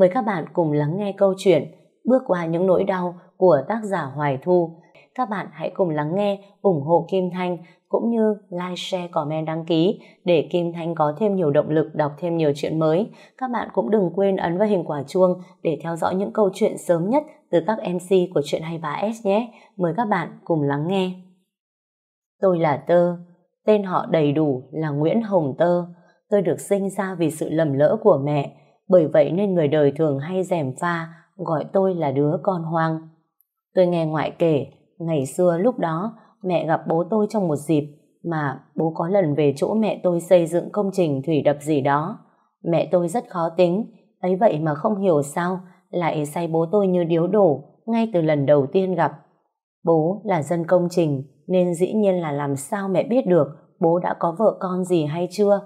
mời các bạn cùng lắng nghe câu chuyện Bước qua những nỗi đau của tác giả Hoài Thu. Các bạn hãy cùng lắng nghe, ủng hộ Kim Thanh cũng như like, share, comment, đăng ký để Kim Thanh có thêm nhiều động lực đọc thêm nhiều chuyện mới. Các bạn cũng đừng quên ấn vào hình quả chuông để theo dõi những câu chuyện sớm nhất từ các MC của chuyện hay bà S nhé. Mời các bạn cùng lắng nghe. Tôi là Tơ, tên họ đầy đủ là Nguyễn Hồng Tơ. Tôi được sinh ra vì sự lầm lỡ của mẹ, bởi vậy nên người đời thường hay rèm pha gọi tôi là đứa con hoang. Tôi nghe ngoại kể, ngày xưa lúc đó mẹ gặp bố tôi trong một dịp mà bố có lần về chỗ mẹ tôi xây dựng công trình thủy đập gì đó. Mẹ tôi rất khó tính, ấy vậy mà không hiểu sao lại say bố tôi như điếu đổ ngay từ lần đầu tiên gặp. Bố là dân công trình nên dĩ nhiên là làm sao mẹ biết được bố đã có vợ con gì hay chưa.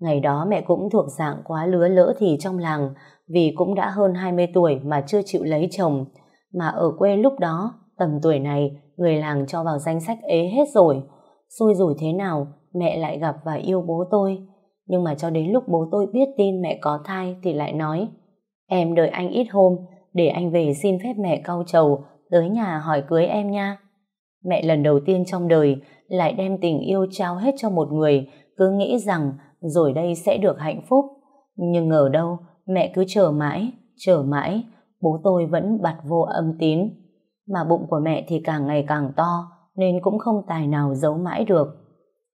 Ngày đó mẹ cũng thuộc dạng quá lứa lỡ thì trong làng vì cũng đã hơn 20 tuổi mà chưa chịu lấy chồng. Mà ở quê lúc đó, tầm tuổi này, người làng cho vào danh sách ế hết rồi. Xui rủi thế nào, mẹ lại gặp và yêu bố tôi. Nhưng mà cho đến lúc bố tôi biết tin mẹ có thai thì lại nói Em đợi anh ít hôm, để anh về xin phép mẹ cau trầu, tới nhà hỏi cưới em nha. Mẹ lần đầu tiên trong đời lại đem tình yêu trao hết cho một người, cứ nghĩ rằng rồi đây sẽ được hạnh phúc. Nhưng ngờ đâu, mẹ cứ chờ mãi, chờ mãi, bố tôi vẫn bặt vô âm tín. Mà bụng của mẹ thì càng ngày càng to, nên cũng không tài nào giấu mãi được.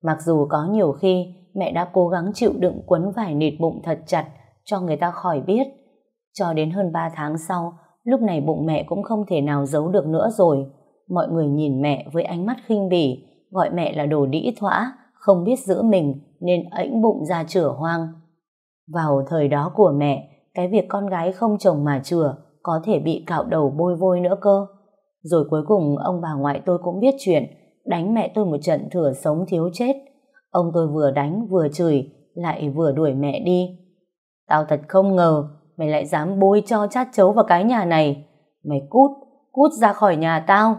Mặc dù có nhiều khi mẹ đã cố gắng chịu đựng quấn vải nịt bụng thật chặt cho người ta khỏi biết. Cho đến hơn 3 tháng sau, lúc này bụng mẹ cũng không thể nào giấu được nữa rồi. Mọi người nhìn mẹ với ánh mắt khinh bỉ, gọi mẹ là đồ đĩ thỏa, không biết giữ mình nên ẵnh bụng ra chửa hoang. Vào thời đó của mẹ, cái việc con gái không chồng mà chửa có thể bị cạo đầu bôi vôi nữa cơ. Rồi cuối cùng ông bà ngoại tôi cũng biết chuyện, đánh mẹ tôi một trận thừa sống thiếu chết. Ông tôi vừa đánh vừa chửi, lại vừa đuổi mẹ đi. Tao thật không ngờ, mày lại dám bôi cho chát chấu vào cái nhà này. Mày cút, cút ra khỏi nhà tao.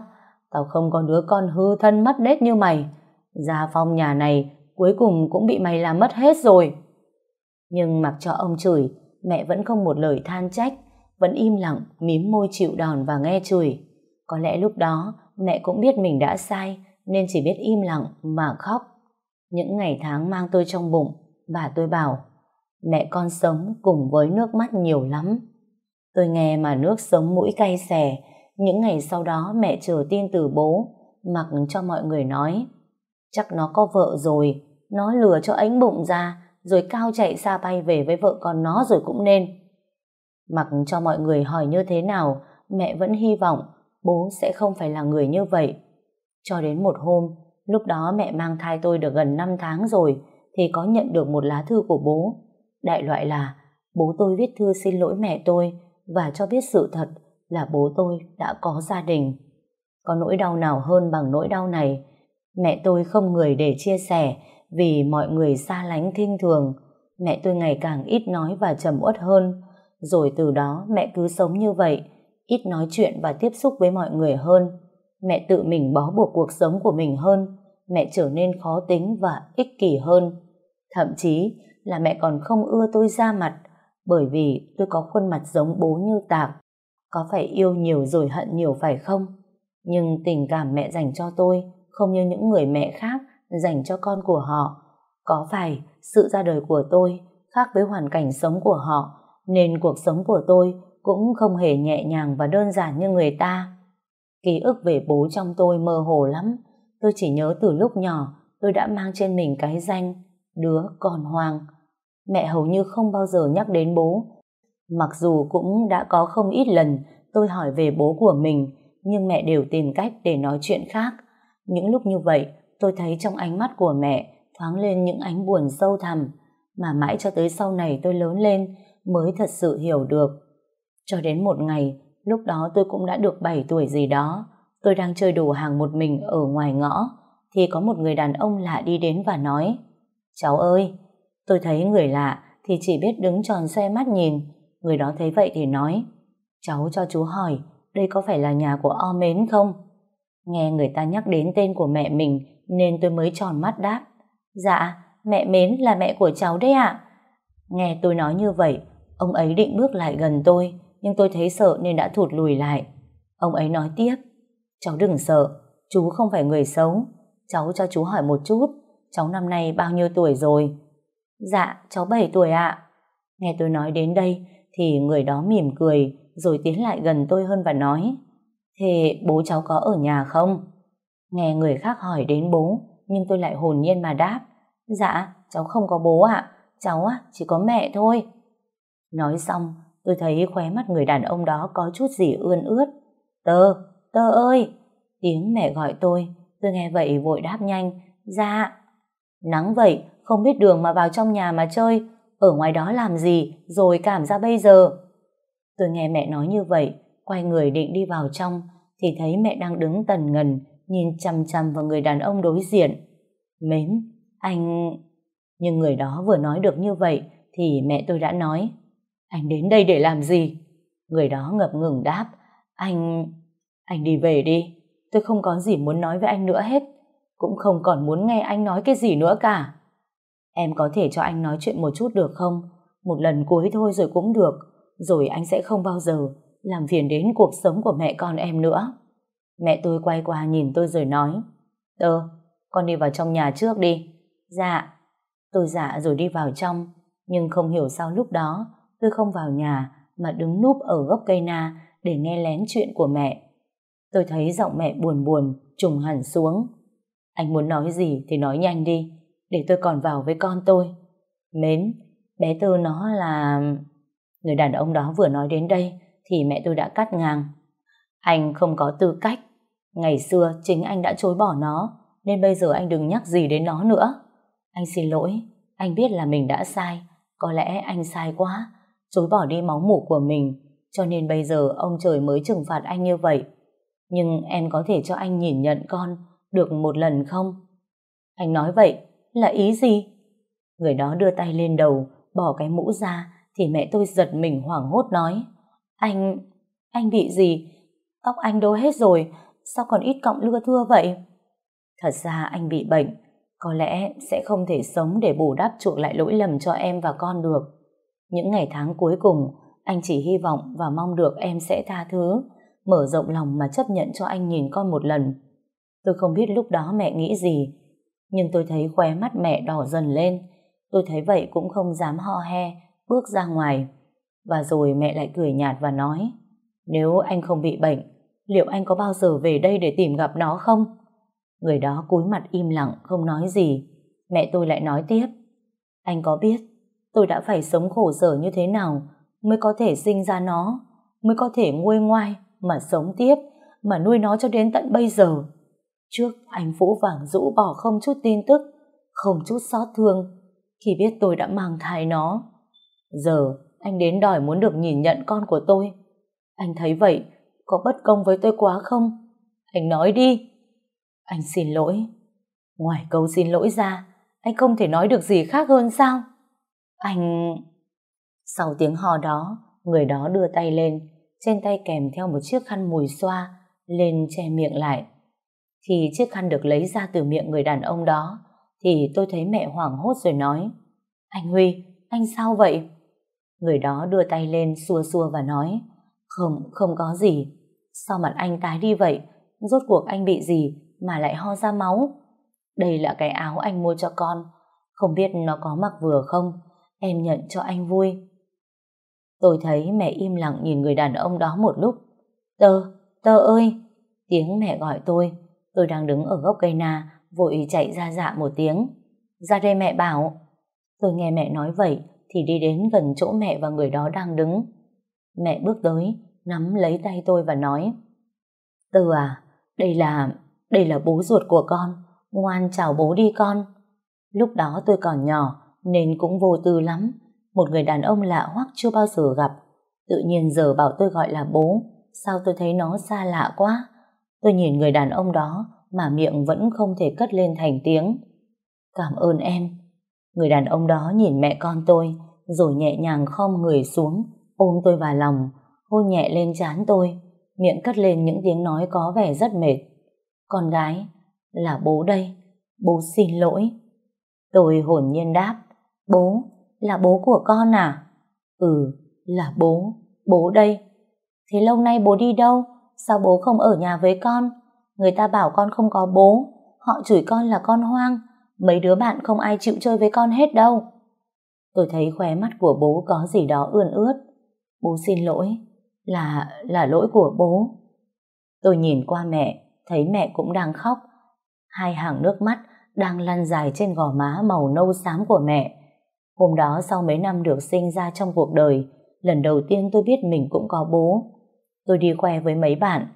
Tao không có đứa con hư thân mắt đết như mày. Gia phong nhà này cuối cùng cũng bị mày làm mất hết rồi. Nhưng mặc cho ông chửi, mẹ vẫn không một lời than trách, vẫn im lặng, mím môi chịu đòn và nghe chửi. Có lẽ lúc đó mẹ cũng biết mình đã sai nên chỉ biết im lặng mà khóc. Những ngày tháng mang tôi trong bụng, bà tôi bảo mẹ con sống cùng với nước mắt nhiều lắm. Tôi nghe mà nước sống mũi cay xè, những ngày sau đó mẹ chờ tin từ bố, mặc cho mọi người nói Chắc nó có vợ rồi, nó lừa cho ánh bụng ra, rồi cao chạy xa bay về với vợ con nó rồi cũng nên. Mặc cho mọi người hỏi như thế nào, mẹ vẫn hy vọng bố sẽ không phải là người như vậy. Cho đến một hôm, lúc đó mẹ mang thai tôi được gần năm tháng rồi, thì có nhận được một lá thư của bố. Đại loại là bố tôi viết thư xin lỗi mẹ tôi và cho biết sự thật là bố tôi đã có gia đình. Có nỗi đau nào hơn bằng nỗi đau này Mẹ tôi không người để chia sẻ vì mọi người xa lánh thinh thường. Mẹ tôi ngày càng ít nói và trầm uất hơn. Rồi từ đó mẹ cứ sống như vậy, ít nói chuyện và tiếp xúc với mọi người hơn. Mẹ tự mình bó buộc cuộc sống của mình hơn. Mẹ trở nên khó tính và ích kỷ hơn. Thậm chí là mẹ còn không ưa tôi ra mặt bởi vì tôi có khuôn mặt giống bố như tạc. Có phải yêu nhiều rồi hận nhiều phải không? Nhưng tình cảm mẹ dành cho tôi không như những người mẹ khác dành cho con của họ. Có phải sự ra đời của tôi khác với hoàn cảnh sống của họ, nên cuộc sống của tôi cũng không hề nhẹ nhàng và đơn giản như người ta. Ký ức về bố trong tôi mơ hồ lắm, tôi chỉ nhớ từ lúc nhỏ tôi đã mang trên mình cái danh đứa con hoàng Mẹ hầu như không bao giờ nhắc đến bố, mặc dù cũng đã có không ít lần tôi hỏi về bố của mình, nhưng mẹ đều tìm cách để nói chuyện khác. Những lúc như vậy, tôi thấy trong ánh mắt của mẹ thoáng lên những ánh buồn sâu thẳm mà mãi cho tới sau này tôi lớn lên mới thật sự hiểu được. Cho đến một ngày, lúc đó tôi cũng đã được 7 tuổi gì đó, tôi đang chơi đồ hàng một mình ở ngoài ngõ, thì có một người đàn ông lạ đi đến và nói Cháu ơi, tôi thấy người lạ thì chỉ biết đứng tròn xe mắt nhìn, người đó thấy vậy thì nói Cháu cho chú hỏi, đây có phải là nhà của O Mến không? Nghe người ta nhắc đến tên của mẹ mình nên tôi mới tròn mắt đáp. Dạ, mẹ mến là mẹ của cháu đấy ạ. Nghe tôi nói như vậy, ông ấy định bước lại gần tôi, nhưng tôi thấy sợ nên đã thụt lùi lại. Ông ấy nói tiếp, cháu đừng sợ, chú không phải người xấu. Cháu cho chú hỏi một chút, cháu năm nay bao nhiêu tuổi rồi? Dạ, cháu 7 tuổi ạ. Nghe tôi nói đến đây, thì người đó mỉm cười, rồi tiến lại gần tôi hơn và nói, Thế bố cháu có ở nhà không? Nghe người khác hỏi đến bố, nhưng tôi lại hồn nhiên mà đáp. Dạ, cháu không có bố ạ, cháu á chỉ có mẹ thôi. Nói xong, tôi thấy khóe mắt người đàn ông đó có chút gì ươn ướt. Tơ, tơ ơi! Tiếng mẹ gọi tôi, tôi nghe vậy vội đáp nhanh. Dạ! Nắng vậy, không biết đường mà vào trong nhà mà chơi. Ở ngoài đó làm gì, rồi cảm ra bây giờ. Tôi nghe mẹ nói như vậy, quay người định đi vào trong thì thấy mẹ đang đứng tần ngần nhìn chằm chằm vào người đàn ông đối diện. Mến, anh... Nhưng người đó vừa nói được như vậy thì mẹ tôi đã nói Anh đến đây để làm gì? Người đó ngập ngừng đáp Anh... Anh đi về đi. Tôi không có gì muốn nói với anh nữa hết. Cũng không còn muốn nghe anh nói cái gì nữa cả. Em có thể cho anh nói chuyện một chút được không? Một lần cuối thôi rồi cũng được. Rồi anh sẽ không bao giờ làm phiền đến cuộc sống của mẹ con em nữa. Mẹ tôi quay qua nhìn tôi rồi nói, Tơ, con đi vào trong nhà trước đi. Dạ. Tôi dạ rồi đi vào trong, nhưng không hiểu sao lúc đó tôi không vào nhà mà đứng núp ở gốc cây na để nghe lén chuyện của mẹ. Tôi thấy giọng mẹ buồn buồn, trùng hẳn xuống. Anh muốn nói gì thì nói nhanh đi, để tôi còn vào với con tôi. Mến, bé Tơ nó là... Người đàn ông đó vừa nói đến đây, thì mẹ tôi đã cắt ngang. Anh không có tư cách. Ngày xưa chính anh đã chối bỏ nó, nên bây giờ anh đừng nhắc gì đến nó nữa. Anh xin lỗi, anh biết là mình đã sai. Có lẽ anh sai quá, chối bỏ đi máu mủ của mình, cho nên bây giờ ông trời mới trừng phạt anh như vậy. Nhưng em có thể cho anh nhìn nhận con được một lần không? Anh nói vậy là ý gì? Người đó đưa tay lên đầu, bỏ cái mũ ra thì mẹ tôi giật mình hoảng hốt nói. Anh... anh bị gì? Tóc anh đô hết rồi, sao còn ít cọng lưa thưa vậy? Thật ra anh bị bệnh, có lẽ sẽ không thể sống để bù đắp chuộc lại lỗi lầm cho em và con được. Những ngày tháng cuối cùng, anh chỉ hy vọng và mong được em sẽ tha thứ, mở rộng lòng mà chấp nhận cho anh nhìn con một lần. Tôi không biết lúc đó mẹ nghĩ gì, nhưng tôi thấy khóe mắt mẹ đỏ dần lên. Tôi thấy vậy cũng không dám ho he, bước ra ngoài. Và rồi mẹ lại cười nhạt và nói Nếu anh không bị bệnh Liệu anh có bao giờ về đây để tìm gặp nó không? Người đó cúi mặt im lặng không nói gì Mẹ tôi lại nói tiếp Anh có biết tôi đã phải sống khổ sở như thế nào mới có thể sinh ra nó mới có thể nguôi ngoai mà sống tiếp mà nuôi nó cho đến tận bây giờ trước anh Vũ Vàng rũ bỏ không chút tin tức không chút xót thương khi biết tôi đã mang thai nó giờ anh đến đòi muốn được nhìn nhận con của tôi anh thấy vậy có bất công với tôi quá không anh nói đi anh xin lỗi ngoài câu xin lỗi ra anh không thể nói được gì khác hơn sao anh sau tiếng hò đó người đó đưa tay lên trên tay kèm theo một chiếc khăn mùi xoa lên che miệng lại thì chiếc khăn được lấy ra từ miệng người đàn ông đó thì tôi thấy mẹ hoảng hốt rồi nói anh Huy, anh sao vậy? Người đó đưa tay lên xua xua và nói Không, không có gì. Sao mặt anh tái đi vậy? Rốt cuộc anh bị gì mà lại ho ra máu? Đây là cái áo anh mua cho con. Không biết nó có mặc vừa không? Em nhận cho anh vui. Tôi thấy mẹ im lặng nhìn người đàn ông đó một lúc. Tơ, tơ ơi! Tiếng mẹ gọi tôi. Tôi đang đứng ở gốc cây na, vội chạy ra dạ một tiếng. Ra đây mẹ bảo. Tôi nghe mẹ nói vậy, thì đi đến gần chỗ mẹ và người đó đang đứng. Mẹ bước tới, nắm lấy tay tôi và nói Từ à, đây là... đây là bố ruột của con, ngoan chào bố đi con. Lúc đó tôi còn nhỏ nên cũng vô tư lắm, một người đàn ông lạ hoắc chưa bao giờ gặp. Tự nhiên giờ bảo tôi gọi là bố, sao tôi thấy nó xa lạ quá. Tôi nhìn người đàn ông đó mà miệng vẫn không thể cất lên thành tiếng. Cảm ơn em. Người đàn ông đó nhìn mẹ con tôi, rồi nhẹ nhàng khom người xuống, ôm tôi vào lòng, hôn nhẹ lên trán tôi, miệng cất lên những tiếng nói có vẻ rất mệt. Con gái, là bố đây, bố xin lỗi. Tôi hồn nhiên đáp, bố, là bố của con à? Ừ, là bố, bố đây. Thế lâu nay bố đi đâu? Sao bố không ở nhà với con? Người ta bảo con không có bố, họ chửi con là con hoang, mấy đứa bạn không ai chịu chơi với con hết đâu. Tôi thấy khóe mắt của bố có gì đó ươn ướt. Bố xin lỗi, là là lỗi của bố. Tôi nhìn qua mẹ, thấy mẹ cũng đang khóc. Hai hàng nước mắt đang lăn dài trên gò má màu nâu xám của mẹ. Hôm đó sau mấy năm được sinh ra trong cuộc đời, lần đầu tiên tôi biết mình cũng có bố. Tôi đi khoe với mấy bạn,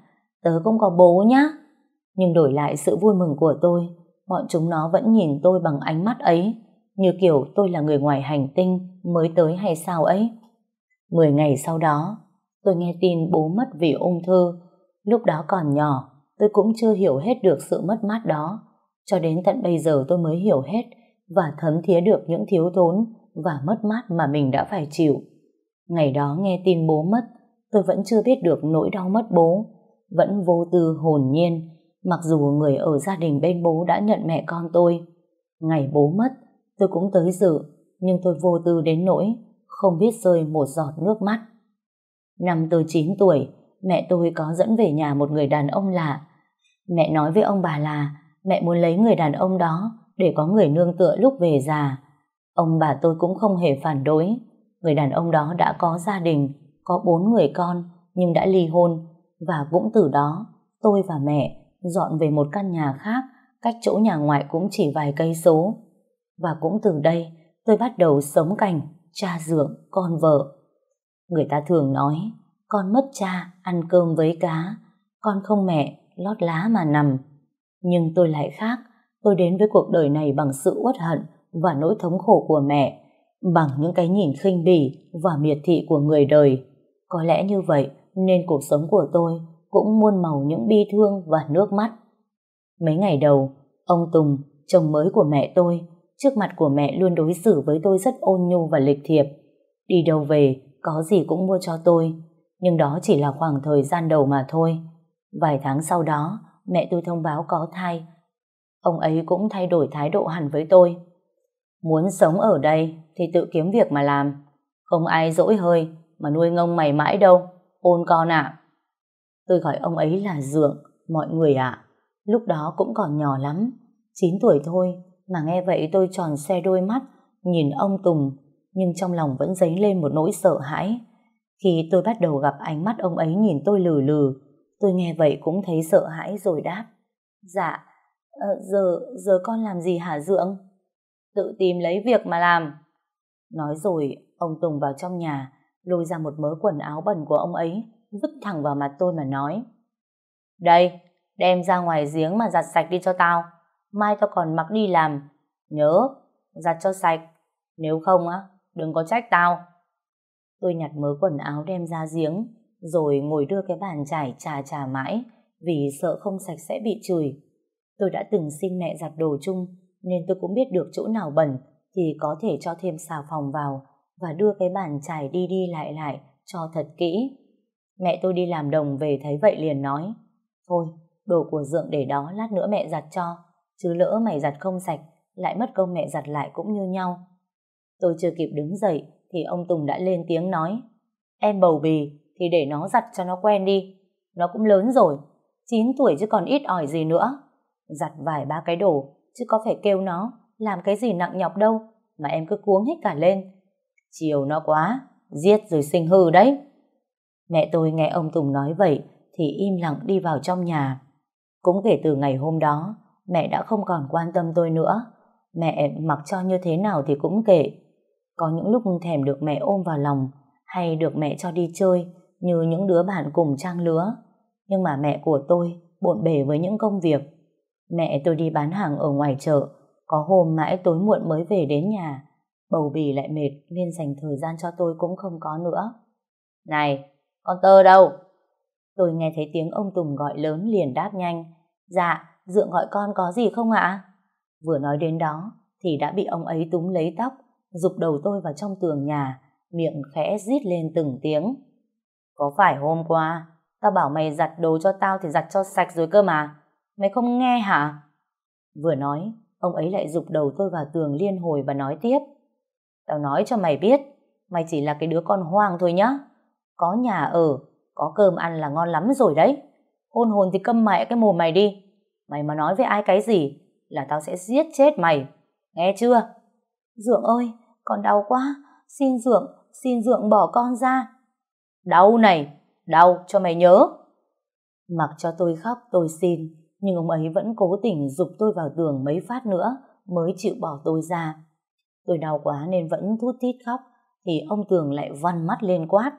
tớ cũng có bố nhá. Nhưng đổi lại sự vui mừng của tôi, bọn chúng nó vẫn nhìn tôi bằng ánh mắt ấy như kiểu tôi là người ngoài hành tinh mới tới hay sao ấy. Mười ngày sau đó, tôi nghe tin bố mất vì ung thư. Lúc đó còn nhỏ, tôi cũng chưa hiểu hết được sự mất mát đó. Cho đến tận bây giờ tôi mới hiểu hết và thấm thía được những thiếu thốn và mất mát mà mình đã phải chịu. Ngày đó nghe tin bố mất, tôi vẫn chưa biết được nỗi đau mất bố. Vẫn vô tư hồn nhiên, mặc dù người ở gia đình bên bố đã nhận mẹ con tôi. Ngày bố mất, Tôi cũng tới dự, nhưng tôi vô tư đến nỗi, không biết rơi một giọt nước mắt. Năm tôi 9 tuổi, mẹ tôi có dẫn về nhà một người đàn ông lạ. Mẹ nói với ông bà là mẹ muốn lấy người đàn ông đó để có người nương tựa lúc về già. Ông bà tôi cũng không hề phản đối. Người đàn ông đó đã có gia đình, có bốn người con nhưng đã ly hôn và cũng từ đó tôi và mẹ dọn về một căn nhà khác cách chỗ nhà ngoại cũng chỉ vài cây số. Và cũng từ đây tôi bắt đầu sống cảnh cha dưỡng con vợ. Người ta thường nói con mất cha ăn cơm với cá, con không mẹ lót lá mà nằm. Nhưng tôi lại khác, tôi đến với cuộc đời này bằng sự uất hận và nỗi thống khổ của mẹ, bằng những cái nhìn khinh bỉ và miệt thị của người đời. Có lẽ như vậy nên cuộc sống của tôi cũng muôn màu những bi thương và nước mắt. Mấy ngày đầu, ông Tùng, chồng mới của mẹ tôi, trước mặt của mẹ luôn đối xử với tôi rất ôn nhu và lịch thiệp. Đi đâu về, có gì cũng mua cho tôi, nhưng đó chỉ là khoảng thời gian đầu mà thôi. Vài tháng sau đó, mẹ tôi thông báo có thai. Ông ấy cũng thay đổi thái độ hẳn với tôi. Muốn sống ở đây thì tự kiếm việc mà làm. Không ai dỗi hơi mà nuôi ngông mày mãi đâu, ôn con ạ. Tôi gọi ông ấy là Dượng, mọi người ạ. Lúc đó cũng còn nhỏ lắm, 9 tuổi thôi mà nghe vậy tôi tròn xe đôi mắt, nhìn ông Tùng, nhưng trong lòng vẫn dấy lên một nỗi sợ hãi. Khi tôi bắt đầu gặp ánh mắt ông ấy nhìn tôi lừ lừ, tôi nghe vậy cũng thấy sợ hãi rồi đáp. Dạ, ờ, giờ, giờ con làm gì hả Dượng? Tự tìm lấy việc mà làm. Nói rồi, ông Tùng vào trong nhà, lôi ra một mớ quần áo bẩn của ông ấy, vứt thẳng vào mặt tôi mà nói. Đây, đem ra ngoài giếng mà giặt sạch đi cho tao mai tao còn mặc đi làm. Nhớ, giặt cho sạch. Nếu không á, đừng có trách tao. Tôi nhặt mớ quần áo đem ra giếng, rồi ngồi đưa cái bàn chải trà trà mãi, vì sợ không sạch sẽ bị chửi. Tôi đã từng xin mẹ giặt đồ chung, nên tôi cũng biết được chỗ nào bẩn thì có thể cho thêm xà phòng vào và đưa cái bàn chải đi đi lại lại cho thật kỹ. Mẹ tôi đi làm đồng về thấy vậy liền nói Thôi, đồ của dượng để đó lát nữa mẹ giặt cho chứ lỡ mày giặt không sạch, lại mất công mẹ giặt lại cũng như nhau. Tôi chưa kịp đứng dậy, thì ông Tùng đã lên tiếng nói, em bầu bì thì để nó giặt cho nó quen đi, nó cũng lớn rồi, 9 tuổi chứ còn ít ỏi gì nữa. Giặt vài ba cái đồ, chứ có phải kêu nó, làm cái gì nặng nhọc đâu, mà em cứ cuống hết cả lên. Chiều nó quá, giết rồi sinh hư đấy. Mẹ tôi nghe ông Tùng nói vậy, thì im lặng đi vào trong nhà. Cũng kể từ ngày hôm đó, mẹ đã không còn quan tâm tôi nữa. Mẹ mặc cho như thế nào thì cũng kệ. Có những lúc thèm được mẹ ôm vào lòng hay được mẹ cho đi chơi như những đứa bạn cùng trang lứa. Nhưng mà mẹ của tôi bộn bề với những công việc. Mẹ tôi đi bán hàng ở ngoài chợ, có hôm mãi tối muộn mới về đến nhà. Bầu bì lại mệt nên dành thời gian cho tôi cũng không có nữa. Này, con tơ đâu? Tôi nghe thấy tiếng ông Tùng gọi lớn liền đáp nhanh. Dạ, Dượng gọi con có gì không ạ? Vừa nói đến đó thì đã bị ông ấy túm lấy tóc, dục đầu tôi vào trong tường nhà, miệng khẽ rít lên từng tiếng. Có phải hôm qua, tao bảo mày giặt đồ cho tao thì giặt cho sạch rồi cơ mà. Mày không nghe hả? Vừa nói, ông ấy lại dục đầu tôi vào tường liên hồi và nói tiếp. Tao nói cho mày biết, mày chỉ là cái đứa con hoang thôi nhá. Có nhà ở, có cơm ăn là ngon lắm rồi đấy. Hôn hồn thì câm mẹ cái mồm mày đi, Mày mà nói với ai cái gì là tao sẽ giết chết mày. Nghe chưa? Dượng ơi, con đau quá. Xin Dượng, xin Dượng bỏ con ra. Đau này, đau cho mày nhớ. Mặc cho tôi khóc tôi xin, nhưng ông ấy vẫn cố tình dục tôi vào tường mấy phát nữa mới chịu bỏ tôi ra. Tôi đau quá nên vẫn thút thít khóc, thì ông Tường lại vằn mắt lên quát.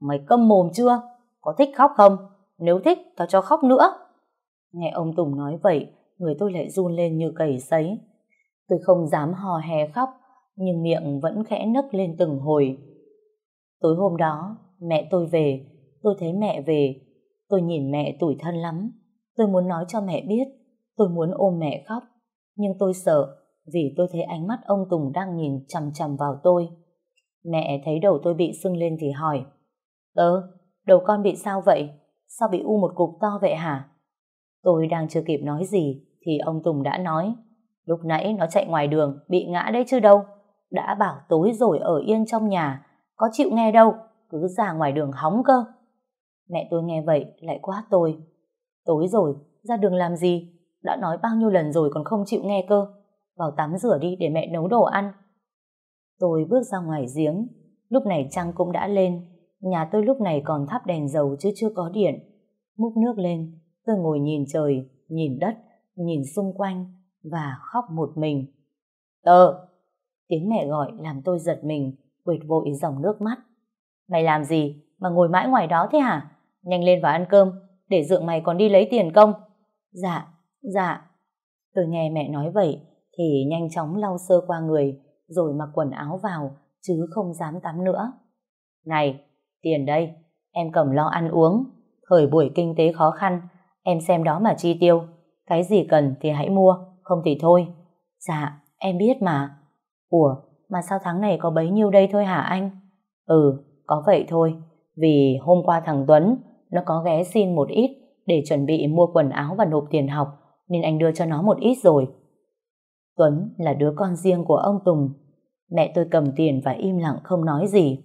Mày câm mồm chưa? Có thích khóc không? Nếu thích, tao cho khóc nữa. Nghe ông Tùng nói vậy, người tôi lại run lên như cầy giấy. Tôi không dám hò hè khóc, nhưng miệng vẫn khẽ nấc lên từng hồi. Tối hôm đó, mẹ tôi về, tôi thấy mẹ về. Tôi nhìn mẹ tủi thân lắm. Tôi muốn nói cho mẹ biết, tôi muốn ôm mẹ khóc. Nhưng tôi sợ, vì tôi thấy ánh mắt ông Tùng đang nhìn chằm chằm vào tôi. Mẹ thấy đầu tôi bị sưng lên thì hỏi, Tớ, đầu con bị sao vậy? Sao bị u một cục to vậy hả? Tôi đang chưa kịp nói gì thì ông Tùng đã nói lúc nãy nó chạy ngoài đường bị ngã đấy chứ đâu. Đã bảo tối rồi ở yên trong nhà có chịu nghe đâu cứ ra ngoài đường hóng cơ. Mẹ tôi nghe vậy lại quá tôi. Tối rồi ra đường làm gì? Đã nói bao nhiêu lần rồi còn không chịu nghe cơ. Vào tắm rửa đi để mẹ nấu đồ ăn. Tôi bước ra ngoài giếng. Lúc này trăng cũng đã lên. Nhà tôi lúc này còn thắp đèn dầu chứ chưa có điện. Múc nước lên tôi ngồi nhìn trời, nhìn đất, nhìn xung quanh và khóc một mình. Tờ! Tiếng mẹ gọi làm tôi giật mình, quệt vội dòng nước mắt. Mày làm gì mà ngồi mãi ngoài đó thế hả? Nhanh lên vào ăn cơm, để dượng mày còn đi lấy tiền công. Dạ, dạ. Tôi nghe mẹ nói vậy, thì nhanh chóng lau sơ qua người, rồi mặc quần áo vào, chứ không dám tắm nữa. Này, tiền đây, em cầm lo ăn uống. Thời buổi kinh tế khó khăn, Em xem đó mà chi tiêu, cái gì cần thì hãy mua, không thì thôi. Dạ, em biết mà. Ủa, mà sao tháng này có bấy nhiêu đây thôi hả anh? Ừ, có vậy thôi, vì hôm qua thằng Tuấn, nó có ghé xin một ít để chuẩn bị mua quần áo và nộp tiền học, nên anh đưa cho nó một ít rồi. Tuấn là đứa con riêng của ông Tùng. Mẹ tôi cầm tiền và im lặng không nói gì.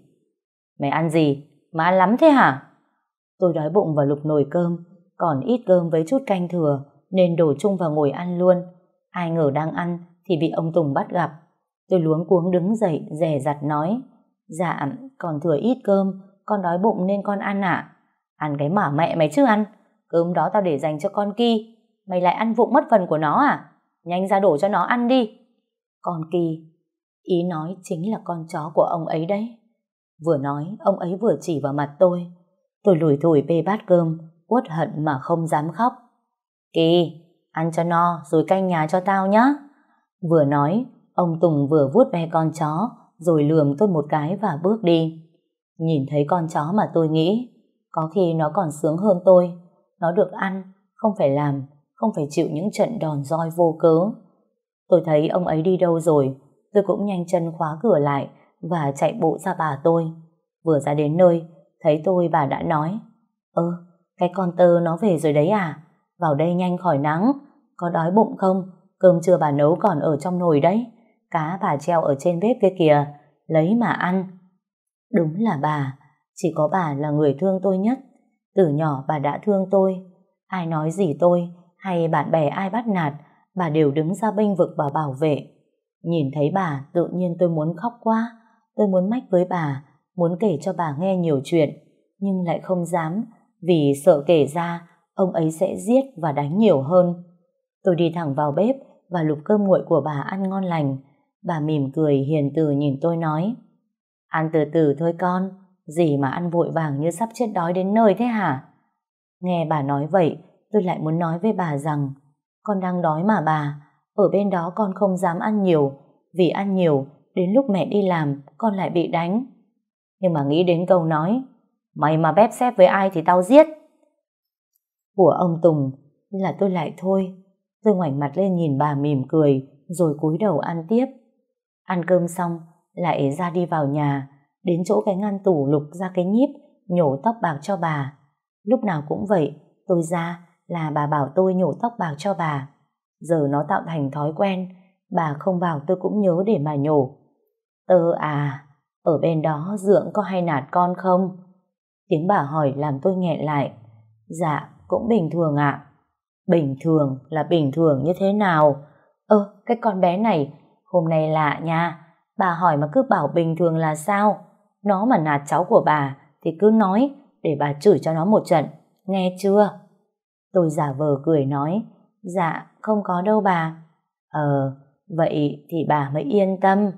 Mày ăn gì? Mà ăn lắm thế hả? Tôi đói bụng và lục nồi cơm, còn ít cơm với chút canh thừa nên đổ chung vào ngồi ăn luôn. Ai ngờ đang ăn thì bị ông Tùng bắt gặp. Tôi luống cuống đứng dậy, rè dặt nói. Dạ, còn thừa ít cơm, con đói bụng nên con ăn ạ. Ăn cái mả mẹ mày chứ ăn, cơm đó tao để dành cho con kỳ. Mày lại ăn vụng mất phần của nó à? Nhanh ra đổ cho nó ăn đi. Con kỳ ý nói chính là con chó của ông ấy đấy. Vừa nói, ông ấy vừa chỉ vào mặt tôi. Tôi lùi thủi bê bát cơm, uất hận mà không dám khóc. Kỳ, ăn cho no rồi canh nhà cho tao nhá. Vừa nói, ông Tùng vừa vuốt ve con chó, rồi lườm tôi một cái và bước đi. Nhìn thấy con chó mà tôi nghĩ, có khi nó còn sướng hơn tôi. Nó được ăn, không phải làm, không phải chịu những trận đòn roi vô cớ. Tôi thấy ông ấy đi đâu rồi, tôi cũng nhanh chân khóa cửa lại và chạy bộ ra bà tôi. Vừa ra đến nơi, thấy tôi bà đã nói, Ơ, cái con tơ nó về rồi đấy à? Vào đây nhanh khỏi nắng. Có đói bụng không? Cơm trưa bà nấu còn ở trong nồi đấy. Cá bà treo ở trên bếp kia kìa. Lấy mà ăn. Đúng là bà. Chỉ có bà là người thương tôi nhất. Từ nhỏ bà đã thương tôi. Ai nói gì tôi, hay bạn bè ai bắt nạt, bà đều đứng ra bênh vực và bảo vệ. Nhìn thấy bà, tự nhiên tôi muốn khóc quá. Tôi muốn mách với bà, muốn kể cho bà nghe nhiều chuyện, nhưng lại không dám vì sợ kể ra ông ấy sẽ giết và đánh nhiều hơn. Tôi đi thẳng vào bếp và lục cơm nguội của bà ăn ngon lành. Bà mỉm cười hiền từ nhìn tôi nói Ăn từ từ thôi con, gì mà ăn vội vàng như sắp chết đói đến nơi thế hả? Nghe bà nói vậy, tôi lại muốn nói với bà rằng con đang đói mà bà, ở bên đó con không dám ăn nhiều, vì ăn nhiều, đến lúc mẹ đi làm, con lại bị đánh. Nhưng mà nghĩ đến câu nói Mày mà bép xếp với ai thì tao giết. Của ông Tùng là tôi lại thôi. Tôi ngoảnh mặt lên nhìn bà mỉm cười rồi cúi đầu ăn tiếp. Ăn cơm xong lại ra đi vào nhà đến chỗ cái ngăn tủ lục ra cái nhíp nhổ tóc bạc cho bà. Lúc nào cũng vậy tôi ra là bà bảo tôi nhổ tóc bạc cho bà. Giờ nó tạo thành thói quen bà không bảo tôi cũng nhớ để mà nhổ. Tơ à, ở bên đó dưỡng có hay nạt con không? Tiếng bà hỏi làm tôi nghẹn lại. Dạ, cũng bình thường ạ. Bình thường là bình thường như thế nào? Ơ, cái con bé này, hôm nay lạ nha. Bà hỏi mà cứ bảo bình thường là sao? Nó mà nạt cháu của bà thì cứ nói để bà chửi cho nó một trận. Nghe chưa? Tôi giả vờ cười nói. Dạ, không có đâu bà. Ờ, vậy thì bà mới yên tâm.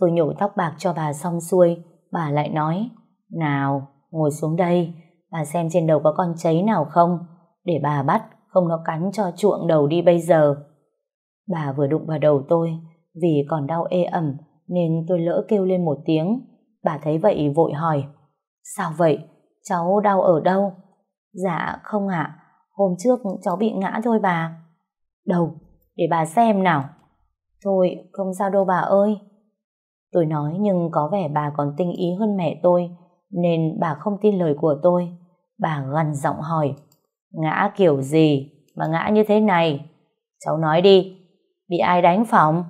Tôi nhổ tóc bạc cho bà xong xuôi, bà lại nói. Nào, Ngồi xuống đây, bà xem trên đầu có con cháy nào không, để bà bắt, không nó cắn cho chuộng đầu đi bây giờ. Bà vừa đụng vào đầu tôi, vì còn đau ê ẩm, nên tôi lỡ kêu lên một tiếng. Bà thấy vậy vội hỏi, sao vậy, cháu đau ở đâu? Dạ không ạ, hôm trước cháu bị ngã thôi bà. Đầu để bà xem nào. Thôi, không sao đâu bà ơi. Tôi nói nhưng có vẻ bà còn tinh ý hơn mẹ tôi, nên bà không tin lời của tôi. Bà gần giọng hỏi, ngã kiểu gì mà ngã như thế này? Cháu nói đi, bị ai đánh phòng?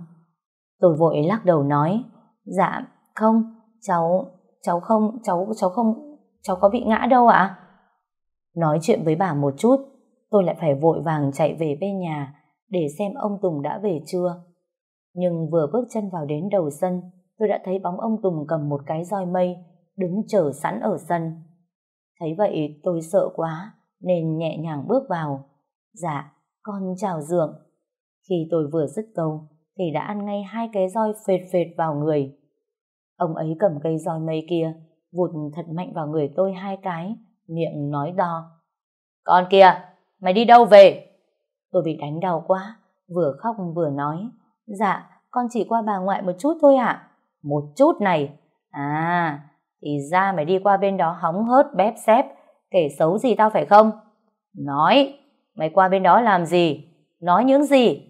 Tôi vội lắc đầu nói, dạ, không, cháu, cháu không, cháu, cháu không, cháu có bị ngã đâu ạ? Nói chuyện với bà một chút, tôi lại phải vội vàng chạy về bên nhà để xem ông Tùng đã về chưa. Nhưng vừa bước chân vào đến đầu sân, tôi đã thấy bóng ông Tùng cầm một cái roi mây đứng chờ sẵn ở sân. Thấy vậy tôi sợ quá nên nhẹ nhàng bước vào. Dạ, con chào dượng. Khi tôi vừa dứt câu thì đã ăn ngay hai cái roi phệt phệt vào người. Ông ấy cầm cây roi mây kia vụt thật mạnh vào người tôi hai cái miệng nói đo. Con kia, mày đi đâu về? Tôi bị đánh đau quá, vừa khóc vừa nói. Dạ, con chỉ qua bà ngoại một chút thôi ạ. Một chút này? À, thì ra mày đi qua bên đó hóng hớt bép xép, kể xấu gì tao phải không? Nói, mày qua bên đó làm gì? Nói những gì?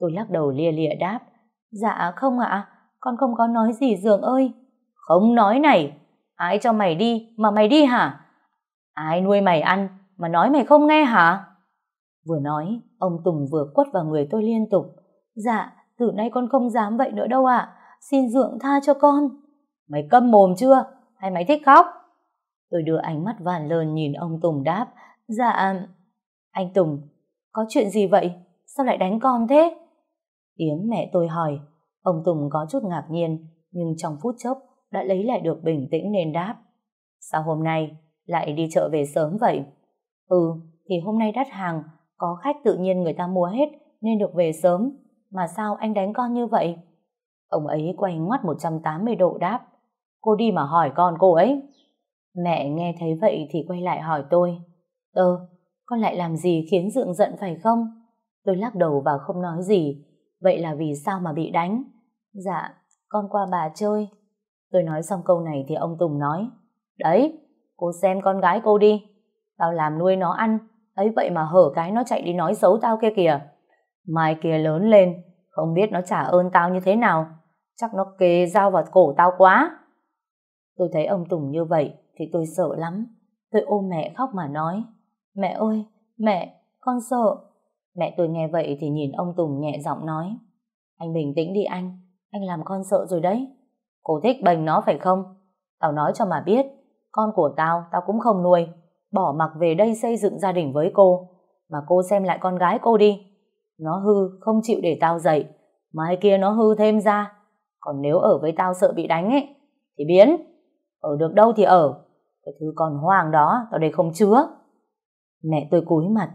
Tôi lắc đầu lia lịa đáp. Dạ không ạ, con không có nói gì Dường ơi. Không nói này, ai cho mày đi mà mày đi hả? Ai nuôi mày ăn mà nói mày không nghe hả? Vừa nói, ông Tùng vừa quất vào người tôi liên tục. Dạ, từ nay con không dám vậy nữa đâu ạ. Xin Dượng tha cho con mày câm mồm chưa hay mày thích khóc tôi đưa ánh mắt vàn lơn nhìn ông tùng đáp dạ anh tùng có chuyện gì vậy sao lại đánh con thế tiếng mẹ tôi hỏi ông tùng có chút ngạc nhiên nhưng trong phút chốc đã lấy lại được bình tĩnh nên đáp sao hôm nay lại đi chợ về sớm vậy ừ thì hôm nay đắt hàng có khách tự nhiên người ta mua hết nên được về sớm mà sao anh đánh con như vậy ông ấy quay ngoắt một trăm tám mươi độ đáp cô đi mà hỏi con cô ấy. Mẹ nghe thấy vậy thì quay lại hỏi tôi. Tơ, ờ, con lại làm gì khiến Dượng giận phải không? Tôi lắc đầu và không nói gì. Vậy là vì sao mà bị đánh? Dạ, con qua bà chơi. Tôi nói xong câu này thì ông Tùng nói. Đấy, cô xem con gái cô đi. Tao làm nuôi nó ăn, ấy vậy mà hở cái nó chạy đi nói xấu tao kia kìa. Mai kia lớn lên, không biết nó trả ơn tao như thế nào. Chắc nó kề dao vào cổ tao quá. Tôi thấy ông Tùng như vậy thì tôi sợ lắm. Tôi ôm mẹ khóc mà nói. Mẹ ơi, mẹ, con sợ. Mẹ tôi nghe vậy thì nhìn ông Tùng nhẹ giọng nói. Anh bình tĩnh đi anh, anh làm con sợ rồi đấy. Cô thích bành nó phải không? Tao nói cho mà biết, con của tao, tao cũng không nuôi. Bỏ mặc về đây xây dựng gia đình với cô. Mà cô xem lại con gái cô đi. Nó hư, không chịu để tao dậy. Mai kia nó hư thêm ra. Còn nếu ở với tao sợ bị đánh ấy, thì biến ở được đâu thì ở cái thứ còn hoàng đó tao đây không chứa mẹ tôi cúi mặt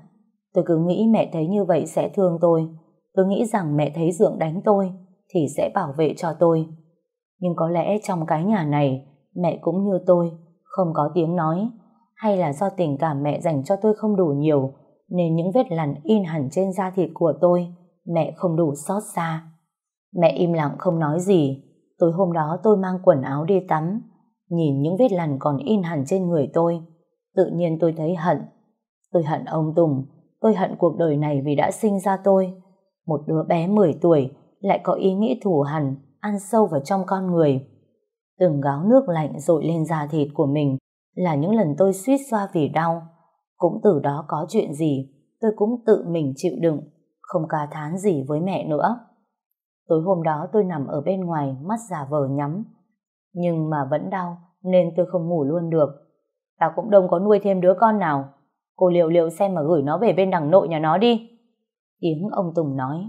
tôi cứ nghĩ mẹ thấy như vậy sẽ thương tôi tôi nghĩ rằng mẹ thấy dưỡng đánh tôi thì sẽ bảo vệ cho tôi nhưng có lẽ trong cái nhà này mẹ cũng như tôi không có tiếng nói hay là do tình cảm mẹ dành cho tôi không đủ nhiều nên những vết lằn in hẳn trên da thịt của tôi mẹ không đủ xót xa mẹ im lặng không nói gì tối hôm đó tôi mang quần áo đi tắm Nhìn những vết lằn còn in hẳn trên người tôi, tự nhiên tôi thấy hận. Tôi hận ông Tùng, tôi hận cuộc đời này vì đã sinh ra tôi. Một đứa bé 10 tuổi lại có ý nghĩ thủ hằn, ăn sâu vào trong con người. Từng gáo nước lạnh rội lên da thịt của mình là những lần tôi suýt xoa vì đau. Cũng từ đó có chuyện gì, tôi cũng tự mình chịu đựng, không ca thán gì với mẹ nữa. Tối hôm đó tôi nằm ở bên ngoài, mắt giả vờ nhắm, nhưng mà vẫn đau nên tôi không ngủ luôn được. Tao cũng đông có nuôi thêm đứa con nào. Cô liệu liệu xem mà gửi nó về bên đằng nội nhà nó đi. Tiếng ông Tùng nói,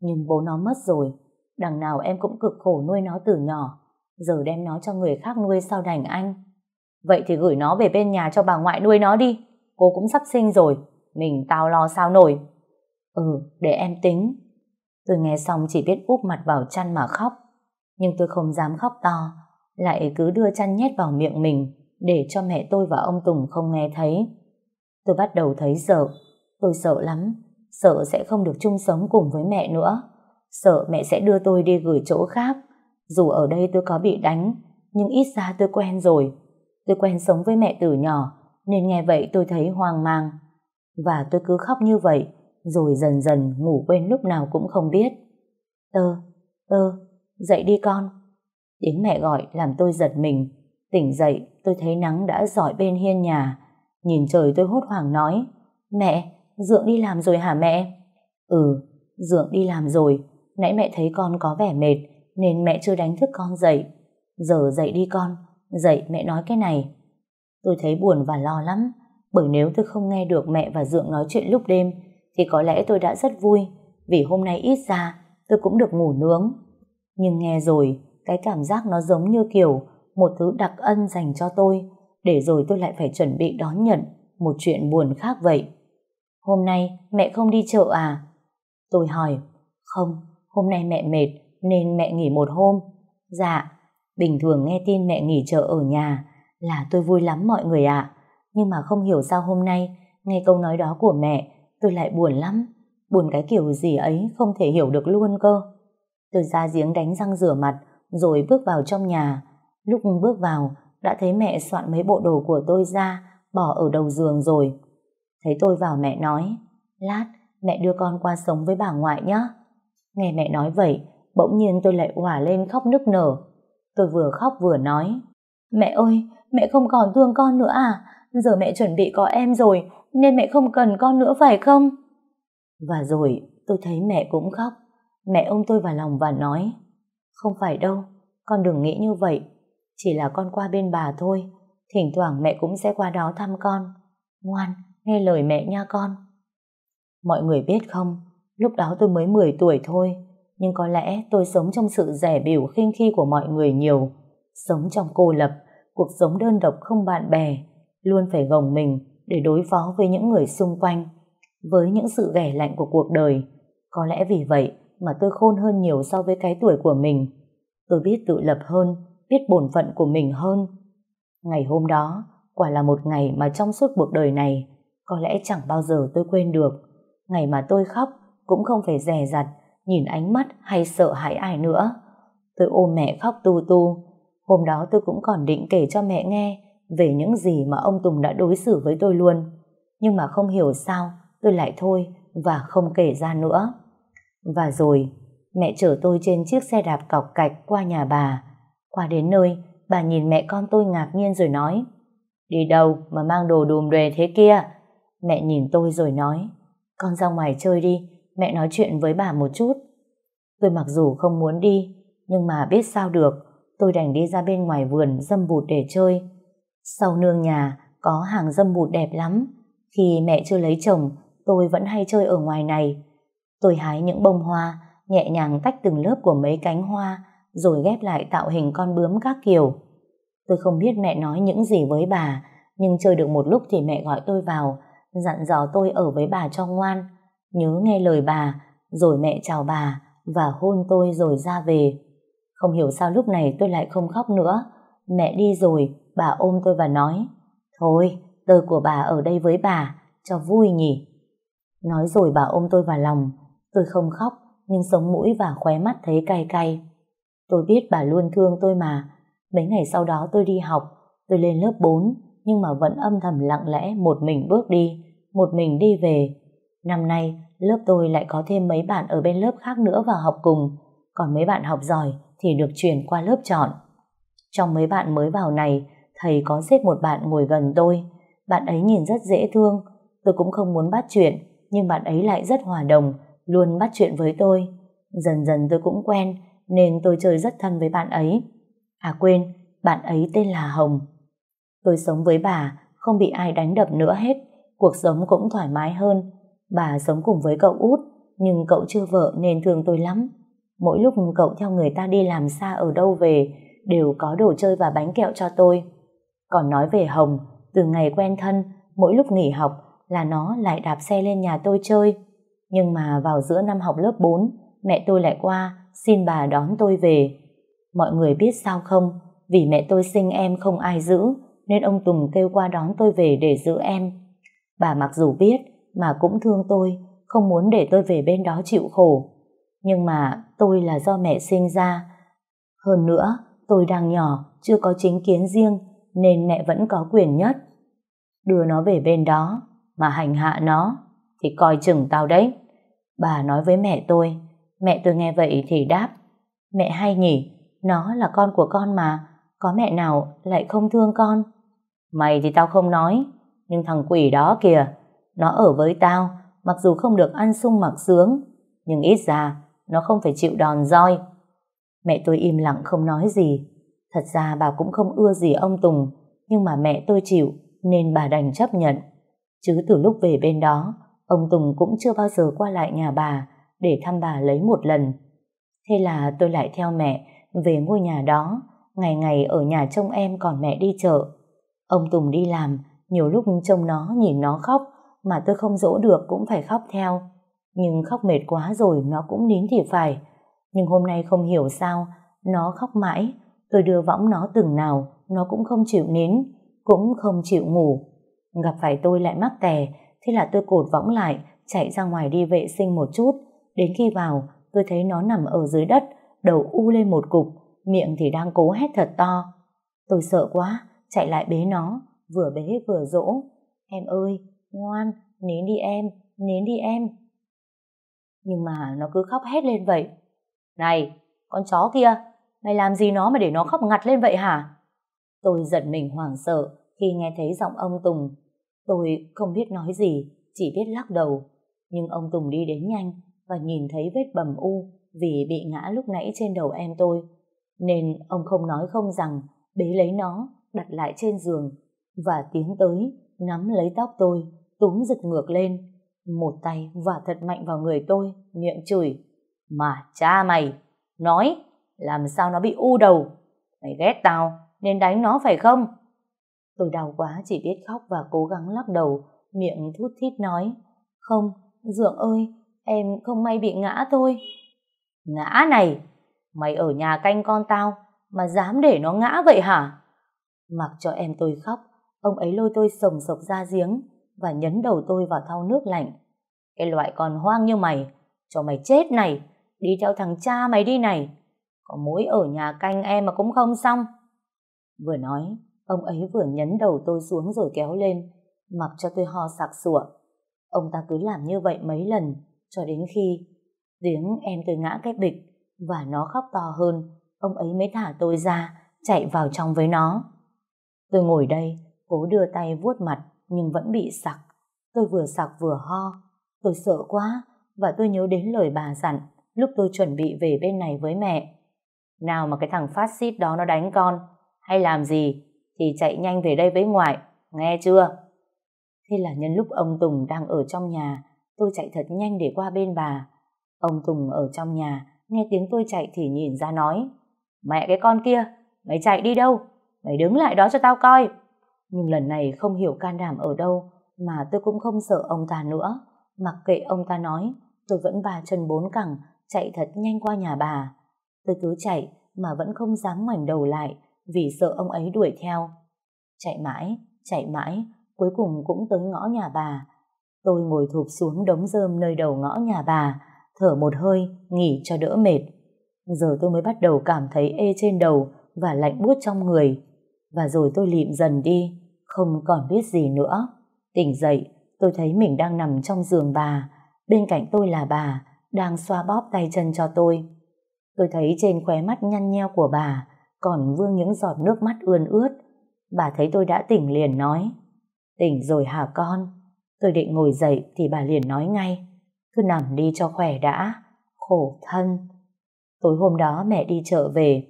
nhưng bố nó mất rồi, đằng nào em cũng cực khổ nuôi nó từ nhỏ, giờ đem nó cho người khác nuôi sao đành anh. Vậy thì gửi nó về bên nhà cho bà ngoại nuôi nó đi, cô cũng sắp sinh rồi, mình tao lo sao nổi. Ừ, để em tính. Tôi nghe xong chỉ biết úp mặt vào chăn mà khóc, nhưng tôi không dám khóc to, lại cứ đưa chăn nhét vào miệng mình để cho mẹ tôi và ông Tùng không nghe thấy. Tôi bắt đầu thấy sợ, tôi sợ lắm, sợ sẽ không được chung sống cùng với mẹ nữa, sợ mẹ sẽ đưa tôi đi gửi chỗ khác. Dù ở đây tôi có bị đánh, nhưng ít ra tôi quen rồi. Tôi quen sống với mẹ từ nhỏ, nên nghe vậy tôi thấy hoang mang. Và tôi cứ khóc như vậy, rồi dần dần ngủ quên lúc nào cũng không biết. Tơ, tơ, dậy đi con đến mẹ gọi làm tôi giật mình. Tỉnh dậy, tôi thấy nắng đã giỏi bên hiên nhà. Nhìn trời tôi hốt hoảng nói. Mẹ, Dượng đi làm rồi hả mẹ? Ừ, Dượng đi làm rồi. Nãy mẹ thấy con có vẻ mệt, nên mẹ chưa đánh thức con dậy. Giờ dậy đi con, dậy mẹ nói cái này. Tôi thấy buồn và lo lắm, bởi nếu tôi không nghe được mẹ và Dượng nói chuyện lúc đêm, thì có lẽ tôi đã rất vui, vì hôm nay ít ra tôi cũng được ngủ nướng. Nhưng nghe rồi, cái cảm giác nó giống như kiểu một thứ đặc ân dành cho tôi, để rồi tôi lại phải chuẩn bị đón nhận một chuyện buồn khác vậy. Hôm nay mẹ không đi chợ à? Tôi hỏi, không, hôm nay mẹ mệt nên mẹ nghỉ một hôm. Dạ, bình thường nghe tin mẹ nghỉ chợ ở nhà là tôi vui lắm mọi người ạ. Nhưng mà không hiểu sao hôm nay nghe câu nói đó của mẹ tôi lại buồn lắm. Buồn cái kiểu gì ấy không thể hiểu được luôn cơ. Tôi ra giếng đánh răng rửa mặt rồi bước vào trong nhà. Lúc bước vào, đã thấy mẹ soạn mấy bộ đồ của tôi ra, bỏ ở đầu giường rồi. Thấy tôi vào mẹ nói, lát, mẹ đưa con qua sống với bà ngoại nhé. Nghe mẹ nói vậy, bỗng nhiên tôi lại hỏa lên khóc nức nở. Tôi vừa khóc vừa nói, mẹ ơi, mẹ không còn thương con nữa à? Giờ mẹ chuẩn bị có em rồi, nên mẹ không cần con nữa phải không? Và rồi, tôi thấy mẹ cũng khóc. Mẹ ôm tôi vào lòng và nói, không phải đâu, con đừng nghĩ như vậy. Chỉ là con qua bên bà thôi, thỉnh thoảng mẹ cũng sẽ qua đó thăm con. Ngoan, nghe lời mẹ nha con. Mọi người biết không, lúc đó tôi mới 10 tuổi thôi, nhưng có lẽ tôi sống trong sự rẻ biểu khinh khi của mọi người nhiều. Sống trong cô lập, cuộc sống đơn độc không bạn bè, luôn phải gồng mình để đối phó với những người xung quanh, với những sự ghẻ lạnh của cuộc đời. Có lẽ vì vậy, mà tôi khôn hơn nhiều so với cái tuổi của mình. Tôi biết tự lập hơn, biết bổn phận của mình hơn. Ngày hôm đó, quả là một ngày mà trong suốt cuộc đời này, có lẽ chẳng bao giờ tôi quên được. Ngày mà tôi khóc, cũng không phải rè rặt, nhìn ánh mắt hay sợ hãi ai nữa. Tôi ôm mẹ khóc tu tu. Hôm đó tôi cũng còn định kể cho mẹ nghe về những gì mà ông Tùng đã đối xử với tôi luôn. Nhưng mà không hiểu sao, tôi lại thôi và không kể ra nữa. Và rồi, mẹ chở tôi trên chiếc xe đạp cọc cạch qua nhà bà. Qua đến nơi, bà nhìn mẹ con tôi ngạc nhiên rồi nói Đi đâu mà mang đồ đùm đề thế kia? Mẹ nhìn tôi rồi nói Con ra ngoài chơi đi, mẹ nói chuyện với bà một chút. Tôi mặc dù không muốn đi, nhưng mà biết sao được, tôi đành đi ra bên ngoài vườn dâm bụt để chơi. Sau nương nhà, có hàng dâm bụt đẹp lắm. Khi mẹ chưa lấy chồng, tôi vẫn hay chơi ở ngoài này. Tôi hái những bông hoa, nhẹ nhàng tách từng lớp của mấy cánh hoa, rồi ghép lại tạo hình con bướm các kiểu. Tôi không biết mẹ nói những gì với bà, nhưng chơi được một lúc thì mẹ gọi tôi vào, dặn dò tôi ở với bà cho ngoan. Nhớ nghe lời bà, rồi mẹ chào bà, và hôn tôi rồi ra về. Không hiểu sao lúc này tôi lại không khóc nữa. Mẹ đi rồi, bà ôm tôi và nói, Thôi, tơ của bà ở đây với bà, cho vui nhỉ. Nói rồi bà ôm tôi vào lòng, Tôi không khóc, nhưng sống mũi và khóe mắt thấy cay cay. Tôi biết bà luôn thương tôi mà. Mấy ngày sau đó tôi đi học, tôi lên lớp 4, nhưng mà vẫn âm thầm lặng lẽ một mình bước đi, một mình đi về. Năm nay, lớp tôi lại có thêm mấy bạn ở bên lớp khác nữa vào học cùng, còn mấy bạn học giỏi thì được chuyển qua lớp chọn. Trong mấy bạn mới vào này, thầy có giết một bạn ngồi gần tôi. Bạn ấy nhìn rất dễ thương, tôi cũng không muốn bắt chuyện, nhưng bạn ấy lại rất hòa đồng, luôn bắt chuyện với tôi. Dần dần tôi cũng quen, nên tôi chơi rất thân với bạn ấy. À quên, bạn ấy tên là Hồng. Tôi sống với bà, không bị ai đánh đập nữa hết, cuộc sống cũng thoải mái hơn. Bà sống cùng với cậu út, nhưng cậu chưa vợ nên thương tôi lắm. Mỗi lúc cậu theo người ta đi làm xa ở đâu về, đều có đồ chơi và bánh kẹo cho tôi. Còn nói về Hồng, từ ngày quen thân, mỗi lúc nghỉ học là nó lại đạp xe lên nhà tôi chơi. Nhưng mà vào giữa năm học lớp 4, mẹ tôi lại qua xin bà đón tôi về. Mọi người biết sao không, vì mẹ tôi sinh em không ai giữ, nên ông Tùng kêu qua đón tôi về để giữ em. Bà mặc dù biết, mà cũng thương tôi, không muốn để tôi về bên đó chịu khổ. Nhưng mà tôi là do mẹ sinh ra. Hơn nữa, tôi đang nhỏ, chưa có chính kiến riêng, nên mẹ vẫn có quyền nhất. Đưa nó về bên đó, mà hành hạ nó thì coi chừng tao đấy. Bà nói với mẹ tôi, mẹ tôi nghe vậy thì đáp, mẹ hay nhỉ, nó là con của con mà, có mẹ nào lại không thương con. Mày thì tao không nói, nhưng thằng quỷ đó kìa, nó ở với tao, mặc dù không được ăn sung mặc sướng, nhưng ít ra nó không phải chịu đòn roi. Mẹ tôi im lặng không nói gì, thật ra bà cũng không ưa gì ông Tùng, nhưng mà mẹ tôi chịu nên bà đành chấp nhận. Chứ từ lúc về bên đó, Ông Tùng cũng chưa bao giờ qua lại nhà bà để thăm bà lấy một lần. Thế là tôi lại theo mẹ về ngôi nhà đó, ngày ngày ở nhà trông em còn mẹ đi chợ. Ông Tùng đi làm, nhiều lúc trông nó nhìn nó khóc, mà tôi không dỗ được cũng phải khóc theo. Nhưng khóc mệt quá rồi nó cũng nín thì phải. Nhưng hôm nay không hiểu sao, nó khóc mãi, tôi đưa võng nó từng nào, nó cũng không chịu nín, cũng không chịu ngủ. Gặp phải tôi lại mắc tè, Thế là tôi cột võng lại, chạy ra ngoài đi vệ sinh một chút. Đến khi vào, tôi thấy nó nằm ở dưới đất, đầu u lên một cục, miệng thì đang cố hét thật to. Tôi sợ quá, chạy lại bế nó, vừa bế vừa dỗ. Em ơi, ngoan, nín đi em, nín đi em. Nhưng mà nó cứ khóc hét lên vậy. Này, con chó kia, mày làm gì nó mà để nó khóc ngặt lên vậy hả? Tôi giật mình hoảng sợ khi nghe thấy giọng ông Tùng Tôi không biết nói gì, chỉ biết lắc đầu. Nhưng ông Tùng đi đến nhanh và nhìn thấy vết bầm u vì bị ngã lúc nãy trên đầu em tôi. Nên ông không nói không rằng bế lấy nó, đặt lại trên giường và tiến tới, nắm lấy tóc tôi, túng giật ngược lên. Một tay và thật mạnh vào người tôi, miệng chửi. Mà cha mày, nói, làm sao nó bị u đầu? Mày ghét tao, nên đánh nó phải không? Tôi đau quá chỉ biết khóc và cố gắng lắc đầu, miệng thút thít nói. Không, Dượng ơi, em không may bị ngã thôi. Ngã này, mày ở nhà canh con tao mà dám để nó ngã vậy hả? Mặc cho em tôi khóc, ông ấy lôi tôi sồng sộc ra giếng và nhấn đầu tôi vào thau nước lạnh. Cái loại còn hoang như mày, cho mày chết này, đi theo thằng cha mày đi này. Có mối ở nhà canh em mà cũng không xong. Vừa nói, Ông ấy vừa nhấn đầu tôi xuống rồi kéo lên, mặc cho tôi ho sặc sụa. Ông ta cứ làm như vậy mấy lần, cho đến khi tiếng em tôi ngã cái bịch và nó khóc to hơn, ông ấy mới thả tôi ra, chạy vào trong với nó. Tôi ngồi đây, cố đưa tay vuốt mặt nhưng vẫn bị sặc. Tôi vừa sặc vừa ho, tôi sợ quá và tôi nhớ đến lời bà dặn lúc tôi chuẩn bị về bên này với mẹ. Nào mà cái thằng phát xít đó nó đánh con, hay làm gì thì chạy nhanh về đây với ngoại, nghe chưa? Thế là nhân lúc ông Tùng đang ở trong nhà, tôi chạy thật nhanh để qua bên bà. Ông Tùng ở trong nhà, nghe tiếng tôi chạy thì nhìn ra nói, mẹ cái con kia, mày chạy đi đâu? Mày đứng lại đó cho tao coi. Nhưng lần này không hiểu can đảm ở đâu, mà tôi cũng không sợ ông ta nữa. Mặc kệ ông ta nói, tôi vẫn ba chân bốn cẳng, chạy thật nhanh qua nhà bà. Tôi cứ chạy, mà vẫn không dám ngoảnh đầu lại, vì sợ ông ấy đuổi theo. Chạy mãi, chạy mãi, cuối cùng cũng tới ngõ nhà bà. Tôi ngồi thụp xuống đống rơm nơi đầu ngõ nhà bà, thở một hơi, nghỉ cho đỡ mệt. Giờ tôi mới bắt đầu cảm thấy ê trên đầu và lạnh buốt trong người. Và rồi tôi lịm dần đi, không còn biết gì nữa. Tỉnh dậy, tôi thấy mình đang nằm trong giường bà. Bên cạnh tôi là bà, đang xoa bóp tay chân cho tôi. Tôi thấy trên khóe mắt nhăn nheo của bà còn vương những giọt nước mắt ươn ướt. Bà thấy tôi đã tỉnh liền nói, tỉnh rồi hả con? Tôi định ngồi dậy thì bà liền nói ngay, cứ nằm đi cho khỏe đã, khổ thân. Tối hôm đó mẹ đi chợ về,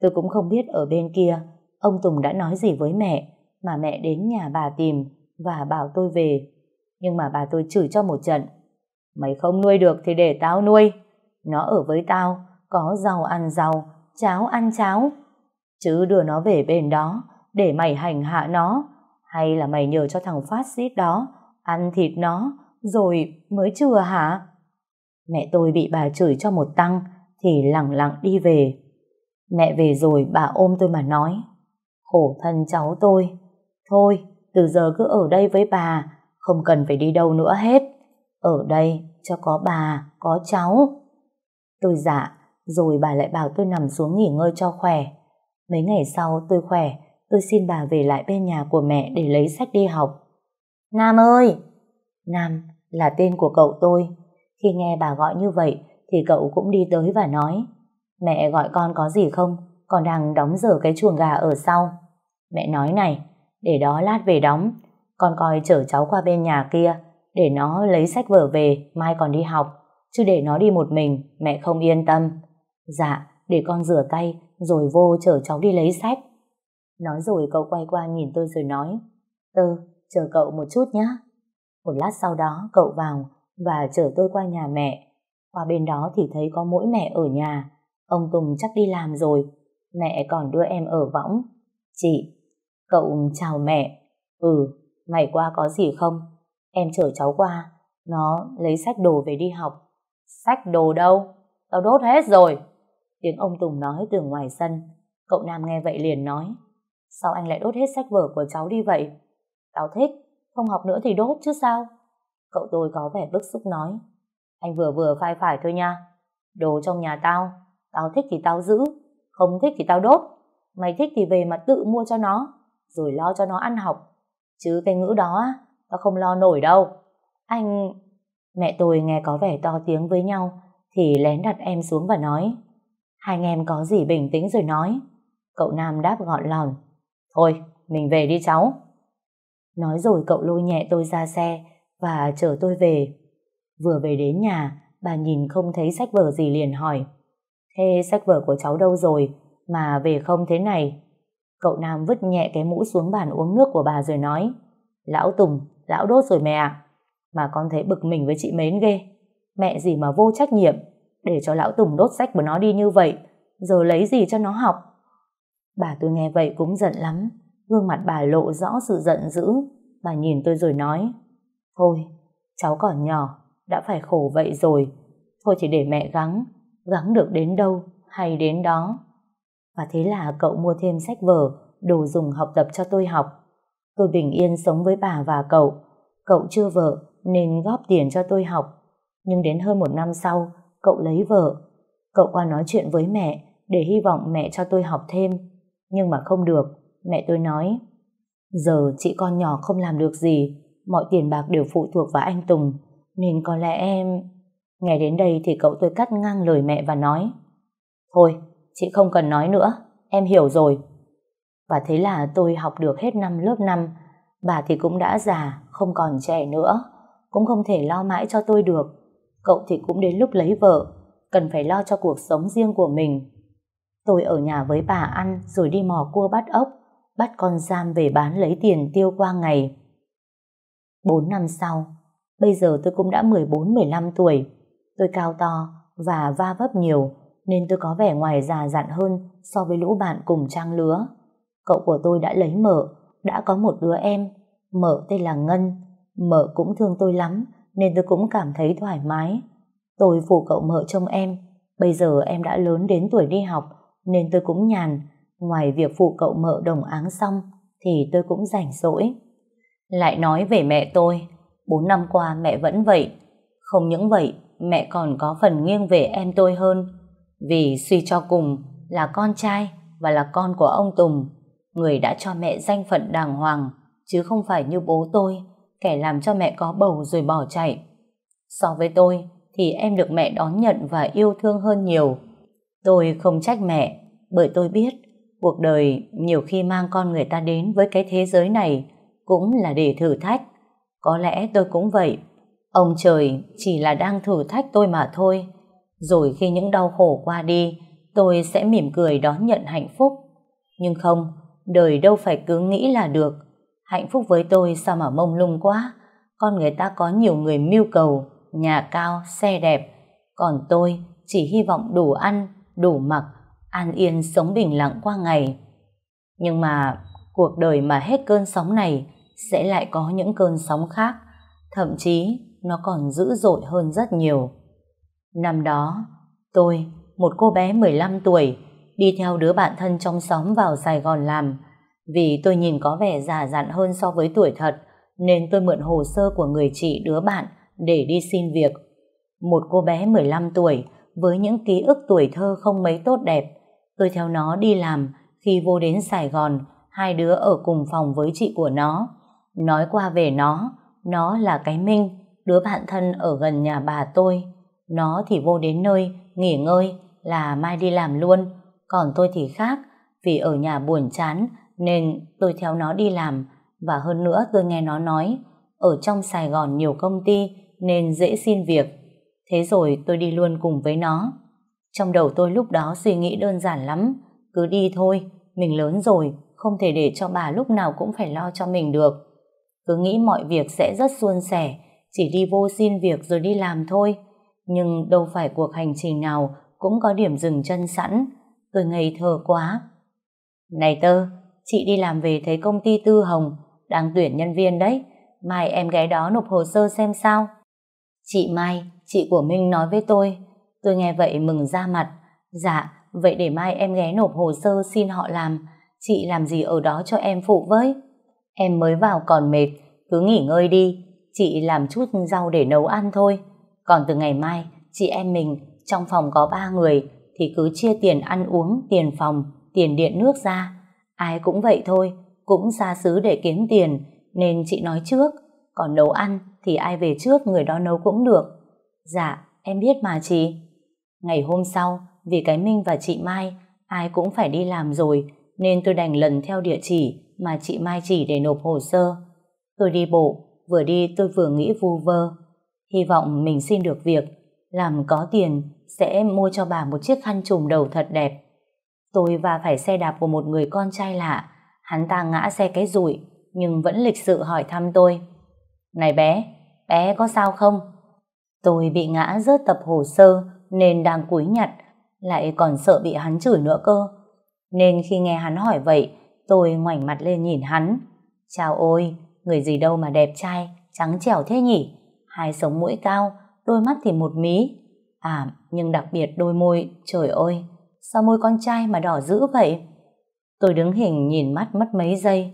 tôi cũng không biết ở bên kia, ông Tùng đã nói gì với mẹ, mà mẹ đến nhà bà tìm và bảo tôi về. Nhưng mà bà tôi chửi cho một trận, mày không nuôi được thì để tao nuôi, nó ở với tao, có rau ăn rau, cháo ăn cháo chứ đưa nó về bên đó để mày hành hạ nó hay là mày nhờ cho thằng phát xít đó ăn thịt nó rồi mới chưa hả mẹ tôi bị bà chửi cho một tăng thì lẳng lặng đi về mẹ về rồi bà ôm tôi mà nói khổ thân cháu tôi thôi từ giờ cứ ở đây với bà không cần phải đi đâu nữa hết ở đây cho có bà có cháu tôi dạ rồi bà lại bảo tôi nằm xuống nghỉ ngơi cho khỏe Mấy ngày sau tôi khỏe, tôi xin bà về lại bên nhà của mẹ để lấy sách đi học. Nam ơi! Nam là tên của cậu tôi. Khi nghe bà gọi như vậy thì cậu cũng đi tới và nói Mẹ gọi con có gì không? còn đang đóng dở cái chuồng gà ở sau. Mẹ nói này, để đó lát về đóng. Con coi chở cháu qua bên nhà kia để nó lấy sách vở về mai còn đi học chứ để nó đi một mình mẹ không yên tâm. Dạ, để con rửa tay rồi vô chở cháu đi lấy sách. Nói rồi cậu quay qua nhìn tôi rồi nói, Tơ, chờ cậu một chút nhé. Một lát sau đó cậu vào và chở tôi qua nhà mẹ. Qua bên đó thì thấy có mỗi mẹ ở nhà, ông Tùng chắc đi làm rồi, mẹ còn đưa em ở võng. Chị, cậu chào mẹ. Ừ, mày qua có gì không? Em chở cháu qua, nó lấy sách đồ về đi học. Sách đồ đâu? Tao đốt hết rồi. Tiếng ông Tùng nói từ ngoài sân. Cậu Nam nghe vậy liền nói. Sao anh lại đốt hết sách vở của cháu đi vậy? Tao thích, không học nữa thì đốt chứ sao? Cậu tôi có vẻ bức xúc nói. Anh vừa vừa phai phải thôi nha. Đồ trong nhà tao, tao thích thì tao giữ, không thích thì tao đốt. Mày thích thì về mà tự mua cho nó, rồi lo cho nó ăn học. Chứ cái ngữ đó, tao không lo nổi đâu. Anh... Mẹ tôi nghe có vẻ to tiếng với nhau, thì lén đặt em xuống và nói. Hai anh em có gì bình tĩnh rồi nói. Cậu Nam đáp gọn lòn. Thôi, mình về đi cháu. Nói rồi cậu lôi nhẹ tôi ra xe và chở tôi về. Vừa về đến nhà, bà nhìn không thấy sách vở gì liền hỏi. Thế sách vở của cháu đâu rồi mà về không thế này? Cậu Nam vứt nhẹ cái mũ xuống bàn uống nước của bà rồi nói. Lão Tùng, lão đốt rồi mẹ ạ. Mà con thấy bực mình với chị Mến ghê. Mẹ gì mà vô trách nhiệm để cho lão Tùng đốt sách của nó đi như vậy, giờ lấy gì cho nó học? Bà tôi nghe vậy cũng giận lắm, gương mặt bà lộ rõ sự giận dữ, bà nhìn tôi rồi nói, thôi, cháu còn nhỏ, đã phải khổ vậy rồi, thôi chỉ để mẹ gắng, gắng được đến đâu hay đến đó. Và thế là cậu mua thêm sách vở, đồ dùng học tập cho tôi học. Tôi bình yên sống với bà và cậu, cậu chưa vợ nên góp tiền cho tôi học. Nhưng đến hơn một năm sau, cậu lấy vợ. Cậu qua nói chuyện với mẹ để hy vọng mẹ cho tôi học thêm. Nhưng mà không được, mẹ tôi nói. Giờ chị con nhỏ không làm được gì, mọi tiền bạc đều phụ thuộc vào anh Tùng, nên có lẽ em... Nghe đến đây thì cậu tôi cắt ngang lời mẹ và nói. Thôi, chị không cần nói nữa, em hiểu rồi. Và thế là tôi học được hết năm lớp 5, bà thì cũng đã già, không còn trẻ nữa, cũng không thể lo mãi cho tôi được cậu thì cũng đến lúc lấy vợ, cần phải lo cho cuộc sống riêng của mình. Tôi ở nhà với bà ăn rồi đi mò cua bắt ốc, bắt con giam về bán lấy tiền tiêu qua ngày. 4 năm sau, bây giờ tôi cũng đã 14-15 tuổi, tôi cao to và va vấp nhiều nên tôi có vẻ ngoài già dặn hơn so với lũ bạn cùng trang lứa. Cậu của tôi đã lấy mợ, đã có một đứa em, mợ tên là Ngân, mợ cũng thương tôi lắm nên tôi cũng cảm thấy thoải mái. Tôi phụ cậu mợ trông em, bây giờ em đã lớn đến tuổi đi học nên tôi cũng nhàn, ngoài việc phụ cậu mợ đồng áng xong thì tôi cũng rảnh rỗi. Lại nói về mẹ tôi, 4 năm qua mẹ vẫn vậy, không những vậy mẹ còn có phần nghiêng về em tôi hơn, vì suy cho cùng là con trai và là con của ông Tùng, người đã cho mẹ danh phận đàng hoàng chứ không phải như bố tôi kẻ làm cho mẹ có bầu rồi bỏ chạy. So với tôi thì em được mẹ đón nhận và yêu thương hơn nhiều. Tôi không trách mẹ bởi tôi biết cuộc đời nhiều khi mang con người ta đến với cái thế giới này cũng là để thử thách. Có lẽ tôi cũng vậy. Ông trời chỉ là đang thử thách tôi mà thôi. Rồi khi những đau khổ qua đi, tôi sẽ mỉm cười đón nhận hạnh phúc. Nhưng không, đời đâu phải cứ nghĩ là được hạnh phúc với tôi sao mà mông lung quá con người ta có nhiều người mưu cầu nhà cao xe đẹp còn tôi chỉ hy vọng đủ ăn đủ mặc an yên sống bình lặng qua ngày nhưng mà cuộc đời mà hết cơn sóng này sẽ lại có những cơn sóng khác thậm chí nó còn dữ dội hơn rất nhiều năm đó tôi một cô bé 15 tuổi đi theo đứa bạn thân trong xóm vào Sài Gòn làm vì tôi nhìn có vẻ già dặn hơn so với tuổi thật, nên tôi mượn hồ sơ của người chị đứa bạn để đi xin việc. Một cô bé 15 tuổi, với những ký ức tuổi thơ không mấy tốt đẹp, tôi theo nó đi làm khi vô đến Sài Gòn, hai đứa ở cùng phòng với chị của nó. Nói qua về nó, nó là cái Minh, đứa bạn thân ở gần nhà bà tôi. Nó thì vô đến nơi, nghỉ ngơi, là mai đi làm luôn. Còn tôi thì khác, vì ở nhà buồn chán, nên tôi theo nó đi làm và hơn nữa tôi nghe nó nói ở trong Sài Gòn nhiều công ty nên dễ xin việc. Thế rồi tôi đi luôn cùng với nó. Trong đầu tôi lúc đó suy nghĩ đơn giản lắm, cứ đi thôi, mình lớn rồi, không thể để cho bà lúc nào cũng phải lo cho mình được. Cứ nghĩ mọi việc sẽ rất suôn sẻ, chỉ đi vô xin việc rồi đi làm thôi. Nhưng đâu phải cuộc hành trình nào cũng có điểm dừng chân sẵn, tôi ngây thơ quá. Này tơ, Chị đi làm về thấy công ty Tư Hồng đang tuyển nhân viên đấy. Mai em ghé đó nộp hồ sơ xem sao. Chị Mai, chị của Minh nói với tôi. Tôi nghe vậy mừng ra mặt. Dạ, vậy để mai em ghé nộp hồ sơ xin họ làm. Chị làm gì ở đó cho em phụ với? Em mới vào còn mệt, cứ nghỉ ngơi đi. Chị làm chút rau để nấu ăn thôi. Còn từ ngày mai, chị em mình trong phòng có ba người thì cứ chia tiền ăn uống, tiền phòng, tiền điện nước ra Ai cũng vậy thôi, cũng xa xứ để kiếm tiền, nên chị nói trước. Còn nấu ăn thì ai về trước người đó nấu cũng được. Dạ, em biết mà chị. Ngày hôm sau, vì cái Minh và chị Mai, ai cũng phải đi làm rồi, nên tôi đành lần theo địa chỉ mà chị Mai chỉ để nộp hồ sơ. Tôi đi bộ, vừa đi tôi vừa nghĩ vu vơ. Hy vọng mình xin được việc, làm có tiền sẽ mua cho bà một chiếc khăn trùm đầu thật đẹp. Tôi và phải xe đạp của một người con trai lạ. Hắn ta ngã xe cái rủi, nhưng vẫn lịch sự hỏi thăm tôi. Này bé, bé có sao không? Tôi bị ngã rớt tập hồ sơ nên đang cúi nhặt, lại còn sợ bị hắn chửi nữa cơ. Nên khi nghe hắn hỏi vậy, tôi ngoảnh mặt lên nhìn hắn. Chào ôi, người gì đâu mà đẹp trai, trắng trẻo thế nhỉ? Hai sống mũi cao, đôi mắt thì một mí. À, nhưng đặc biệt đôi môi, trời ơi! Sao môi con trai mà đỏ dữ vậy? Tôi đứng hình nhìn mắt mất mấy giây.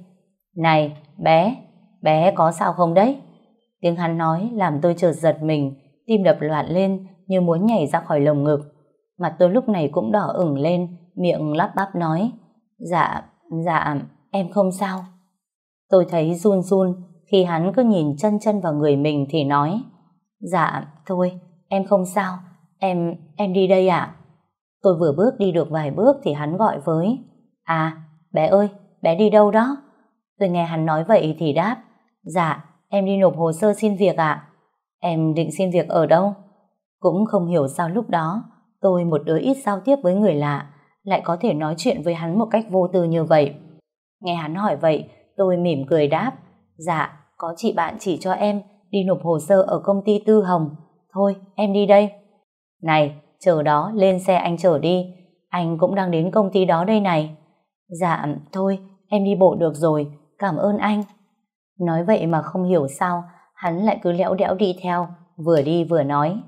Này, bé, bé có sao không đấy? Tiếng hắn nói làm tôi chợt giật mình, tim đập loạn lên như muốn nhảy ra khỏi lồng ngực. Mặt tôi lúc này cũng đỏ ửng lên, miệng lắp bắp nói. Dạ, dạ, em không sao. Tôi thấy run run khi hắn cứ nhìn chân chân vào người mình thì nói. Dạ, thôi, em không sao, em, em đi đây ạ. À? Tôi vừa bước đi được vài bước thì hắn gọi với. À, bé ơi, bé đi đâu đó? Tôi nghe hắn nói vậy thì đáp. Dạ, em đi nộp hồ sơ xin việc ạ. Em định xin việc ở đâu? Cũng không hiểu sao lúc đó, tôi một đứa ít giao tiếp với người lạ, lại có thể nói chuyện với hắn một cách vô tư như vậy. Nghe hắn hỏi vậy, tôi mỉm cười đáp. Dạ, có chị bạn chỉ cho em đi nộp hồ sơ ở công ty Tư Hồng. Thôi, em đi đây. Này, Chờ đó lên xe anh chở đi Anh cũng đang đến công ty đó đây này Dạ thôi em đi bộ được rồi Cảm ơn anh Nói vậy mà không hiểu sao Hắn lại cứ lẽo đẽo đi theo Vừa đi vừa nói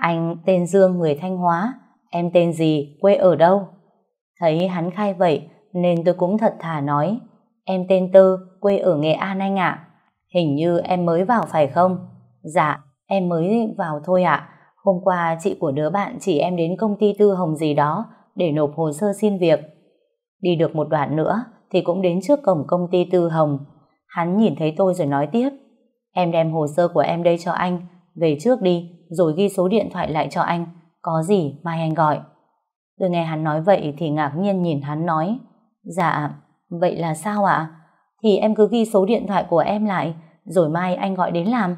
Anh tên Dương người Thanh Hóa Em tên gì quê ở đâu Thấy hắn khai vậy Nên tôi cũng thật thà nói Em tên Tư quê ở Nghệ An anh ạ Hình như em mới vào phải không Dạ em mới vào thôi ạ Hôm qua chị của đứa bạn chỉ em đến công ty tư hồng gì đó để nộp hồ sơ xin việc. Đi được một đoạn nữa thì cũng đến trước cổng công ty tư hồng. Hắn nhìn thấy tôi rồi nói tiếp. Em đem hồ sơ của em đây cho anh, về trước đi, rồi ghi số điện thoại lại cho anh. Có gì mai anh gọi. Tôi nghe hắn nói vậy thì ngạc nhiên nhìn hắn nói. Dạ, vậy là sao ạ? Thì em cứ ghi số điện thoại của em lại, rồi mai anh gọi đến làm.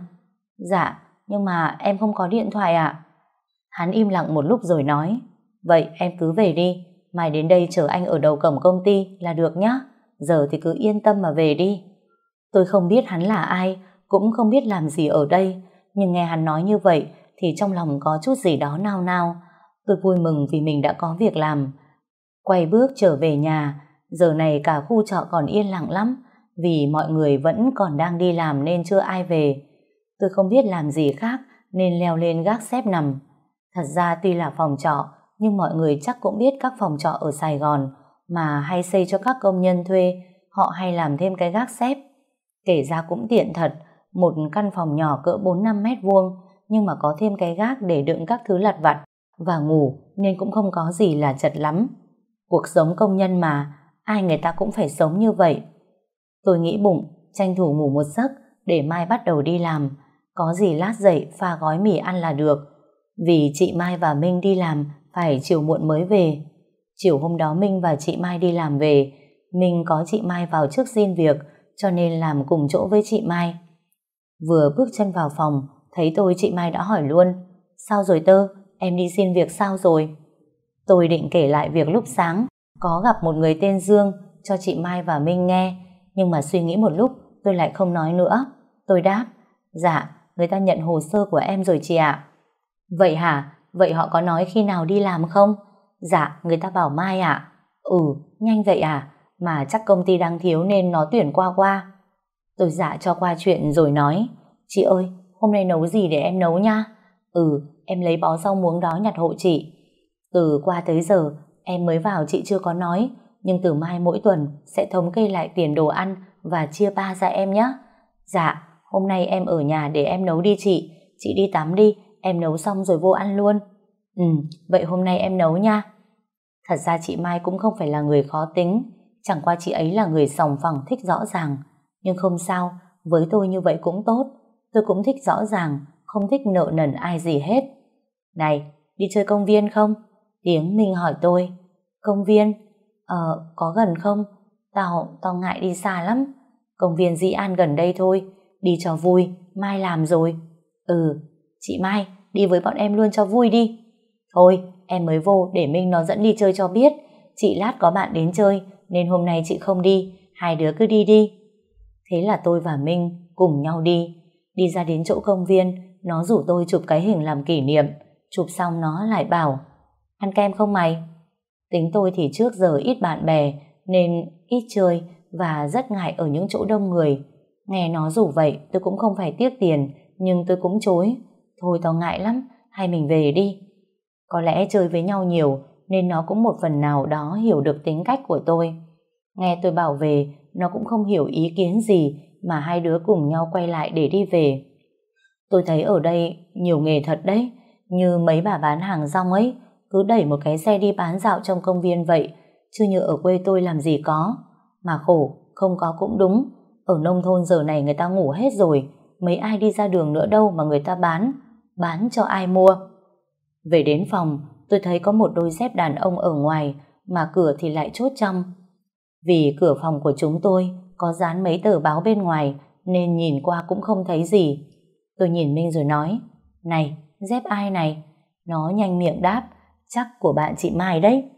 Dạ, nhưng mà em không có điện thoại ạ. À? Hắn im lặng một lúc rồi nói, vậy em cứ về đi, mai đến đây chờ anh ở đầu cổng công ty là được nhá, giờ thì cứ yên tâm mà về đi. Tôi không biết hắn là ai, cũng không biết làm gì ở đây, nhưng nghe hắn nói như vậy thì trong lòng có chút gì đó nao nao. Tôi vui mừng vì mình đã có việc làm. Quay bước trở về nhà, giờ này cả khu trọ còn yên lặng lắm, vì mọi người vẫn còn đang đi làm nên chưa ai về. Tôi không biết làm gì khác nên leo lên gác xếp nằm. Thật ra tuy là phòng trọ, nhưng mọi người chắc cũng biết các phòng trọ ở Sài Gòn mà hay xây cho các công nhân thuê, họ hay làm thêm cái gác xếp. Kể ra cũng tiện thật, một căn phòng nhỏ cỡ 4-5 mét vuông, nhưng mà có thêm cái gác để đựng các thứ lặt vặt và ngủ nên cũng không có gì là chật lắm. Cuộc sống công nhân mà, ai người ta cũng phải sống như vậy. Tôi nghĩ bụng, tranh thủ ngủ một giấc để mai bắt đầu đi làm, có gì lát dậy pha gói mì ăn là được. Vì chị Mai và Minh đi làm phải chiều muộn mới về. Chiều hôm đó Minh và chị Mai đi làm về, Minh có chị Mai vào trước xin việc, cho nên làm cùng chỗ với chị Mai. Vừa bước chân vào phòng, thấy tôi chị Mai đã hỏi luôn, sao rồi tơ, em đi xin việc sao rồi? Tôi định kể lại việc lúc sáng, có gặp một người tên Dương, cho chị Mai và Minh nghe, nhưng mà suy nghĩ một lúc, tôi lại không nói nữa. Tôi đáp, dạ, người ta nhận hồ sơ của em rồi chị ạ. Vậy hả? Vậy họ có nói khi nào đi làm không? Dạ, người ta bảo mai ạ. Ừ, nhanh vậy à? Mà chắc công ty đang thiếu nên nó tuyển qua qua. Tôi dạ cho qua chuyện rồi nói. Chị ơi, hôm nay nấu gì để em nấu nha? Ừ, em lấy bó rau muống đó nhặt hộ chị. Từ qua tới giờ, em mới vào chị chưa có nói, nhưng từ mai mỗi tuần sẽ thống kê lại tiền đồ ăn và chia ba ra em nhé. Dạ, Hôm nay em ở nhà để em nấu đi chị. Chị đi tắm đi, em nấu xong rồi vô ăn luôn. Ừ, vậy hôm nay em nấu nha. Thật ra chị Mai cũng không phải là người khó tính. Chẳng qua chị ấy là người sòng phẳng thích rõ ràng. Nhưng không sao, với tôi như vậy cũng tốt. Tôi cũng thích rõ ràng, không thích nợ nần ai gì hết. Này, đi chơi công viên không? Tiếng Minh hỏi tôi. Công viên? Ờ, có gần không? Tao, tao ngại đi xa lắm. Công viên Dĩ An gần đây thôi đi cho vui, mai làm rồi. Ừ, chị Mai, đi với bọn em luôn cho vui đi. Thôi, em mới vô để Minh nó dẫn đi chơi cho biết. Chị lát có bạn đến chơi, nên hôm nay chị không đi, hai đứa cứ đi đi. Thế là tôi và Minh cùng nhau đi. Đi ra đến chỗ công viên, nó rủ tôi chụp cái hình làm kỷ niệm. Chụp xong nó lại bảo, ăn kem không mày? Tính tôi thì trước giờ ít bạn bè, nên ít chơi và rất ngại ở những chỗ đông người. Nghe nó rủ vậy tôi cũng không phải tiếc tiền Nhưng tôi cũng chối Thôi tao ngại lắm Hay mình về đi Có lẽ chơi với nhau nhiều Nên nó cũng một phần nào đó hiểu được tính cách của tôi Nghe tôi bảo về Nó cũng không hiểu ý kiến gì Mà hai đứa cùng nhau quay lại để đi về Tôi thấy ở đây Nhiều nghề thật đấy Như mấy bà bán hàng rong ấy Cứ đẩy một cái xe đi bán dạo trong công viên vậy Chứ như ở quê tôi làm gì có Mà khổ không có cũng đúng ở nông thôn giờ này người ta ngủ hết rồi, mấy ai đi ra đường nữa đâu mà người ta bán, bán cho ai mua. Về đến phòng, tôi thấy có một đôi dép đàn ông ở ngoài, mà cửa thì lại chốt trong. Vì cửa phòng của chúng tôi có dán mấy tờ báo bên ngoài, nên nhìn qua cũng không thấy gì. Tôi nhìn Minh rồi nói, Này, dép ai này? Nó nhanh miệng đáp, chắc của bạn chị Mai đấy.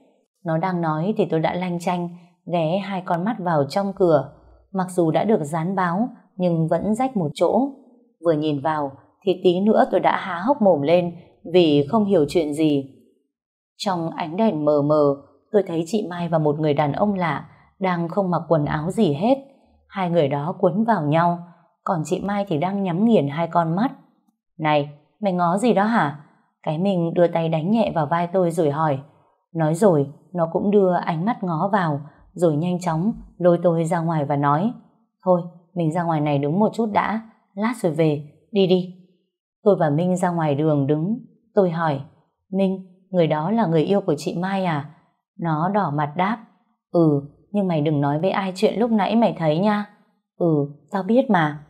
Nó đang nói thì tôi đã lanh chanh, ghé hai con mắt vào trong cửa, mặc dù đã được dán báo nhưng vẫn rách một chỗ. Vừa nhìn vào thì tí nữa tôi đã há hốc mồm lên vì không hiểu chuyện gì. Trong ánh đèn mờ mờ, tôi thấy chị Mai và một người đàn ông lạ đang không mặc quần áo gì hết. Hai người đó quấn vào nhau, còn chị Mai thì đang nhắm nghiền hai con mắt. Này, mày ngó gì đó hả? Cái mình đưa tay đánh nhẹ vào vai tôi rồi hỏi. Nói rồi, nó cũng đưa ánh mắt ngó vào, rồi nhanh chóng lôi tôi ra ngoài và nói Thôi, mình ra ngoài này đứng một chút đã, lát rồi về, đi đi. Tôi và Minh ra ngoài đường đứng, tôi hỏi Minh, người đó là người yêu của chị Mai à? Nó đỏ mặt đáp Ừ, nhưng mày đừng nói với ai chuyện lúc nãy mày thấy nha. Ừ, tao biết mà.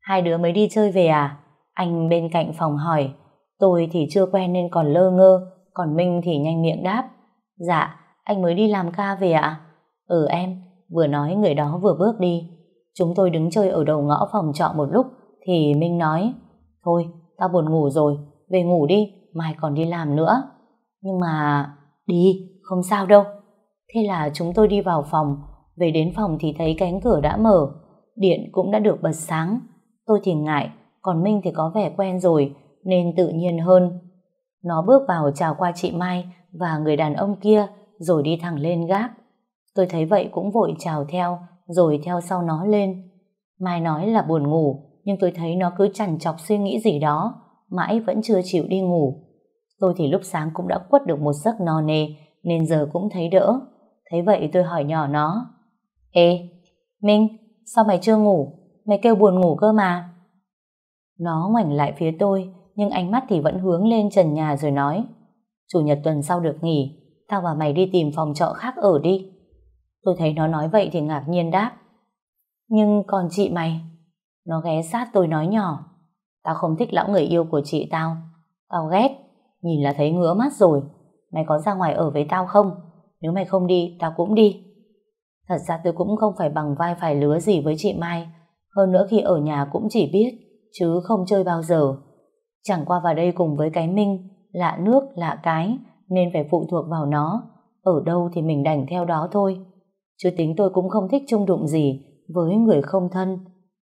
Hai đứa mới đi chơi về à? Anh bên cạnh phòng hỏi. Tôi thì chưa quen nên còn lơ ngơ, còn Minh thì nhanh miệng đáp. Dạ, anh mới đi làm ca về ạ? À? Ừ em, vừa nói người đó vừa bước đi. Chúng tôi đứng chơi ở đầu ngõ phòng trọ một lúc thì Minh nói Thôi, tao buồn ngủ rồi, về ngủ đi, mai còn đi làm nữa. Nhưng mà... Đi, không sao đâu. Thế là chúng tôi đi vào phòng, về đến phòng thì thấy cánh cửa đã mở, điện cũng đã được bật sáng. Tôi thì ngại, còn Minh thì có vẻ quen rồi, nên tự nhiên hơn. Nó bước vào chào qua chị Mai và người đàn ông kia rồi đi thẳng lên gác. Tôi thấy vậy cũng vội chào theo, rồi theo sau nó lên. Mai nói là buồn ngủ, nhưng tôi thấy nó cứ chằn chọc suy nghĩ gì đó, mãi vẫn chưa chịu đi ngủ. Tôi thì lúc sáng cũng đã quất được một giấc no nê, nên giờ cũng thấy đỡ. Thấy vậy tôi hỏi nhỏ nó, Ê, Minh, sao mày chưa ngủ? Mày kêu buồn ngủ cơ mà. Nó ngoảnh lại phía tôi, nhưng ánh mắt thì vẫn hướng lên trần nhà rồi nói, Chủ nhật tuần sau được nghỉ, Tao và mày đi tìm phòng trọ khác ở đi. Tôi thấy nó nói vậy thì ngạc nhiên đáp. Nhưng còn chị mày? Nó ghé sát tôi nói nhỏ. Tao không thích lão người yêu của chị tao. Tao ghét. Nhìn là thấy ngứa mắt rồi. Mày có ra ngoài ở với tao không? Nếu mày không đi, tao cũng đi. Thật ra tôi cũng không phải bằng vai phải lứa gì với chị Mai. Hơn nữa khi ở nhà cũng chỉ biết, chứ không chơi bao giờ. Chẳng qua vào đây cùng với cái Minh, lạ nước, lạ cái, nên phải phụ thuộc vào nó. Ở đâu thì mình đành theo đó thôi. Chứ tính tôi cũng không thích chung đụng gì với người không thân.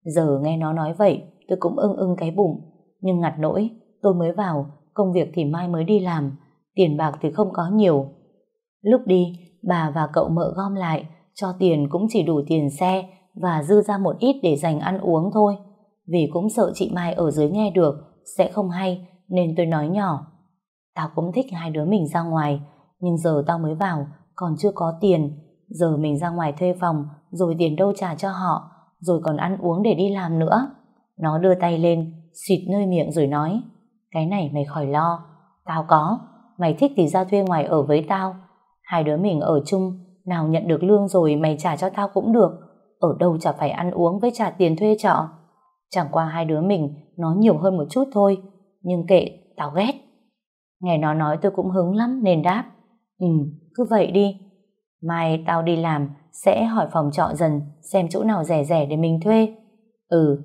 Giờ nghe nó nói vậy, tôi cũng ưng ưng cái bụng. Nhưng ngặt nỗi, tôi mới vào, công việc thì mai mới đi làm, tiền bạc thì không có nhiều. Lúc đi, bà và cậu mợ gom lại, cho tiền cũng chỉ đủ tiền xe và dư ra một ít để dành ăn uống thôi. Vì cũng sợ chị Mai ở dưới nghe được, sẽ không hay, nên tôi nói nhỏ. Tao cũng thích hai đứa mình ra ngoài, nhưng giờ tao mới vào, còn chưa có tiền. Giờ mình ra ngoài thuê phòng, rồi tiền đâu trả cho họ, rồi còn ăn uống để đi làm nữa. Nó đưa tay lên, xịt nơi miệng rồi nói, cái này mày khỏi lo, tao có, mày thích thì ra thuê ngoài ở với tao. Hai đứa mình ở chung, nào nhận được lương rồi mày trả cho tao cũng được, ở đâu chả phải ăn uống với trả tiền thuê trọ. Chẳng qua hai đứa mình nó nhiều hơn một chút thôi, nhưng kệ, tao ghét. Nghe nó nói tôi cũng hứng lắm nên đáp. Ừ, cứ vậy đi. Mai tao đi làm, sẽ hỏi phòng trọ dần xem chỗ nào rẻ rẻ để mình thuê. Ừ,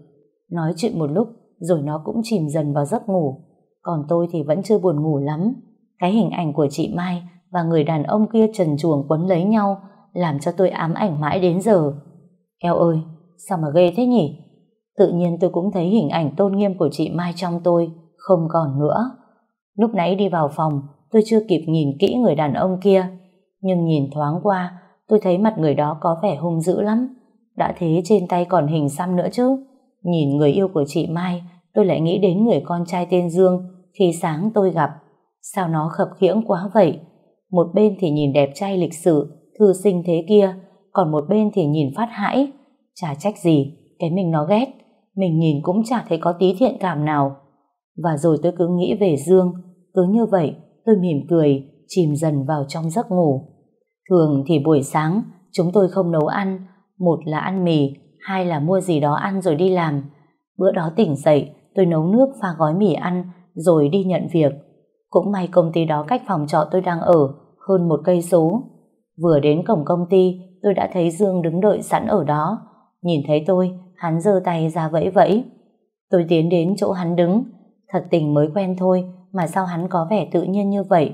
nói chuyện một lúc rồi nó cũng chìm dần vào giấc ngủ. Còn tôi thì vẫn chưa buồn ngủ lắm. Cái hình ảnh của chị Mai và người đàn ông kia trần chuồng quấn lấy nhau làm cho tôi ám ảnh mãi đến giờ. Eo ơi, sao mà ghê thế nhỉ? Tự nhiên tôi cũng thấy hình ảnh tôn nghiêm của chị Mai trong tôi không còn nữa. Lúc nãy đi vào phòng, tôi chưa kịp nhìn kỹ người đàn ông kia. Nhưng nhìn thoáng qua, tôi thấy mặt người đó có vẻ hung dữ lắm. Đã thế trên tay còn hình xăm nữa chứ. Nhìn người yêu của chị Mai, tôi lại nghĩ đến người con trai tên Dương khi sáng tôi gặp. Sao nó khập khiễng quá vậy? Một bên thì nhìn đẹp trai lịch sự, thư sinh thế kia, còn một bên thì nhìn phát hãi. Chả trách gì, cái mình nó ghét. Mình nhìn cũng chả thấy có tí thiện cảm nào. Và rồi tôi cứ nghĩ về Dương, cứ như vậy tôi mỉm cười, chìm dần vào trong giấc ngủ. Thường thì buổi sáng chúng tôi không nấu ăn, một là ăn mì, hai là mua gì đó ăn rồi đi làm. Bữa đó tỉnh dậy, tôi nấu nước pha gói mì ăn rồi đi nhận việc. Cũng may công ty đó cách phòng trọ tôi đang ở hơn một cây số. Vừa đến cổng công ty, tôi đã thấy Dương đứng đợi sẵn ở đó. Nhìn thấy tôi, hắn giơ tay ra vẫy vẫy. Tôi tiến đến chỗ hắn đứng, Thật tình mới quen thôi mà sao hắn có vẻ tự nhiên như vậy.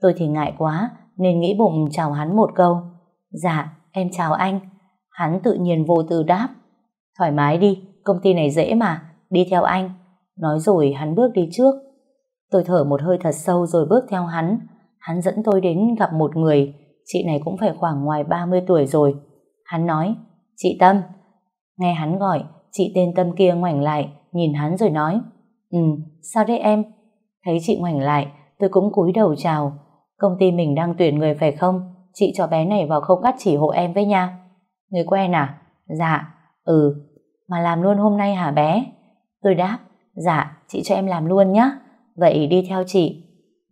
Tôi thì ngại quá nên nghĩ bụng chào hắn một câu. Dạ, em chào anh. Hắn tự nhiên vô tư đáp. Thoải mái đi, công ty này dễ mà, đi theo anh. Nói rồi hắn bước đi trước. Tôi thở một hơi thật sâu rồi bước theo hắn. Hắn dẫn tôi đến gặp một người, chị này cũng phải khoảng ngoài 30 tuổi rồi. Hắn nói, chị Tâm. Nghe hắn gọi, chị tên Tâm kia ngoảnh lại, nhìn hắn rồi nói, Ừ, sao đấy em? Thấy chị ngoảnh lại, tôi cũng cúi đầu chào. Công ty mình đang tuyển người phải không? Chị cho bé này vào không cắt chỉ hộ em với nha. Người quen à? Dạ. Ừ, mà làm luôn hôm nay hả bé? Tôi đáp, dạ, chị cho em làm luôn nhá Vậy đi theo chị.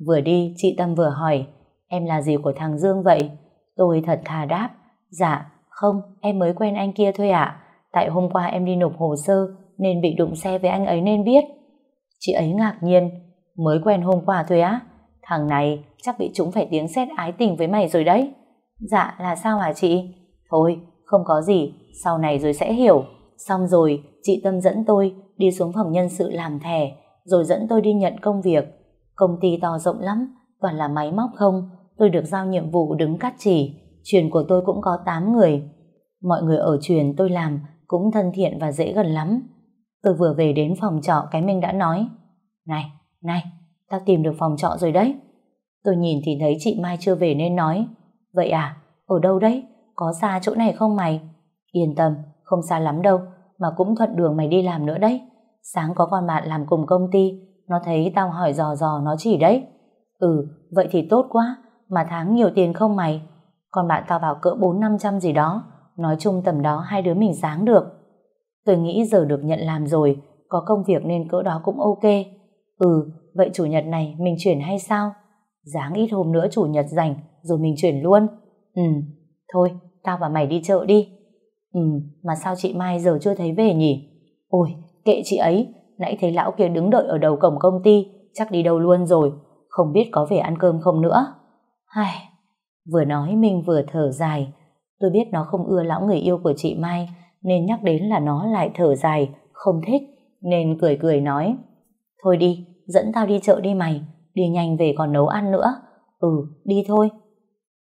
Vừa đi, chị Tâm vừa hỏi, em là gì của thằng Dương vậy? Tôi thật thà đáp, dạ, không, em mới quen anh kia thôi ạ. Tại hôm qua em đi nộp hồ sơ, nên bị đụng xe với anh ấy nên biết. Chị ấy ngạc nhiên, mới quen hôm qua thôi á. Thằng này chắc bị chúng phải tiếng xét ái tình với mày rồi đấy. Dạ là sao hả chị? Thôi, không có gì, sau này rồi sẽ hiểu. Xong rồi, chị Tâm dẫn tôi đi xuống phòng nhân sự làm thẻ, rồi dẫn tôi đi nhận công việc. Công ty to rộng lắm, toàn là máy móc không. Tôi được giao nhiệm vụ đứng cắt chỉ, truyền của tôi cũng có 8 người. Mọi người ở truyền tôi làm cũng thân thiện và dễ gần lắm. Tôi vừa về đến phòng trọ cái Minh đã nói Này, này, ta tìm được phòng trọ rồi đấy Tôi nhìn thì thấy chị Mai chưa về nên nói Vậy à, ở đâu đấy? Có xa chỗ này không mày? Yên tâm, không xa lắm đâu Mà cũng thuận đường mày đi làm nữa đấy Sáng có con bạn làm cùng công ty Nó thấy tao hỏi dò dò nó chỉ đấy Ừ, vậy thì tốt quá Mà tháng nhiều tiền không mày Còn bạn tao vào cỡ 4-500 gì đó Nói chung tầm đó hai đứa mình sáng được Tôi nghĩ giờ được nhận làm rồi, có công việc nên cỡ đó cũng ok. Ừ, vậy chủ nhật này mình chuyển hay sao? Dáng ít hôm nữa chủ nhật rảnh, rồi mình chuyển luôn. Ừ, thôi, tao và mày đi chợ đi. Ừ, mà sao chị Mai giờ chưa thấy về nhỉ? Ôi, kệ chị ấy, nãy thấy lão kia đứng đợi ở đầu cổng công ty, chắc đi đâu luôn rồi, không biết có về ăn cơm không nữa. Hai, vừa nói mình vừa thở dài, tôi biết nó không ưa lão người yêu của chị Mai, nên nhắc đến là nó lại thở dài, không thích, nên cười cười nói. Thôi đi, dẫn tao đi chợ đi mày, đi nhanh về còn nấu ăn nữa. Ừ, đi thôi.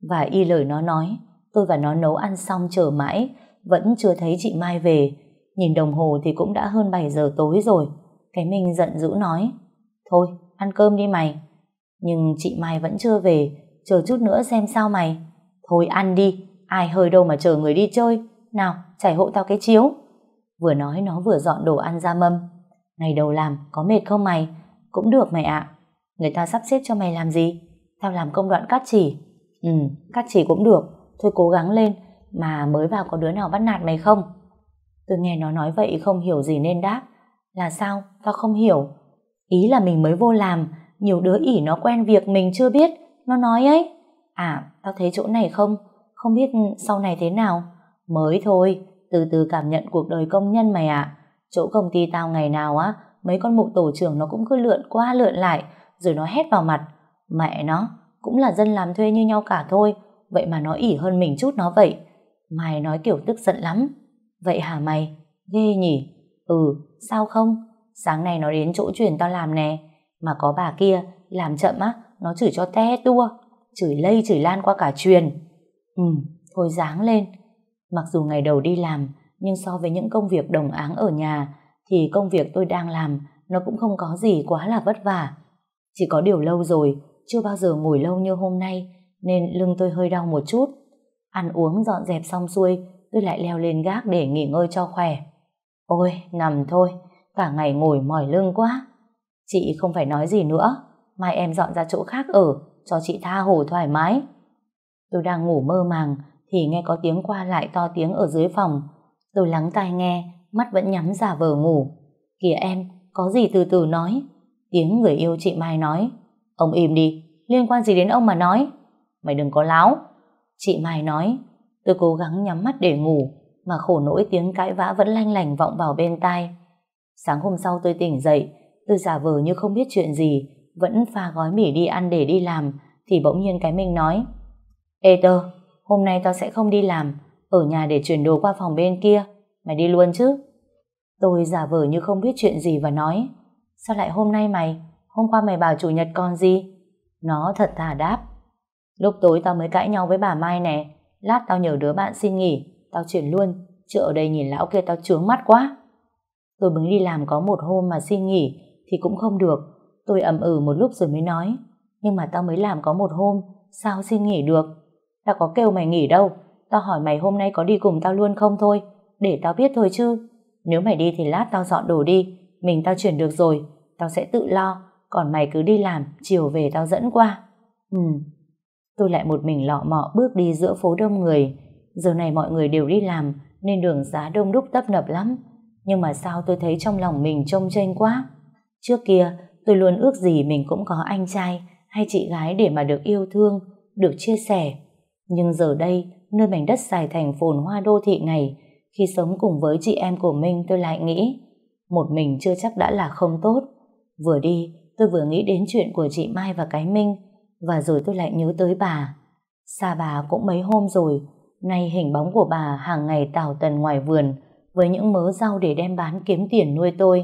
Và y lời nó nói, tôi và nó nấu ăn xong chờ mãi, vẫn chưa thấy chị Mai về. Nhìn đồng hồ thì cũng đã hơn 7 giờ tối rồi. Cái mình giận dữ nói, thôi, ăn cơm đi mày. Nhưng chị Mai vẫn chưa về, chờ chút nữa xem sao mày. Thôi ăn đi, ai hơi đâu mà chờ người đi chơi nào chảy hộ tao cái chiếu vừa nói nó vừa dọn đồ ăn ra mâm ngày đầu làm có mệt không mày cũng được mày ạ người ta sắp xếp cho mày làm gì tao làm công đoạn cắt chỉ ừ cắt chỉ cũng được thôi cố gắng lên mà mới vào có đứa nào bắt nạt mày không tôi nghe nó nói vậy không hiểu gì nên đáp là sao tao không hiểu ý là mình mới vô làm nhiều đứa ỉ nó quen việc mình chưa biết nó nói ấy à tao thấy chỗ này không không biết sau này thế nào Mới thôi, từ từ cảm nhận cuộc đời công nhân mày ạ. Chỗ công ty tao ngày nào á, mấy con mụ tổ trưởng nó cũng cứ lượn qua lượn lại, rồi nó hét vào mặt. Mẹ nó, cũng là dân làm thuê như nhau cả thôi, vậy mà nó ỉ hơn mình chút nó vậy. Mày nói kiểu tức giận lắm. Vậy hả mày? Ghê nhỉ? Ừ, sao không? Sáng nay nó đến chỗ truyền tao làm nè. Mà có bà kia, làm chậm á, nó chửi cho te tua. Chửi lây chửi lan qua cả truyền. Ừ, thôi dáng lên Mặc dù ngày đầu đi làm, nhưng so với những công việc đồng áng ở nhà, thì công việc tôi đang làm nó cũng không có gì quá là vất vả. Chỉ có điều lâu rồi, chưa bao giờ ngồi lâu như hôm nay, nên lưng tôi hơi đau một chút. Ăn uống dọn dẹp xong xuôi, tôi lại leo lên gác để nghỉ ngơi cho khỏe. Ôi, nằm thôi, cả ngày ngồi mỏi lưng quá. Chị không phải nói gì nữa, mai em dọn ra chỗ khác ở, cho chị tha hồ thoải mái. Tôi đang ngủ mơ màng, thì nghe có tiếng qua lại to tiếng ở dưới phòng. Tôi lắng tai nghe, mắt vẫn nhắm giả vờ ngủ. Kìa em, có gì từ từ nói. Tiếng người yêu chị Mai nói. Ông im đi, liên quan gì đến ông mà nói. Mày đừng có láo. Chị Mai nói. Tôi cố gắng nhắm mắt để ngủ, mà khổ nỗi tiếng cãi vã vẫn lanh lành vọng vào bên tai. Sáng hôm sau tôi tỉnh dậy, tôi giả vờ như không biết chuyện gì, vẫn pha gói mì đi ăn để đi làm, thì bỗng nhiên cái mình nói. Ê tơ, Hôm nay tao sẽ không đi làm, ở nhà để chuyển đồ qua phòng bên kia. Mày đi luôn chứ? Tôi giả vờ như không biết chuyện gì và nói. Sao lại hôm nay mày? Hôm qua mày bảo chủ nhật còn gì? Nó thật thà đáp. Lúc tối tao mới cãi nhau với bà Mai nè. Lát tao nhờ đứa bạn xin nghỉ. Tao chuyển luôn. Chợ ở đây nhìn lão kia tao trướng mắt quá. Tôi mới đi làm có một hôm mà xin nghỉ thì cũng không được. Tôi ẩm ừ một lúc rồi mới nói. Nhưng mà tao mới làm có một hôm. Sao xin nghỉ được? Tao có kêu mày nghỉ đâu Tao hỏi mày hôm nay có đi cùng tao luôn không thôi Để tao biết thôi chứ Nếu mày đi thì lát tao dọn đồ đi Mình tao chuyển được rồi Tao sẽ tự lo Còn mày cứ đi làm Chiều về tao dẫn qua Ừ Tôi lại một mình lọ mọ bước đi giữa phố đông người Giờ này mọi người đều đi làm Nên đường giá đông đúc tấp nập lắm Nhưng mà sao tôi thấy trong lòng mình trông chênh quá Trước kia tôi luôn ước gì mình cũng có anh trai hay chị gái để mà được yêu thương, được chia sẻ, nhưng giờ đây, nơi mảnh đất xài thành phồn hoa đô thị này, khi sống cùng với chị em của Minh tôi lại nghĩ, một mình chưa chắc đã là không tốt. Vừa đi, tôi vừa nghĩ đến chuyện của chị Mai và cái Minh, và rồi tôi lại nhớ tới bà. Xa bà cũng mấy hôm rồi, nay hình bóng của bà hàng ngày tào tần ngoài vườn, với những mớ rau để đem bán kiếm tiền nuôi tôi.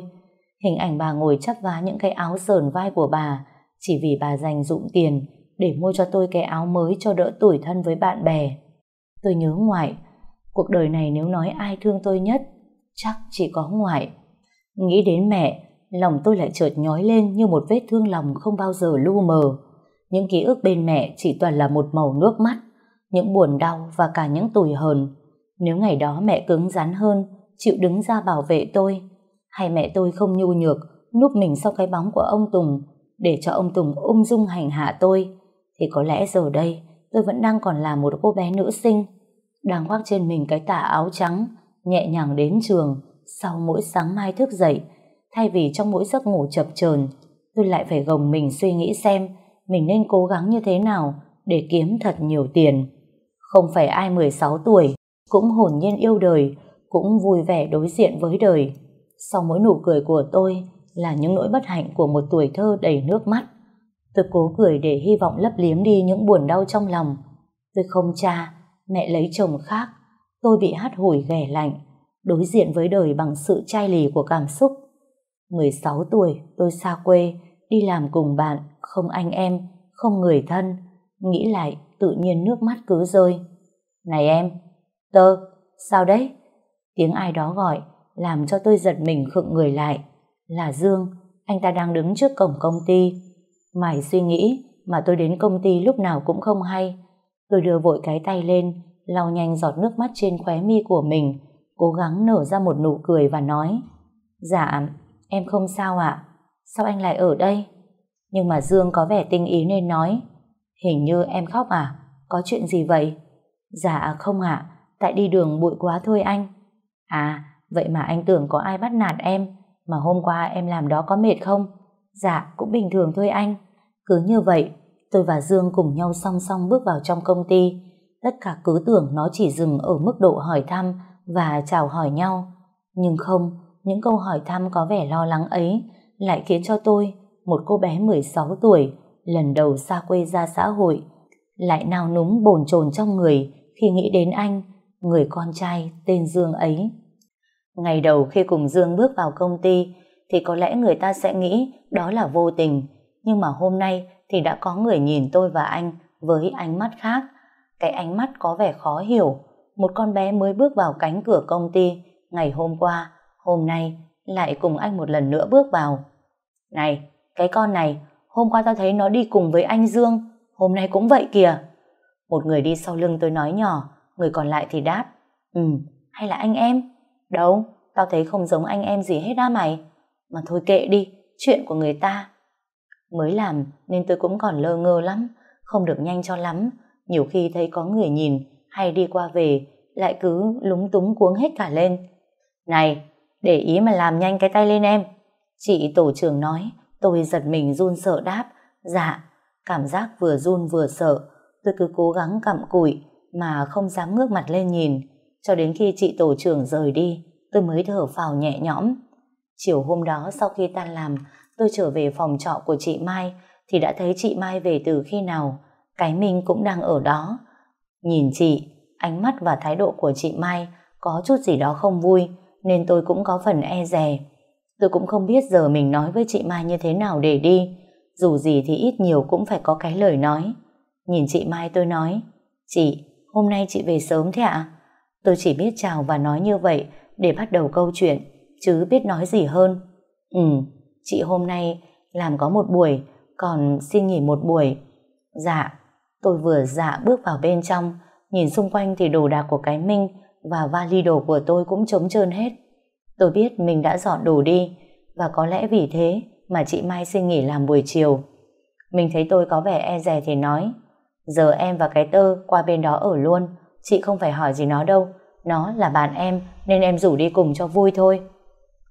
Hình ảnh bà ngồi chắp vá những cái áo sờn vai của bà, chỉ vì bà dành dụng tiền để mua cho tôi cái áo mới cho đỡ tuổi thân với bạn bè. Tôi nhớ ngoại, cuộc đời này nếu nói ai thương tôi nhất, chắc chỉ có ngoại. Nghĩ đến mẹ, lòng tôi lại chợt nhói lên như một vết thương lòng không bao giờ lu mờ. Những ký ức bên mẹ chỉ toàn là một màu nước mắt, những buồn đau và cả những tủi hờn. Nếu ngày đó mẹ cứng rắn hơn, chịu đứng ra bảo vệ tôi, hay mẹ tôi không nhu nhược, núp mình sau cái bóng của ông Tùng, để cho ông Tùng ung dung hành hạ tôi, thì có lẽ giờ đây tôi vẫn đang còn là một cô bé nữ sinh đang khoác trên mình cái tà áo trắng nhẹ nhàng đến trường sau mỗi sáng mai thức dậy thay vì trong mỗi giấc ngủ chập chờn tôi lại phải gồng mình suy nghĩ xem mình nên cố gắng như thế nào để kiếm thật nhiều tiền không phải ai 16 tuổi cũng hồn nhiên yêu đời cũng vui vẻ đối diện với đời sau mỗi nụ cười của tôi là những nỗi bất hạnh của một tuổi thơ đầy nước mắt Tôi cố cười để hy vọng lấp liếm đi những buồn đau trong lòng. Tôi không cha, mẹ lấy chồng khác. Tôi bị hát hủi ghẻ lạnh, đối diện với đời bằng sự chai lì của cảm xúc. 16 tuổi, tôi xa quê, đi làm cùng bạn, không anh em, không người thân. Nghĩ lại, tự nhiên nước mắt cứ rơi. Này em, tơ, sao đấy? Tiếng ai đó gọi, làm cho tôi giật mình khựng người lại. Là Dương, anh ta đang đứng trước cổng công ty, Mải suy nghĩ mà tôi đến công ty lúc nào cũng không hay. Tôi đưa vội cái tay lên, lau nhanh giọt nước mắt trên khóe mi của mình, cố gắng nở ra một nụ cười và nói Dạ, em không sao ạ. Sao anh lại ở đây? Nhưng mà Dương có vẻ tinh ý nên nói Hình như em khóc à? Có chuyện gì vậy? Dạ không ạ, tại đi đường bụi quá thôi anh. À, vậy mà anh tưởng có ai bắt nạt em, mà hôm qua em làm đó có mệt không? Dạ, cũng bình thường thôi anh. Cứ như vậy, tôi và Dương cùng nhau song song bước vào trong công ty. Tất cả cứ tưởng nó chỉ dừng ở mức độ hỏi thăm và chào hỏi nhau. Nhưng không, những câu hỏi thăm có vẻ lo lắng ấy lại khiến cho tôi, một cô bé 16 tuổi, lần đầu xa quê ra xã hội, lại nao núng bồn chồn trong người khi nghĩ đến anh, người con trai tên Dương ấy. Ngày đầu khi cùng Dương bước vào công ty thì có lẽ người ta sẽ nghĩ đó là vô tình, nhưng mà hôm nay thì đã có người nhìn tôi và anh với ánh mắt khác. Cái ánh mắt có vẻ khó hiểu. Một con bé mới bước vào cánh cửa công ty ngày hôm qua, hôm nay lại cùng anh một lần nữa bước vào. Này, cái con này, hôm qua tao thấy nó đi cùng với anh Dương, hôm nay cũng vậy kìa. Một người đi sau lưng tôi nói nhỏ, người còn lại thì đáp. Ừ, hay là anh em? Đâu, tao thấy không giống anh em gì hết á mày. Mà thôi kệ đi, chuyện của người ta Mới làm nên tôi cũng còn lơ ngơ lắm, không được nhanh cho lắm. Nhiều khi thấy có người nhìn hay đi qua về lại cứ lúng túng cuống hết cả lên. Này, để ý mà làm nhanh cái tay lên em. Chị tổ trưởng nói, tôi giật mình run sợ đáp. Dạ, cảm giác vừa run vừa sợ. Tôi cứ cố gắng cặm cụi mà không dám ngước mặt lên nhìn. Cho đến khi chị tổ trưởng rời đi, tôi mới thở phào nhẹ nhõm. Chiều hôm đó sau khi tan làm, Tôi trở về phòng trọ của chị Mai thì đã thấy chị Mai về từ khi nào. Cái Minh cũng đang ở đó. Nhìn chị, ánh mắt và thái độ của chị Mai có chút gì đó không vui nên tôi cũng có phần e dè. Tôi cũng không biết giờ mình nói với chị Mai như thế nào để đi. Dù gì thì ít nhiều cũng phải có cái lời nói. Nhìn chị Mai tôi nói, Chị, hôm nay chị về sớm thế ạ? À? Tôi chỉ biết chào và nói như vậy để bắt đầu câu chuyện, chứ biết nói gì hơn. Ừ, chị hôm nay làm có một buổi, còn xin nghỉ một buổi. Dạ, tôi vừa dạ bước vào bên trong, nhìn xung quanh thì đồ đạc của cái Minh và vali đồ của tôi cũng trống trơn hết. Tôi biết mình đã dọn đồ đi, và có lẽ vì thế mà chị Mai xin nghỉ làm buổi chiều. Mình thấy tôi có vẻ e dè thì nói, giờ em và cái tơ qua bên đó ở luôn, chị không phải hỏi gì nó đâu, nó là bạn em nên em rủ đi cùng cho vui thôi.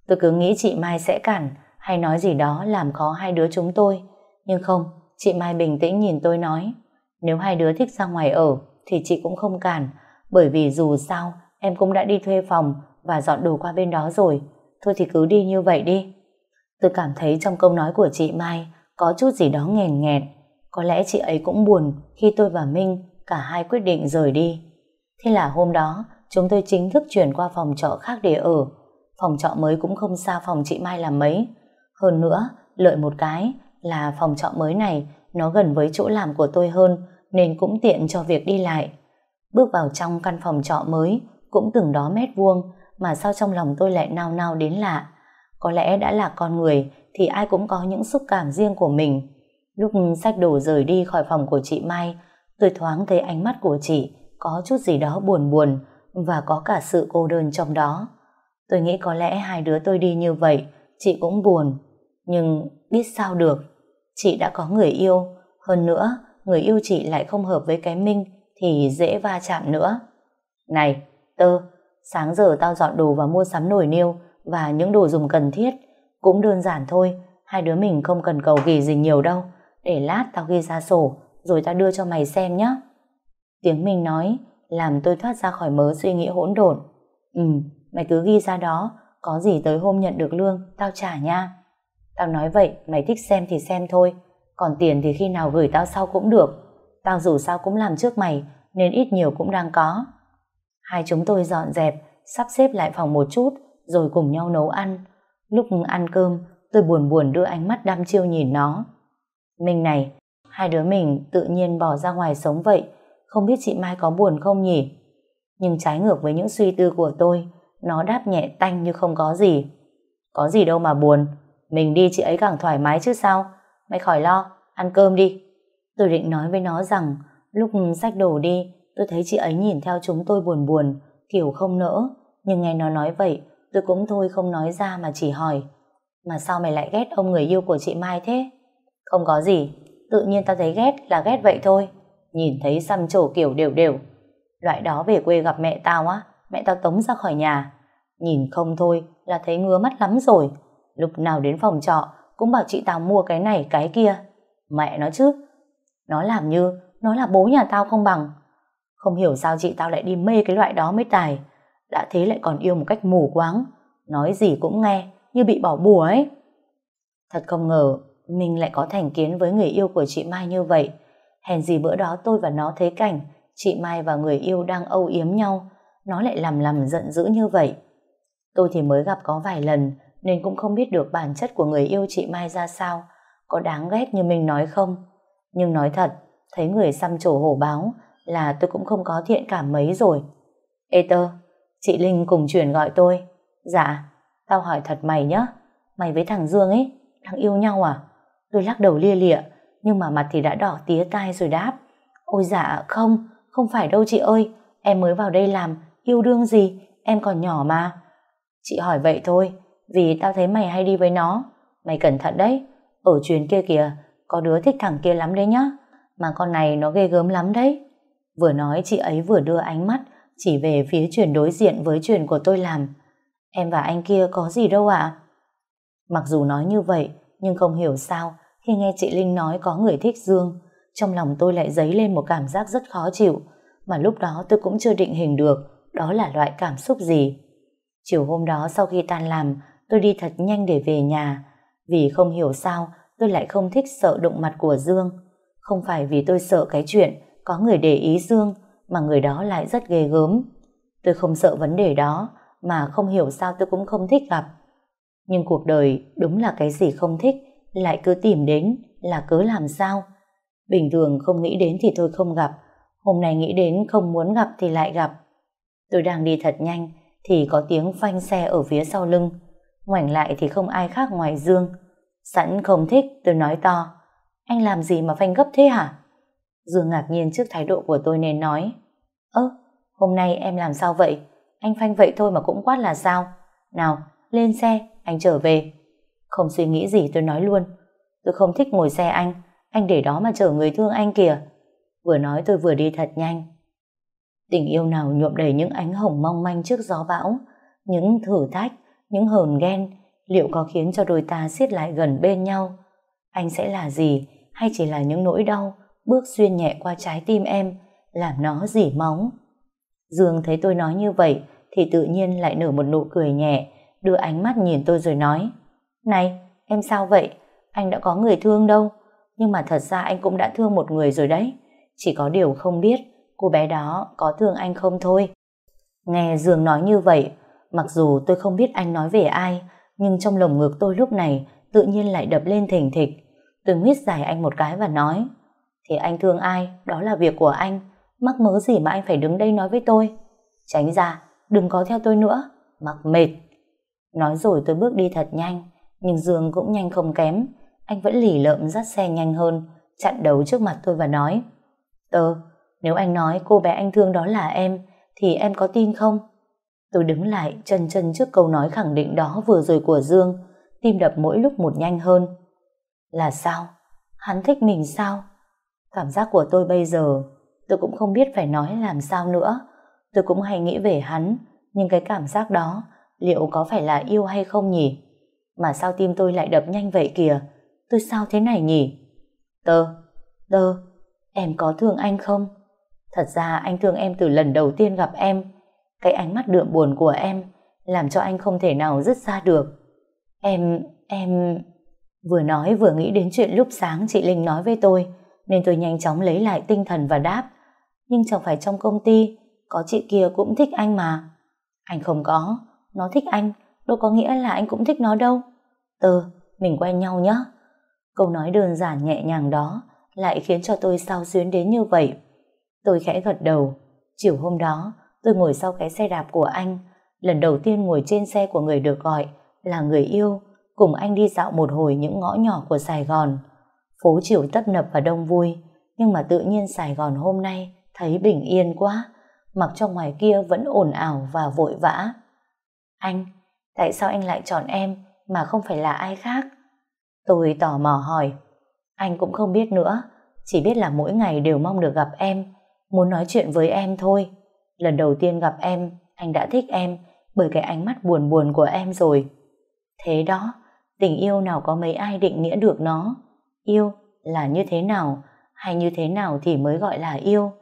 Tôi cứ nghĩ chị Mai sẽ cản, hay nói gì đó làm khó hai đứa chúng tôi. Nhưng không, chị Mai bình tĩnh nhìn tôi nói, nếu hai đứa thích ra ngoài ở thì chị cũng không cản, bởi vì dù sao em cũng đã đi thuê phòng và dọn đồ qua bên đó rồi, thôi thì cứ đi như vậy đi. Tôi cảm thấy trong câu nói của chị Mai có chút gì đó nghèn nghẹt, có lẽ chị ấy cũng buồn khi tôi và Minh cả hai quyết định rời đi. Thế là hôm đó, chúng tôi chính thức chuyển qua phòng trọ khác để ở. Phòng trọ mới cũng không xa phòng chị Mai là mấy, hơn nữa, lợi một cái là phòng trọ mới này nó gần với chỗ làm của tôi hơn nên cũng tiện cho việc đi lại. Bước vào trong căn phòng trọ mới cũng từng đó mét vuông mà sao trong lòng tôi lại nao nao đến lạ. Có lẽ đã là con người thì ai cũng có những xúc cảm riêng của mình. Lúc sách đồ rời đi khỏi phòng của chị Mai, tôi thoáng thấy ánh mắt của chị có chút gì đó buồn buồn và có cả sự cô đơn trong đó. Tôi nghĩ có lẽ hai đứa tôi đi như vậy, chị cũng buồn nhưng biết sao được, chị đã có người yêu, hơn nữa người yêu chị lại không hợp với cái Minh thì dễ va chạm nữa. Này, tơ, sáng giờ tao dọn đồ và mua sắm nồi niêu và những đồ dùng cần thiết, cũng đơn giản thôi, hai đứa mình không cần cầu kỳ gì nhiều đâu, để lát tao ghi ra sổ rồi tao đưa cho mày xem nhé. Tiếng Minh nói, làm tôi thoát ra khỏi mớ suy nghĩ hỗn độn. Ừ, mày cứ ghi ra đó, có gì tới hôm nhận được lương, tao trả nha. Tao nói vậy, mày thích xem thì xem thôi. Còn tiền thì khi nào gửi tao sau cũng được. Tao dù sao cũng làm trước mày, nên ít nhiều cũng đang có. Hai chúng tôi dọn dẹp, sắp xếp lại phòng một chút, rồi cùng nhau nấu ăn. Lúc ăn cơm, tôi buồn buồn đưa ánh mắt đăm chiêu nhìn nó. Mình này, hai đứa mình tự nhiên bỏ ra ngoài sống vậy, không biết chị Mai có buồn không nhỉ? Nhưng trái ngược với những suy tư của tôi, nó đáp nhẹ tanh như không có gì. Có gì đâu mà buồn, mình đi chị ấy càng thoải mái chứ sao Mày khỏi lo, ăn cơm đi Tôi định nói với nó rằng Lúc sách đồ đi Tôi thấy chị ấy nhìn theo chúng tôi buồn buồn Kiểu không nỡ Nhưng nghe nó nói vậy Tôi cũng thôi không nói ra mà chỉ hỏi Mà sao mày lại ghét ông người yêu của chị Mai thế Không có gì Tự nhiên tao thấy ghét là ghét vậy thôi Nhìn thấy xăm trổ kiểu đều đều Loại đó về quê gặp mẹ tao á Mẹ tao tống ra khỏi nhà Nhìn không thôi là thấy ngứa mắt lắm rồi lúc nào đến phòng trọ cũng bảo chị tao mua cái này cái kia. Mẹ nó chứ, nó làm như nó là bố nhà tao không bằng. Không hiểu sao chị tao lại đi mê cái loại đó mới tài, đã thế lại còn yêu một cách mù quáng, nói gì cũng nghe, như bị bỏ bùa ấy. Thật không ngờ, mình lại có thành kiến với người yêu của chị Mai như vậy. Hèn gì bữa đó tôi và nó thấy cảnh, chị Mai và người yêu đang âu yếm nhau, nó lại làm lầm giận dữ như vậy. Tôi thì mới gặp có vài lần, nên cũng không biết được bản chất của người yêu chị Mai ra sao, có đáng ghét như mình nói không. Nhưng nói thật, thấy người xăm trổ hổ báo là tôi cũng không có thiện cảm mấy rồi. Ê tơ, chị Linh cùng chuyển gọi tôi. Dạ, tao hỏi thật mày nhá, mày với thằng Dương ấy, đang yêu nhau à? Tôi lắc đầu lia lịa, nhưng mà mặt thì đã đỏ tía tai rồi đáp. Ôi dạ không, không phải đâu chị ơi, em mới vào đây làm, yêu đương gì, em còn nhỏ mà. Chị hỏi vậy thôi, vì tao thấy mày hay đi với nó. Mày cẩn thận đấy, ở chuyến kia kìa, có đứa thích thằng kia lắm đấy nhá, mà con này nó ghê gớm lắm đấy. Vừa nói chị ấy vừa đưa ánh mắt chỉ về phía chuyển đối diện với chuyển của tôi làm. Em và anh kia có gì đâu ạ? Mặc dù nói như vậy, nhưng không hiểu sao khi nghe chị Linh nói có người thích Dương, trong lòng tôi lại dấy lên một cảm giác rất khó chịu, mà lúc đó tôi cũng chưa định hình được đó là loại cảm xúc gì. Chiều hôm đó sau khi tan làm, tôi đi thật nhanh để về nhà. Vì không hiểu sao, tôi lại không thích sợ động mặt của Dương. Không phải vì tôi sợ cái chuyện có người để ý Dương, mà người đó lại rất ghê gớm. Tôi không sợ vấn đề đó, mà không hiểu sao tôi cũng không thích gặp. Nhưng cuộc đời đúng là cái gì không thích, lại cứ tìm đến, là cứ làm sao. Bình thường không nghĩ đến thì tôi không gặp, hôm nay nghĩ đến không muốn gặp thì lại gặp. Tôi đang đi thật nhanh, thì có tiếng phanh xe ở phía sau lưng. Ngoảnh lại thì không ai khác ngoài Dương. Sẵn không thích, tôi nói to. Anh làm gì mà phanh gấp thế hả? Dương ngạc nhiên trước thái độ của tôi nên nói. Ơ, hôm nay em làm sao vậy? Anh phanh vậy thôi mà cũng quát là sao? Nào, lên xe, anh trở về. Không suy nghĩ gì tôi nói luôn. Tôi không thích ngồi xe anh, anh để đó mà chở người thương anh kìa. Vừa nói tôi vừa đi thật nhanh. Tình yêu nào nhuộm đầy những ánh hồng mong manh trước gió bão, những thử thách, những hờn ghen liệu có khiến cho đôi ta xiết lại gần bên nhau? Anh sẽ là gì hay chỉ là những nỗi đau bước xuyên nhẹ qua trái tim em làm nó dỉ móng Dương thấy tôi nói như vậy thì tự nhiên lại nở một nụ cười nhẹ đưa ánh mắt nhìn tôi rồi nói Này, em sao vậy? Anh đã có người thương đâu nhưng mà thật ra anh cũng đã thương một người rồi đấy chỉ có điều không biết cô bé đó có thương anh không thôi. Nghe Dương nói như vậy Mặc dù tôi không biết anh nói về ai, nhưng trong lồng ngực tôi lúc này tự nhiên lại đập lên thỉnh thịch. Tôi nguyết giải anh một cái và nói Thì anh thương ai, đó là việc của anh. Mắc mớ gì mà anh phải đứng đây nói với tôi. Tránh ra, đừng có theo tôi nữa. Mặc mệt. Nói rồi tôi bước đi thật nhanh, nhưng Dương cũng nhanh không kém. Anh vẫn lì lợm dắt xe nhanh hơn, chặn đầu trước mặt tôi và nói Tớ, nếu anh nói cô bé anh thương đó là em, thì em có tin không? Tôi đứng lại chân chân trước câu nói khẳng định đó vừa rồi của Dương, tim đập mỗi lúc một nhanh hơn. Là sao? Hắn thích mình sao? Cảm giác của tôi bây giờ, tôi cũng không biết phải nói làm sao nữa. Tôi cũng hay nghĩ về hắn, nhưng cái cảm giác đó liệu có phải là yêu hay không nhỉ? Mà sao tim tôi lại đập nhanh vậy kìa? Tôi sao thế này nhỉ? Tơ, tơ, em có thương anh không? Thật ra anh thương em từ lần đầu tiên gặp em, cái ánh mắt đượm buồn của em làm cho anh không thể nào dứt ra được. Em, em... Vừa nói vừa nghĩ đến chuyện lúc sáng chị Linh nói với tôi, nên tôi nhanh chóng lấy lại tinh thần và đáp. Nhưng chẳng phải trong công ty, có chị kia cũng thích anh mà. Anh không có, nó thích anh, đâu có nghĩa là anh cũng thích nó đâu. Tờ, mình quen nhau nhé. Câu nói đơn giản nhẹ nhàng đó lại khiến cho tôi sao xuyến đến như vậy. Tôi khẽ gật đầu. Chiều hôm đó, Tôi ngồi sau cái xe đạp của anh, lần đầu tiên ngồi trên xe của người được gọi là người yêu, cùng anh đi dạo một hồi những ngõ nhỏ của Sài Gòn. Phố chiều tấp nập và đông vui, nhưng mà tự nhiên Sài Gòn hôm nay thấy bình yên quá, mặc cho ngoài kia vẫn ồn ào và vội vã. Anh, tại sao anh lại chọn em mà không phải là ai khác? Tôi tò mò hỏi. Anh cũng không biết nữa, chỉ biết là mỗi ngày đều mong được gặp em, muốn nói chuyện với em thôi. Lần đầu tiên gặp em, anh đã thích em bởi cái ánh mắt buồn buồn của em rồi. Thế đó, tình yêu nào có mấy ai định nghĩa được nó. Yêu là như thế nào, hay như thế nào thì mới gọi là yêu.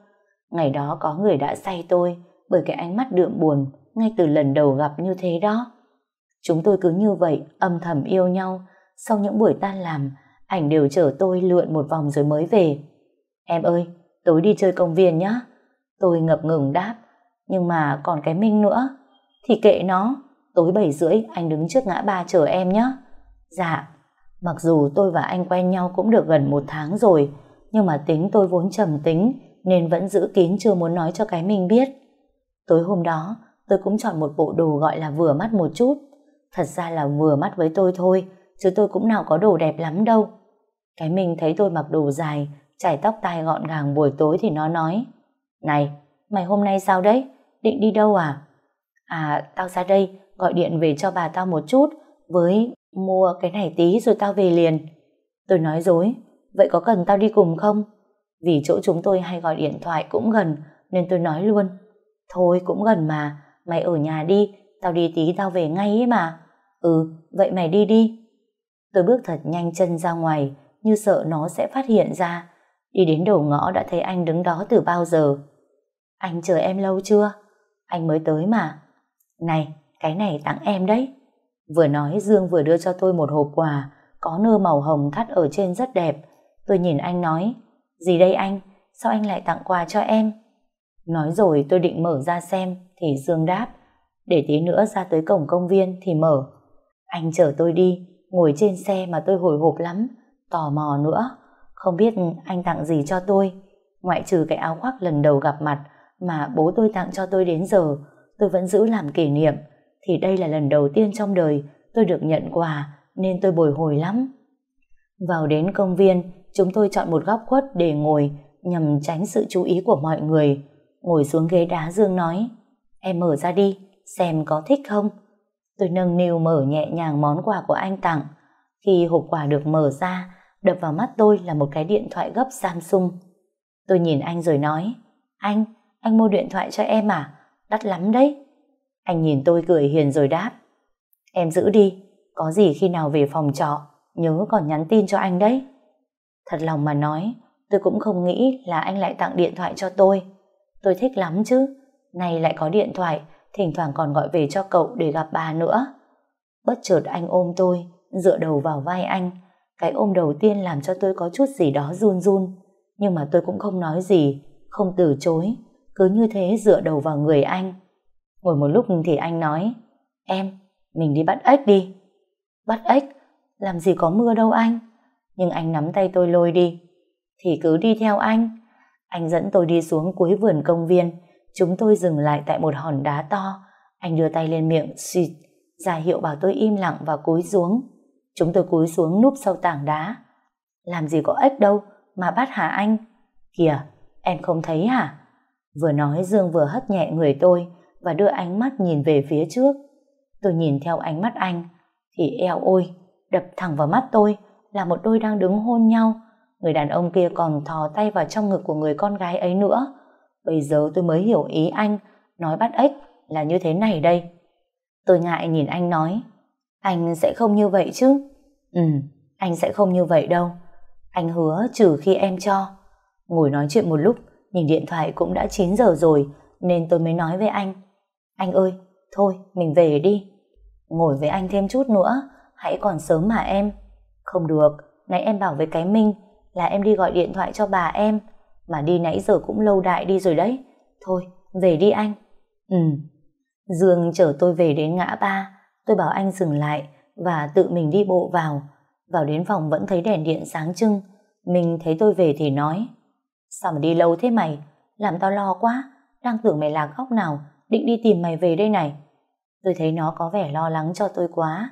Ngày đó có người đã say tôi bởi cái ánh mắt đượm buồn ngay từ lần đầu gặp như thế đó. Chúng tôi cứ như vậy âm thầm yêu nhau. Sau những buổi tan làm, ảnh đều chở tôi lượn một vòng rồi mới về. Em ơi, tối đi chơi công viên nhá. Tôi ngập ngừng đáp nhưng mà còn cái Minh nữa. Thì kệ nó, tối 7 rưỡi anh đứng trước ngã ba chờ em nhé. Dạ, mặc dù tôi và anh quen nhau cũng được gần một tháng rồi, nhưng mà tính tôi vốn trầm tính nên vẫn giữ kín chưa muốn nói cho cái Minh biết. Tối hôm đó, tôi cũng chọn một bộ đồ gọi là vừa mắt một chút. Thật ra là vừa mắt với tôi thôi, chứ tôi cũng nào có đồ đẹp lắm đâu. Cái Minh thấy tôi mặc đồ dài, chải tóc tai gọn gàng buổi tối thì nó nói Này, mày hôm nay sao đấy? định đi đâu à? À, tao ra đây, gọi điện về cho bà tao một chút, với mua cái này tí rồi tao về liền. Tôi nói dối, vậy có cần tao đi cùng không? Vì chỗ chúng tôi hay gọi điện thoại cũng gần, nên tôi nói luôn. Thôi cũng gần mà, mày ở nhà đi, tao đi tí tao về ngay ấy mà. Ừ, vậy mày đi đi. Tôi bước thật nhanh chân ra ngoài, như sợ nó sẽ phát hiện ra. Đi đến đầu ngõ đã thấy anh đứng đó từ bao giờ. Anh chờ em lâu chưa? anh mới tới mà. Này, cái này tặng em đấy. Vừa nói Dương vừa đưa cho tôi một hộp quà, có nơ màu hồng thắt ở trên rất đẹp. Tôi nhìn anh nói, gì đây anh, sao anh lại tặng quà cho em? Nói rồi tôi định mở ra xem, thì Dương đáp, để tí nữa ra tới cổng công viên thì mở. Anh chở tôi đi, ngồi trên xe mà tôi hồi hộp lắm, tò mò nữa. Không biết anh tặng gì cho tôi, ngoại trừ cái áo khoác lần đầu gặp mặt, mà bố tôi tặng cho tôi đến giờ tôi vẫn giữ làm kỷ niệm thì đây là lần đầu tiên trong đời tôi được nhận quà nên tôi bồi hồi lắm. Vào đến công viên, chúng tôi chọn một góc khuất để ngồi nhằm tránh sự chú ý của mọi người. Ngồi xuống ghế đá Dương nói Em mở ra đi, xem có thích không? Tôi nâng niu mở nhẹ nhàng món quà của anh tặng. Khi hộp quà được mở ra, đập vào mắt tôi là một cái điện thoại gấp Samsung. Tôi nhìn anh rồi nói Anh, anh mua điện thoại cho em à? Đắt lắm đấy. Anh nhìn tôi cười hiền rồi đáp. Em giữ đi, có gì khi nào về phòng trọ, nhớ còn nhắn tin cho anh đấy. Thật lòng mà nói, tôi cũng không nghĩ là anh lại tặng điện thoại cho tôi. Tôi thích lắm chứ, nay lại có điện thoại, thỉnh thoảng còn gọi về cho cậu để gặp bà nữa. Bất chợt anh ôm tôi, dựa đầu vào vai anh. Cái ôm đầu tiên làm cho tôi có chút gì đó run run, nhưng mà tôi cũng không nói gì, không từ chối, cứ như thế dựa đầu vào người anh. Ngồi một lúc thì anh nói, em, mình đi bắt ếch đi. Bắt ếch? Làm gì có mưa đâu anh. Nhưng anh nắm tay tôi lôi đi. Thì cứ đi theo anh. Anh dẫn tôi đi xuống cuối vườn công viên. Chúng tôi dừng lại tại một hòn đá to. Anh đưa tay lên miệng, xịt, ra hiệu bảo tôi im lặng và cúi xuống. Chúng tôi cúi xuống núp sau tảng đá. Làm gì có ếch đâu mà bắt hả anh? Kìa, em không thấy hả? Vừa nói Dương vừa hất nhẹ người tôi và đưa ánh mắt nhìn về phía trước. Tôi nhìn theo ánh mắt anh, thì eo ôi, đập thẳng vào mắt tôi là một đôi đang đứng hôn nhau. Người đàn ông kia còn thò tay vào trong ngực của người con gái ấy nữa. Bây giờ tôi mới hiểu ý anh, nói bắt ếch là như thế này đây. Tôi ngại nhìn anh nói, anh sẽ không như vậy chứ? Ừ, anh sẽ không như vậy đâu. Anh hứa trừ khi em cho. Ngồi nói chuyện một lúc, Nhìn điện thoại cũng đã 9 giờ rồi nên tôi mới nói với anh. Anh ơi, thôi mình về đi. Ngồi với anh thêm chút nữa, hãy còn sớm mà em. Không được, nãy em bảo với cái Minh là em đi gọi điện thoại cho bà em. Mà đi nãy giờ cũng lâu đại đi rồi đấy. Thôi, về đi anh. Ừ. Dương chở tôi về đến ngã ba. Tôi bảo anh dừng lại và tự mình đi bộ vào. Vào đến phòng vẫn thấy đèn điện sáng trưng. Mình thấy tôi về thì nói. Sao mà đi lâu thế mày? Làm tao lo quá. Đang tưởng mày lạc góc nào, định đi tìm mày về đây này. Tôi thấy nó có vẻ lo lắng cho tôi quá.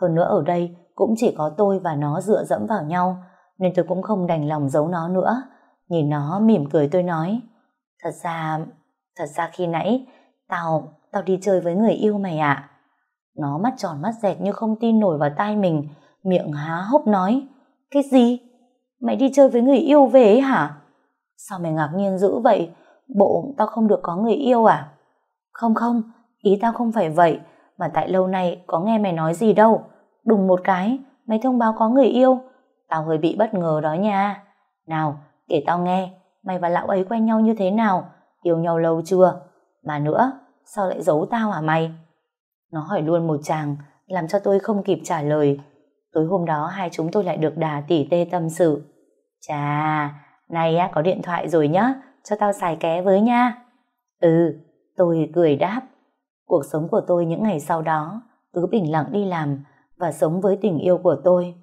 Hơn nữa ở đây cũng chỉ có tôi và nó dựa dẫm vào nhau, nên tôi cũng không đành lòng giấu nó nữa. Nhìn nó mỉm cười tôi nói. Thật ra, thật ra khi nãy, tao, tao đi chơi với người yêu mày ạ. Nó mắt tròn mắt dẹt như không tin nổi vào tai mình, miệng há hốc nói. Cái gì? Mày đi chơi với người yêu về ấy hả? Sao mày ngạc nhiên dữ vậy? Bộ tao không được có người yêu à? Không không, ý tao không phải vậy, mà tại lâu nay có nghe mày nói gì đâu. Đùng một cái, mày thông báo có người yêu. Tao hơi bị bất ngờ đó nha. Nào, kể tao nghe, mày và lão ấy quen nhau như thế nào? Yêu nhau lâu chưa? Mà nữa, sao lại giấu tao hả mày? Nó hỏi luôn một chàng, làm cho tôi không kịp trả lời. Tối hôm đó hai chúng tôi lại được đà tỉ tê tâm sự. Chà, này có điện thoại rồi nhá, cho tao xài ké với nha. Ừ, tôi cười đáp. Cuộc sống của tôi những ngày sau đó cứ bình lặng đi làm và sống với tình yêu của tôi.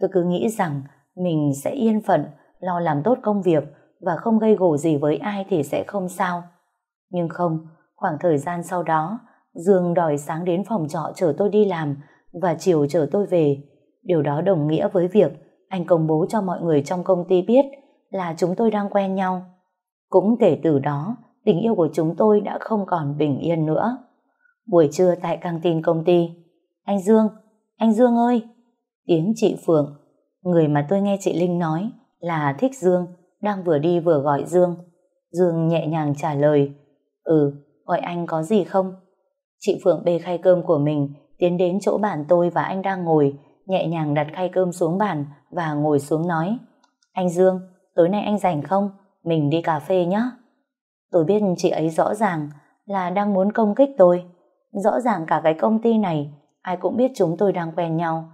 Tôi cứ nghĩ rằng mình sẽ yên phận, lo làm tốt công việc và không gây gổ gì với ai thì sẽ không sao. Nhưng không, khoảng thời gian sau đó, Dương đòi sáng đến phòng trọ chở tôi đi làm và chiều chở tôi về. Điều đó đồng nghĩa với việc anh công bố cho mọi người trong công ty biết là chúng tôi đang quen nhau. Cũng kể từ đó, tình yêu của chúng tôi đã không còn bình yên nữa. Buổi trưa tại căng tin công ty, anh Dương, anh Dương ơi! Tiếng chị Phượng, người mà tôi nghe chị Linh nói là thích Dương, đang vừa đi vừa gọi Dương. Dương nhẹ nhàng trả lời, ừ, gọi anh có gì không? Chị Phượng bê khay cơm của mình, tiến đến chỗ bàn tôi và anh đang ngồi, nhẹ nhàng đặt khay cơm xuống bàn và ngồi xuống nói. Anh Dương, tối nay anh rảnh không? Mình đi cà phê nhé. Tôi biết chị ấy rõ ràng là đang muốn công kích tôi. Rõ ràng cả cái công ty này ai cũng biết chúng tôi đang quen nhau.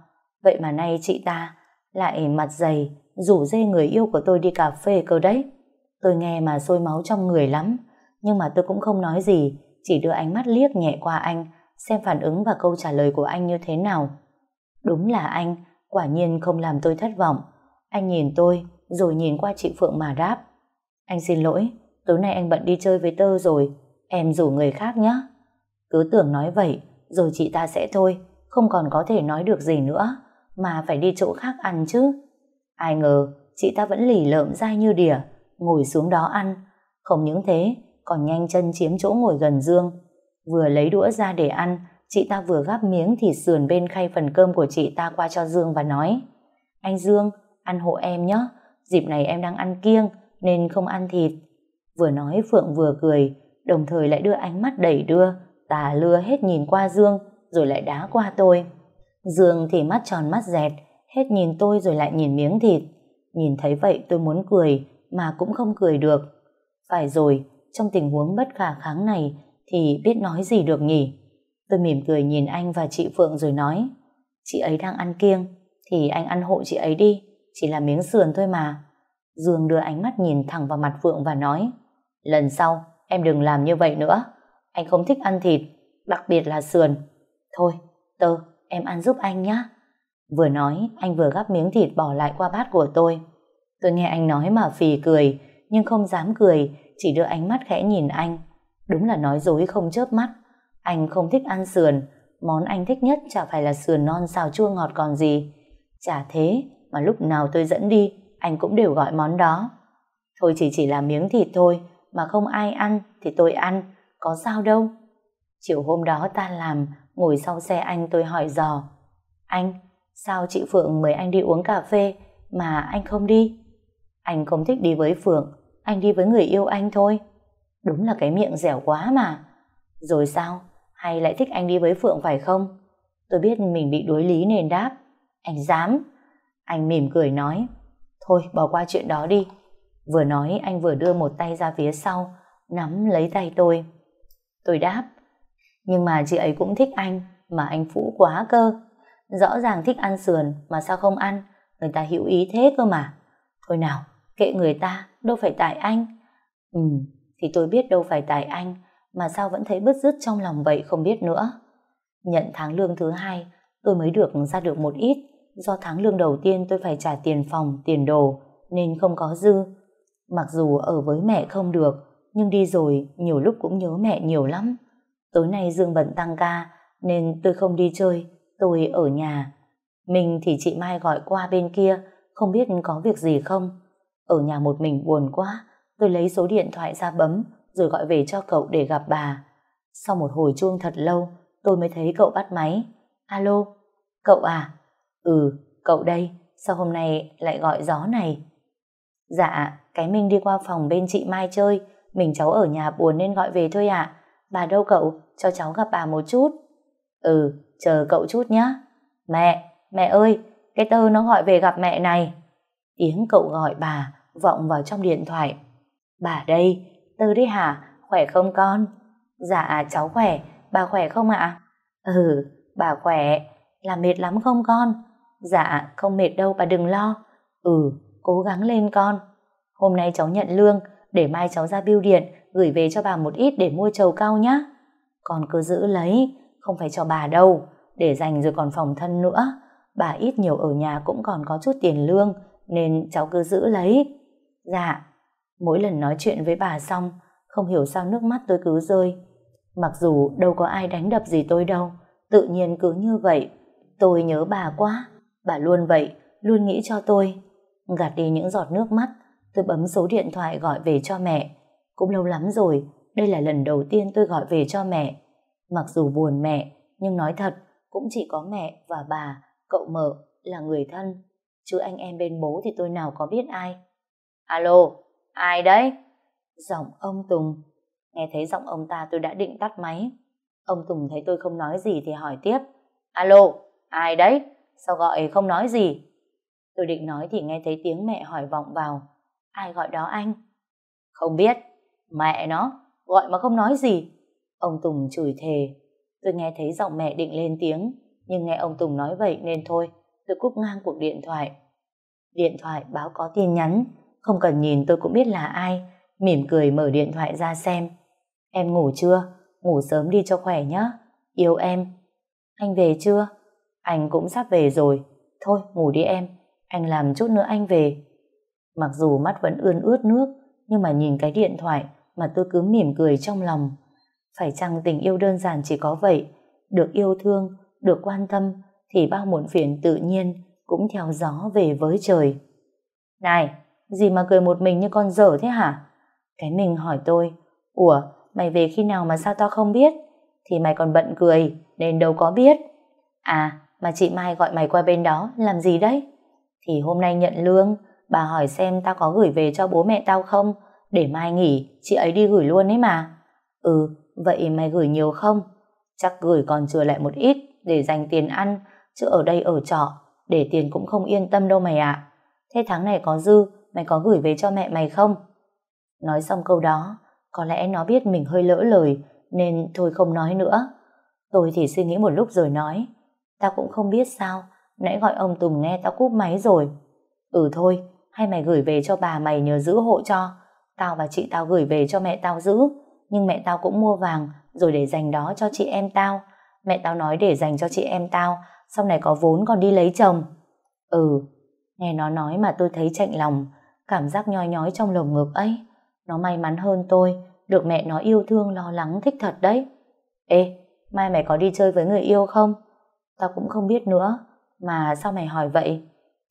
Vậy mà nay chị ta lại mặt dày rủ dê người yêu của tôi đi cà phê cơ đấy. Tôi nghe mà sôi máu trong người lắm. Nhưng mà tôi cũng không nói gì, chỉ đưa ánh mắt liếc nhẹ qua anh xem phản ứng và câu trả lời của anh như thế nào. Đúng là anh, quả nhiên không làm tôi thất vọng. Anh nhìn tôi rồi nhìn qua chị Phượng mà đáp. Anh xin lỗi, tối nay anh bận đi chơi với tơ rồi, em rủ người khác nhé. Cứ tưởng nói vậy, rồi chị ta sẽ thôi, không còn có thể nói được gì nữa, mà phải đi chỗ khác ăn chứ. Ai ngờ, chị ta vẫn lì lợm dai như đỉa, ngồi xuống đó ăn. Không những thế, còn nhanh chân chiếm chỗ ngồi gần Dương. Vừa lấy đũa ra để ăn, chị ta vừa gắp miếng thịt sườn bên khay phần cơm của chị ta qua cho Dương và nói Anh Dương, ăn hộ em nhé dịp này em đang ăn kiêng nên không ăn thịt. Vừa nói Phượng vừa cười, đồng thời lại đưa ánh mắt đẩy đưa, tà lưa hết nhìn qua Dương rồi lại đá qua tôi. Dương thì mắt tròn mắt dẹt, hết nhìn tôi rồi lại nhìn miếng thịt. Nhìn thấy vậy tôi muốn cười mà cũng không cười được. Phải rồi, trong tình huống bất khả kháng này thì biết nói gì được nhỉ? Tôi mỉm cười nhìn anh và chị Phượng rồi nói Chị ấy đang ăn kiêng Thì anh ăn hộ chị ấy đi chỉ là miếng sườn thôi mà. Dương đưa ánh mắt nhìn thẳng vào mặt Phượng và nói, lần sau em đừng làm như vậy nữa. Anh không thích ăn thịt, đặc biệt là sườn. Thôi, tơ, em ăn giúp anh nhé. Vừa nói, anh vừa gắp miếng thịt bỏ lại qua bát của tôi. Tôi nghe anh nói mà phì cười, nhưng không dám cười, chỉ đưa ánh mắt khẽ nhìn anh. Đúng là nói dối không chớp mắt. Anh không thích ăn sườn, món anh thích nhất chả phải là sườn non xào chua ngọt còn gì. Chả thế, mà lúc nào tôi dẫn đi, anh cũng đều gọi món đó. Thôi chỉ chỉ là miếng thịt thôi, mà không ai ăn thì tôi ăn, có sao đâu. Chiều hôm đó ta làm, ngồi sau xe anh tôi hỏi dò. Anh, sao chị Phượng mời anh đi uống cà phê mà anh không đi? Anh không thích đi với Phượng, anh đi với người yêu anh thôi. Đúng là cái miệng dẻo quá mà. Rồi sao? Hay lại thích anh đi với Phượng phải không? Tôi biết mình bị đối lý nên đáp. Anh dám. Anh mỉm cười nói, thôi bỏ qua chuyện đó đi. Vừa nói anh vừa đưa một tay ra phía sau, nắm lấy tay tôi. Tôi đáp, nhưng mà chị ấy cũng thích anh, mà anh phũ quá cơ. Rõ ràng thích ăn sườn mà sao không ăn, người ta hiểu ý thế cơ mà. Thôi nào, kệ người ta, đâu phải tại anh. Ừ, thì tôi biết đâu phải tại anh, mà sao vẫn thấy bứt rứt trong lòng vậy không biết nữa. Nhận tháng lương thứ hai, tôi mới được ra được một ít, Do tháng lương đầu tiên tôi phải trả tiền phòng, tiền đồ, nên không có dư. Mặc dù ở với mẹ không được, nhưng đi rồi nhiều lúc cũng nhớ mẹ nhiều lắm. Tối nay Dương bận tăng ca, nên tôi không đi chơi, tôi ở nhà. Mình thì chị Mai gọi qua bên kia, không biết có việc gì không. Ở nhà một mình buồn quá, tôi lấy số điện thoại ra bấm, rồi gọi về cho cậu để gặp bà. Sau một hồi chuông thật lâu, tôi mới thấy cậu bắt máy. Alo, cậu à, Ừ, cậu đây, sao hôm nay lại gọi gió này? Dạ, cái mình đi qua phòng bên chị Mai chơi, mình cháu ở nhà buồn nên gọi về thôi ạ. Bà đâu cậu, cho cháu gặp bà một chút. Ừ, chờ cậu chút nhá. Mẹ, mẹ ơi, cái tơ nó gọi về gặp mẹ này. Tiếng cậu gọi bà vọng vào trong điện thoại. Bà đây, tơ đấy hả, khỏe không con? Dạ, cháu khỏe, bà khỏe không ạ? Ừ, bà khỏe, làm mệt lắm không con? Dạ, không mệt đâu bà đừng lo. Ừ, cố gắng lên con. Hôm nay cháu nhận lương, để mai cháu ra biêu điện, gửi về cho bà một ít để mua trầu cao nhá. Con cứ giữ lấy, không phải cho bà đâu, để dành rồi còn phòng thân nữa. Bà ít nhiều ở nhà cũng còn có chút tiền lương, nên cháu cứ giữ lấy. Dạ, mỗi lần nói chuyện với bà xong, không hiểu sao nước mắt tôi cứ rơi. Mặc dù đâu có ai đánh đập gì tôi đâu, tự nhiên cứ như vậy. Tôi nhớ bà quá Bà luôn vậy, luôn nghĩ cho tôi. Gạt đi những giọt nước mắt, tôi bấm số điện thoại gọi về cho mẹ. Cũng lâu lắm rồi, đây là lần đầu tiên tôi gọi về cho mẹ. Mặc dù buồn mẹ, nhưng nói thật, cũng chỉ có mẹ và bà, cậu mợ là người thân. Chứ anh em bên bố thì tôi nào có biết ai. Alo, ai đấy? Giọng ông Tùng. Nghe thấy giọng ông ta tôi đã định tắt máy. Ông Tùng thấy tôi không nói gì thì hỏi tiếp. Alo, ai đấy? sao gọi không nói gì tôi định nói thì nghe thấy tiếng mẹ hỏi vọng vào ai gọi đó anh không biết mẹ nó gọi mà không nói gì ông tùng chửi thề tôi nghe thấy giọng mẹ định lên tiếng nhưng nghe ông tùng nói vậy nên thôi tôi cúp ngang cuộc điện thoại điện thoại báo có tin nhắn không cần nhìn tôi cũng biết là ai mỉm cười mở điện thoại ra xem em ngủ chưa ngủ sớm đi cho khỏe nhé yêu em anh về chưa anh cũng sắp về rồi. Thôi ngủ đi em, anh làm chút nữa anh về. Mặc dù mắt vẫn ươn ướt nước, nhưng mà nhìn cái điện thoại mà tôi cứ mỉm cười trong lòng. Phải chăng tình yêu đơn giản chỉ có vậy, được yêu thương, được quan tâm, thì bao muộn phiền tự nhiên cũng theo gió về với trời. Này, gì mà cười một mình như con dở thế hả? Cái mình hỏi tôi, Ủa, mày về khi nào mà sao tao không biết? Thì mày còn bận cười, nên đâu có biết. À, mà chị Mai gọi mày qua bên đó làm gì đấy? Thì hôm nay nhận lương, bà hỏi xem tao có gửi về cho bố mẹ tao không, để mai nghỉ, chị ấy đi gửi luôn ấy mà. Ừ, vậy mày gửi nhiều không? Chắc gửi còn chừa lại một ít để dành tiền ăn, chứ ở đây ở trọ, để tiền cũng không yên tâm đâu mày ạ. À. Thế tháng này có dư, mày có gửi về cho mẹ mày không? Nói xong câu đó, có lẽ nó biết mình hơi lỡ lời, nên thôi không nói nữa. Tôi thì suy nghĩ một lúc rồi nói, Tao cũng không biết sao, nãy gọi ông Tùng nghe tao cúp máy rồi. Ừ thôi, hay mày gửi về cho bà mày nhờ giữ hộ cho. Tao và chị tao gửi về cho mẹ tao giữ, nhưng mẹ tao cũng mua vàng rồi để dành đó cho chị em tao. Mẹ tao nói để dành cho chị em tao, sau này có vốn còn đi lấy chồng. Ừ, nghe nó nói mà tôi thấy chạnh lòng, cảm giác nhói nhói trong lồng ngực ấy. Nó may mắn hơn tôi, được mẹ nó yêu thương lo lắng thích thật đấy. Ê, mai mày có đi chơi với người yêu không? Tao cũng không biết nữa, mà sao mày hỏi vậy?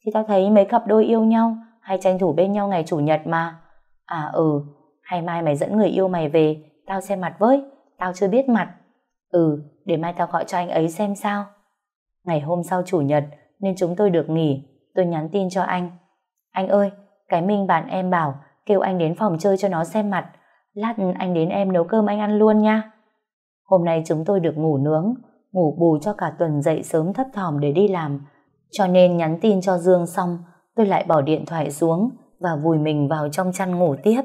Thì tao thấy mấy cặp đôi yêu nhau hay tranh thủ bên nhau ngày chủ nhật mà. À ừ, hay mai mày dẫn người yêu mày về, tao xem mặt với, tao chưa biết mặt. Ừ, để mai tao gọi cho anh ấy xem sao. Ngày hôm sau chủ nhật nên chúng tôi được nghỉ, tôi nhắn tin cho anh. Anh ơi, cái Minh bạn em bảo kêu anh đến phòng chơi cho nó xem mặt. Lát anh đến em nấu cơm anh ăn luôn nha. Hôm nay chúng tôi được ngủ nướng, ngủ bù cho cả tuần dậy sớm thấp thỏm để đi làm. Cho nên nhắn tin cho Dương xong, tôi lại bỏ điện thoại xuống và vùi mình vào trong chăn ngủ tiếp.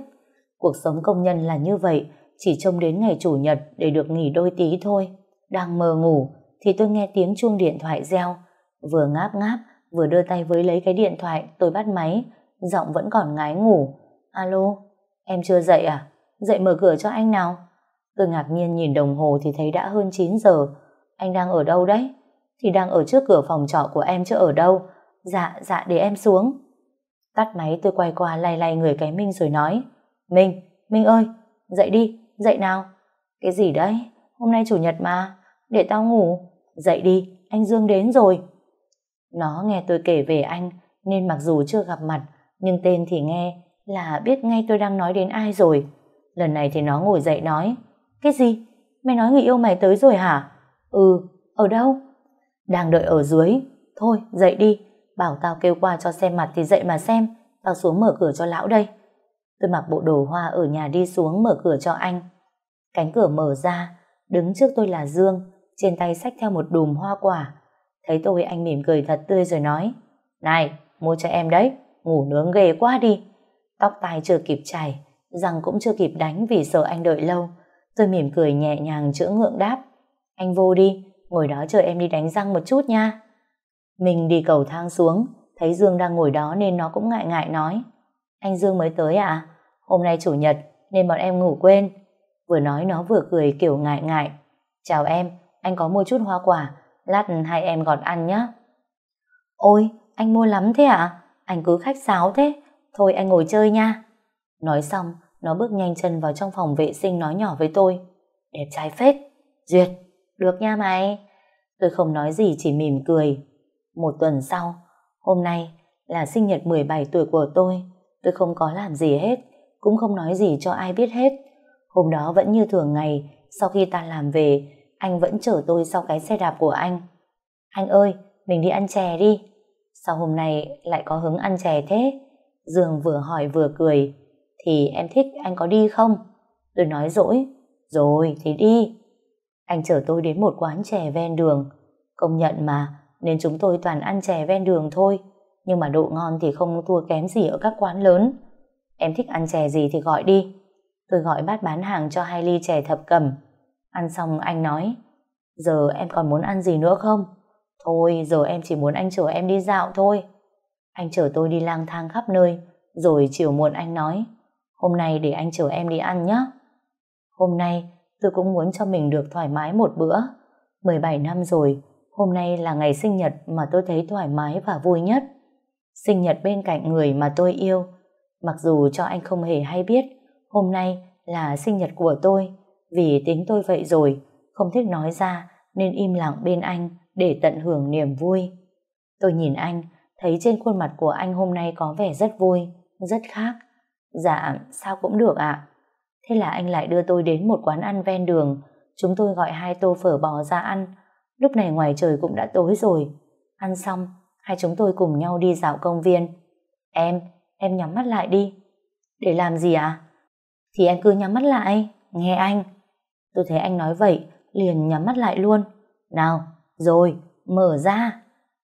Cuộc sống công nhân là như vậy, chỉ trông đến ngày chủ nhật để được nghỉ đôi tí thôi. Đang mơ ngủ thì tôi nghe tiếng chuông điện thoại reo. Vừa ngáp ngáp, vừa đưa tay với lấy cái điện thoại, tôi bắt máy, giọng vẫn còn ngái ngủ. Alo, em chưa dậy à? Dậy mở cửa cho anh nào. Tôi ngạc nhiên nhìn đồng hồ thì thấy đã hơn 9 giờ, anh đang ở đâu đấy? Thì đang ở trước cửa phòng trọ của em chứ ở đâu? Dạ, dạ để em xuống. Tắt máy tôi quay qua lay lay người cái Minh rồi nói. Minh, Minh ơi, dậy đi, dậy nào. Cái gì đấy? Hôm nay chủ nhật mà. Để tao ngủ. Dậy đi, anh Dương đến rồi. Nó nghe tôi kể về anh nên mặc dù chưa gặp mặt nhưng tên thì nghe là biết ngay tôi đang nói đến ai rồi. Lần này thì nó ngồi dậy nói Cái gì? Mày nói người yêu mày tới rồi hả? Ừ, ở đâu? Đang đợi ở dưới. Thôi, dậy đi. Bảo tao kêu qua cho xem mặt thì dậy mà xem. Tao xuống mở cửa cho lão đây. Tôi mặc bộ đồ hoa ở nhà đi xuống mở cửa cho anh. Cánh cửa mở ra, đứng trước tôi là Dương, trên tay xách theo một đùm hoa quả. Thấy tôi anh mỉm cười thật tươi rồi nói. Này, mua cho em đấy, ngủ nướng ghê quá đi. Tóc tai chưa kịp chảy, răng cũng chưa kịp đánh vì sợ anh đợi lâu. Tôi mỉm cười nhẹ nhàng chữa ngượng đáp. Anh vô đi, ngồi đó chờ em đi đánh răng một chút nha. Mình đi cầu thang xuống, thấy Dương đang ngồi đó nên nó cũng ngại ngại nói. Anh Dương mới tới à? Hôm nay chủ nhật nên bọn em ngủ quên. Vừa nói nó vừa cười kiểu ngại ngại. Chào em, anh có mua chút hoa quả, lát hai em gọt ăn nhé. Ôi, anh mua lắm thế ạ? À? Anh cứ khách sáo thế, thôi anh ngồi chơi nha. Nói xong, nó bước nhanh chân vào trong phòng vệ sinh nói nhỏ với tôi. Đẹp trai phết, duyệt. Được nha mày. Tôi không nói gì chỉ mỉm cười. Một tuần sau, hôm nay là sinh nhật 17 tuổi của tôi. Tôi không có làm gì hết, cũng không nói gì cho ai biết hết. Hôm đó vẫn như thường ngày, sau khi ta làm về, anh vẫn chở tôi sau cái xe đạp của anh. Anh ơi, mình đi ăn chè đi. Sao hôm nay lại có hứng ăn chè thế? dường vừa hỏi vừa cười. Thì em thích anh có đi không? Tôi nói dỗi. Rồi thì đi. Anh chở tôi đến một quán chè ven đường. Công nhận mà, nên chúng tôi toàn ăn chè ven đường thôi. Nhưng mà độ ngon thì không thua kém gì ở các quán lớn. Em thích ăn chè gì thì gọi đi. Tôi gọi bát bán hàng cho hai ly chè thập cẩm. Ăn xong anh nói, giờ em còn muốn ăn gì nữa không? Thôi, giờ em chỉ muốn anh chở em đi dạo thôi. Anh chở tôi đi lang thang khắp nơi, rồi chiều muộn anh nói, hôm nay để anh chở em đi ăn nhé. Hôm nay, tôi cũng muốn cho mình được thoải mái một bữa. 17 năm rồi, hôm nay là ngày sinh nhật mà tôi thấy thoải mái và vui nhất. Sinh nhật bên cạnh người mà tôi yêu, mặc dù cho anh không hề hay biết, hôm nay là sinh nhật của tôi, vì tính tôi vậy rồi, không thích nói ra nên im lặng bên anh để tận hưởng niềm vui. Tôi nhìn anh, thấy trên khuôn mặt của anh hôm nay có vẻ rất vui, rất khác. Dạ, sao cũng được ạ. Thế là anh lại đưa tôi đến một quán ăn ven đường. Chúng tôi gọi hai tô phở bò ra ăn. Lúc này ngoài trời cũng đã tối rồi. Ăn xong, hai chúng tôi cùng nhau đi dạo công viên. Em, em nhắm mắt lại đi. Để làm gì à? Thì em cứ nhắm mắt lại, nghe anh. Tôi thấy anh nói vậy, liền nhắm mắt lại luôn. Nào, rồi, mở ra.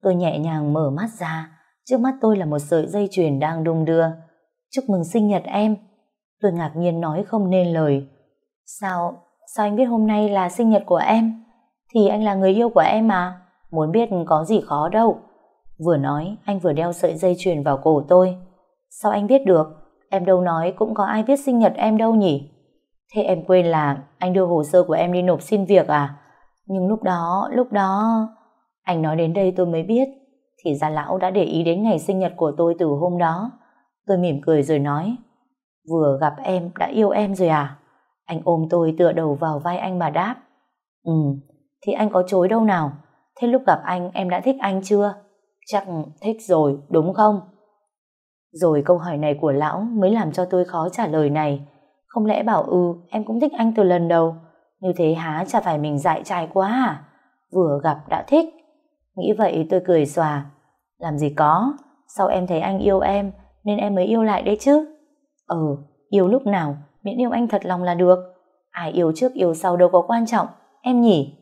Tôi nhẹ nhàng mở mắt ra. Trước mắt tôi là một sợi dây chuyền đang đung đưa. Chúc mừng sinh nhật em. Tôi ngạc nhiên nói không nên lời. Sao? Sao anh biết hôm nay là sinh nhật của em? Thì anh là người yêu của em mà. Muốn biết có gì khó đâu. Vừa nói, anh vừa đeo sợi dây chuyền vào cổ tôi. Sao anh biết được? Em đâu nói cũng có ai biết sinh nhật em đâu nhỉ? Thế em quên là anh đưa hồ sơ của em đi nộp xin việc à? Nhưng lúc đó, lúc đó... Anh nói đến đây tôi mới biết. Thì ra lão đã để ý đến ngày sinh nhật của tôi từ hôm đó. Tôi mỉm cười rồi nói. Vừa gặp em đã yêu em rồi à? Anh ôm tôi tựa đầu vào vai anh mà đáp. Ừ, thì anh có chối đâu nào. Thế lúc gặp anh em đã thích anh chưa? Chắc thích rồi, đúng không? Rồi câu hỏi này của lão mới làm cho tôi khó trả lời này. Không lẽ bảo ư? Ừ, em cũng thích anh từ lần đầu. Như thế há chả phải mình dại trai quá à? Vừa gặp đã thích. Nghĩ vậy tôi cười xòa. Làm gì có, sau em thấy anh yêu em nên em mới yêu lại đấy chứ. Ờ, yêu lúc nào, miễn yêu anh thật lòng là được. Ai yêu trước yêu sau đâu có quan trọng, em nhỉ?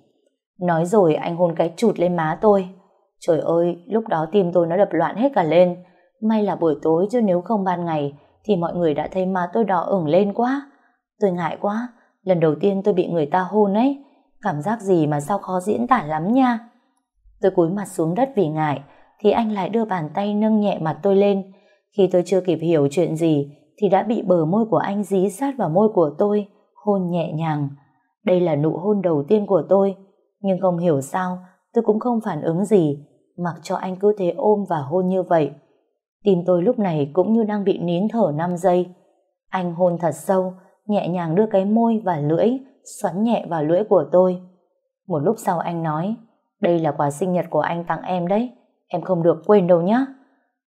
Nói rồi anh hôn cái chụt lên má tôi. Trời ơi, lúc đó tim tôi nó đập loạn hết cả lên. May là buổi tối chứ nếu không ban ngày thì mọi người đã thấy má tôi đỏ ửng lên quá. Tôi ngại quá, lần đầu tiên tôi bị người ta hôn ấy. Cảm giác gì mà sao khó diễn tả lắm nha. Tôi cúi mặt xuống đất vì ngại thì anh lại đưa bàn tay nâng nhẹ mặt tôi lên. Khi tôi chưa kịp hiểu chuyện gì thì đã bị bờ môi của anh dí sát vào môi của tôi, hôn nhẹ nhàng. Đây là nụ hôn đầu tiên của tôi, nhưng không hiểu sao tôi cũng không phản ứng gì, mặc cho anh cứ thế ôm và hôn như vậy. Tim tôi lúc này cũng như đang bị nín thở năm giây. Anh hôn thật sâu, nhẹ nhàng đưa cái môi và lưỡi xoắn nhẹ vào lưỡi của tôi. Một lúc sau anh nói, đây là quà sinh nhật của anh tặng em đấy, em không được quên đâu nhá.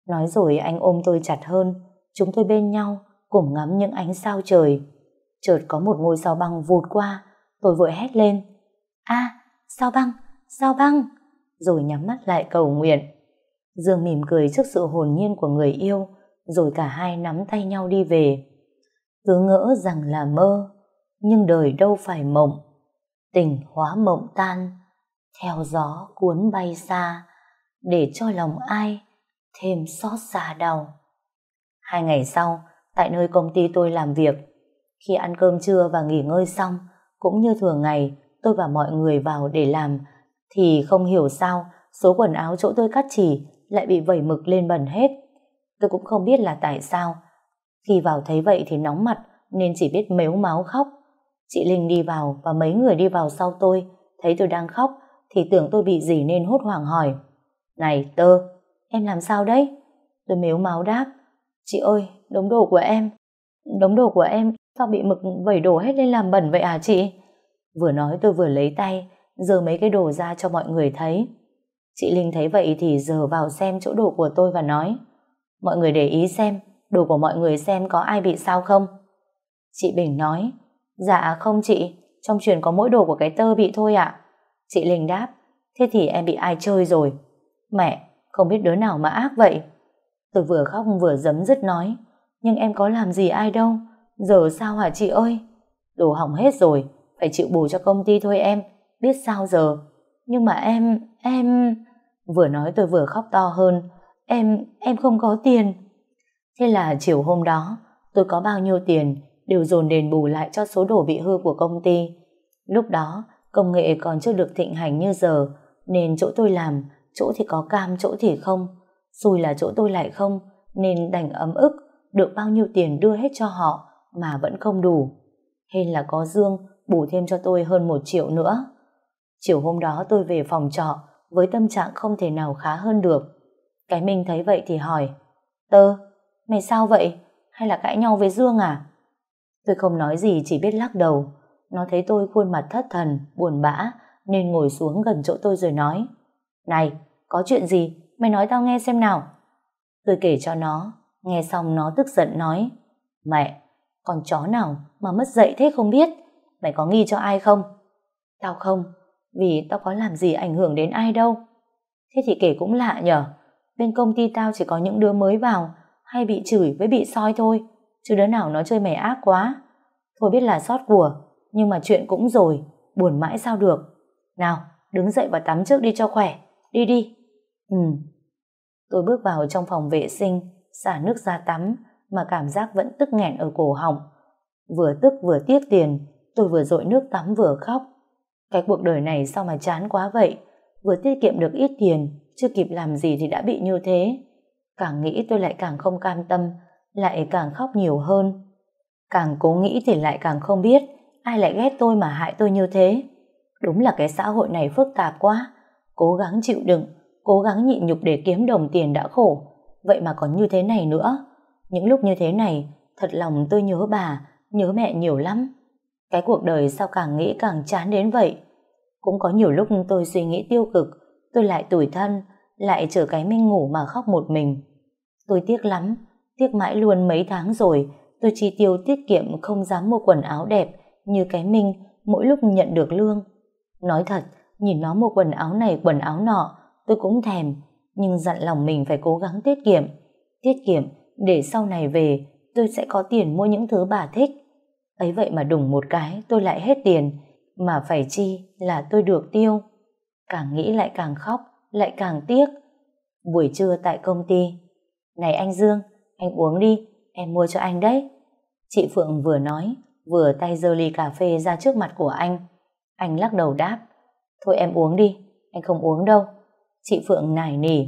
Nói rồi anh ôm tôi chặt hơn, chúng tôi bên nhau cùng ngắm những ánh sao trời. Chợt có một ngôi sao băng vụt qua, tôi vội hét lên. a sao băng, sao băng, rồi nhắm mắt lại cầu nguyện. Dương mỉm cười trước sự hồn nhiên của người yêu, rồi cả hai nắm tay nhau đi về. Cứ ngỡ rằng là mơ, nhưng đời đâu phải mộng. Tình hóa mộng tan, theo gió cuốn bay xa, để cho lòng ai thêm xót xa đau. Hai ngày sau, tại nơi công ty tôi làm việc, khi ăn cơm trưa và nghỉ ngơi xong, cũng như thường ngày, tôi và mọi người vào để làm, thì không hiểu sao số quần áo chỗ tôi cắt chỉ lại bị vẩy mực lên bẩn hết. Tôi cũng không biết là tại sao. Khi vào thấy vậy thì nóng mặt, nên chỉ biết mếu máu khóc. Chị Linh đi vào và mấy người đi vào sau tôi, thấy tôi đang khóc, thì tưởng tôi bị gì nên hốt hoảng hỏi. Này tơ, em làm sao đấy? Tôi mếu máu đáp. Chị ơi, đống đồ của em, đống đồ của em sao bị mực vẩy đổ hết lên làm bẩn vậy à chị? Vừa nói tôi vừa lấy tay, giơ mấy cái đồ ra cho mọi người thấy. Chị Linh thấy vậy thì giờ vào xem chỗ đồ của tôi và nói Mọi người để ý xem, đồ của mọi người xem có ai bị sao không? Chị Bình nói Dạ không chị, trong truyền có mỗi đồ của cái tơ bị thôi ạ. À. Chị Linh đáp Thế thì em bị ai chơi rồi? Mẹ, không biết đứa nào mà ác vậy. Tôi vừa khóc vừa dấm dứt nói Nhưng em có làm gì ai đâu Giờ sao hả chị ơi Đồ hỏng hết rồi Phải chịu bù cho công ty thôi em Biết sao giờ Nhưng mà em, em Vừa nói tôi vừa khóc to hơn Em, em không có tiền Thế là chiều hôm đó Tôi có bao nhiêu tiền Đều dồn đền bù lại cho số đồ bị hư của công ty Lúc đó Công nghệ còn chưa được thịnh hành như giờ Nên chỗ tôi làm Chỗ thì có cam chỗ thì không xui là chỗ tôi lại không nên đành ấm ức được bao nhiêu tiền đưa hết cho họ mà vẫn không đủ hên là có Dương bù thêm cho tôi hơn một triệu nữa chiều hôm đó tôi về phòng trọ với tâm trạng không thể nào khá hơn được cái Minh thấy vậy thì hỏi Tơ, mày sao vậy? Hay là cãi nhau với Dương à? Tôi không nói gì chỉ biết lắc đầu Nó thấy tôi khuôn mặt thất thần, buồn bã Nên ngồi xuống gần chỗ tôi rồi nói Này, có chuyện gì? Mày nói tao nghe xem nào. Tôi kể cho nó, nghe xong nó tức giận nói. Mẹ, con chó nào mà mất dậy thế không biết? Mày có nghi cho ai không? Tao không, vì tao có làm gì ảnh hưởng đến ai đâu. Thế thì kể cũng lạ nhở. Bên công ty tao chỉ có những đứa mới vào hay bị chửi với bị soi thôi. Chứ đứa nào nó chơi mày ác quá. Thôi biết là sót của, nhưng mà chuyện cũng rồi, buồn mãi sao được. Nào, đứng dậy và tắm trước đi cho khỏe. Đi đi. Ừ, Tôi bước vào trong phòng vệ sinh, xả nước ra tắm, mà cảm giác vẫn tức nghẹn ở cổ họng. Vừa tức vừa tiếc tiền, tôi vừa dội nước tắm vừa khóc. Cái cuộc đời này sao mà chán quá vậy? Vừa tiết kiệm được ít tiền, chưa kịp làm gì thì đã bị như thế. Càng nghĩ tôi lại càng không cam tâm, lại càng khóc nhiều hơn. Càng cố nghĩ thì lại càng không biết ai lại ghét tôi mà hại tôi như thế. Đúng là cái xã hội này phức tạp quá, cố gắng chịu đựng, cố gắng nhịn nhục để kiếm đồng tiền đã khổ, vậy mà còn như thế này nữa. Những lúc như thế này, thật lòng tôi nhớ bà, nhớ mẹ nhiều lắm. Cái cuộc đời sao càng nghĩ càng chán đến vậy. Cũng có nhiều lúc tôi suy nghĩ tiêu cực, tôi lại tủi thân, lại chở cái minh ngủ mà khóc một mình. Tôi tiếc lắm, tiếc mãi luôn mấy tháng rồi, tôi chi tiêu tiết kiệm không dám mua quần áo đẹp như cái minh mỗi lúc nhận được lương. Nói thật, nhìn nó mua quần áo này quần áo nọ, tôi cũng thèm, nhưng dặn lòng mình phải cố gắng tiết kiệm. Tiết kiệm để sau này về tôi sẽ có tiền mua những thứ bà thích. Ấy vậy mà đùng một cái tôi lại hết tiền, mà phải chi là tôi được tiêu. Càng nghĩ lại càng khóc, lại càng tiếc. Buổi trưa tại công ty, này anh Dương, anh uống đi, em mua cho anh đấy. Chị Phượng vừa nói, vừa tay giơ ly cà phê ra trước mặt của anh. Anh lắc đầu đáp, thôi em uống đi, anh không uống đâu. Chị Phượng nài nỉ.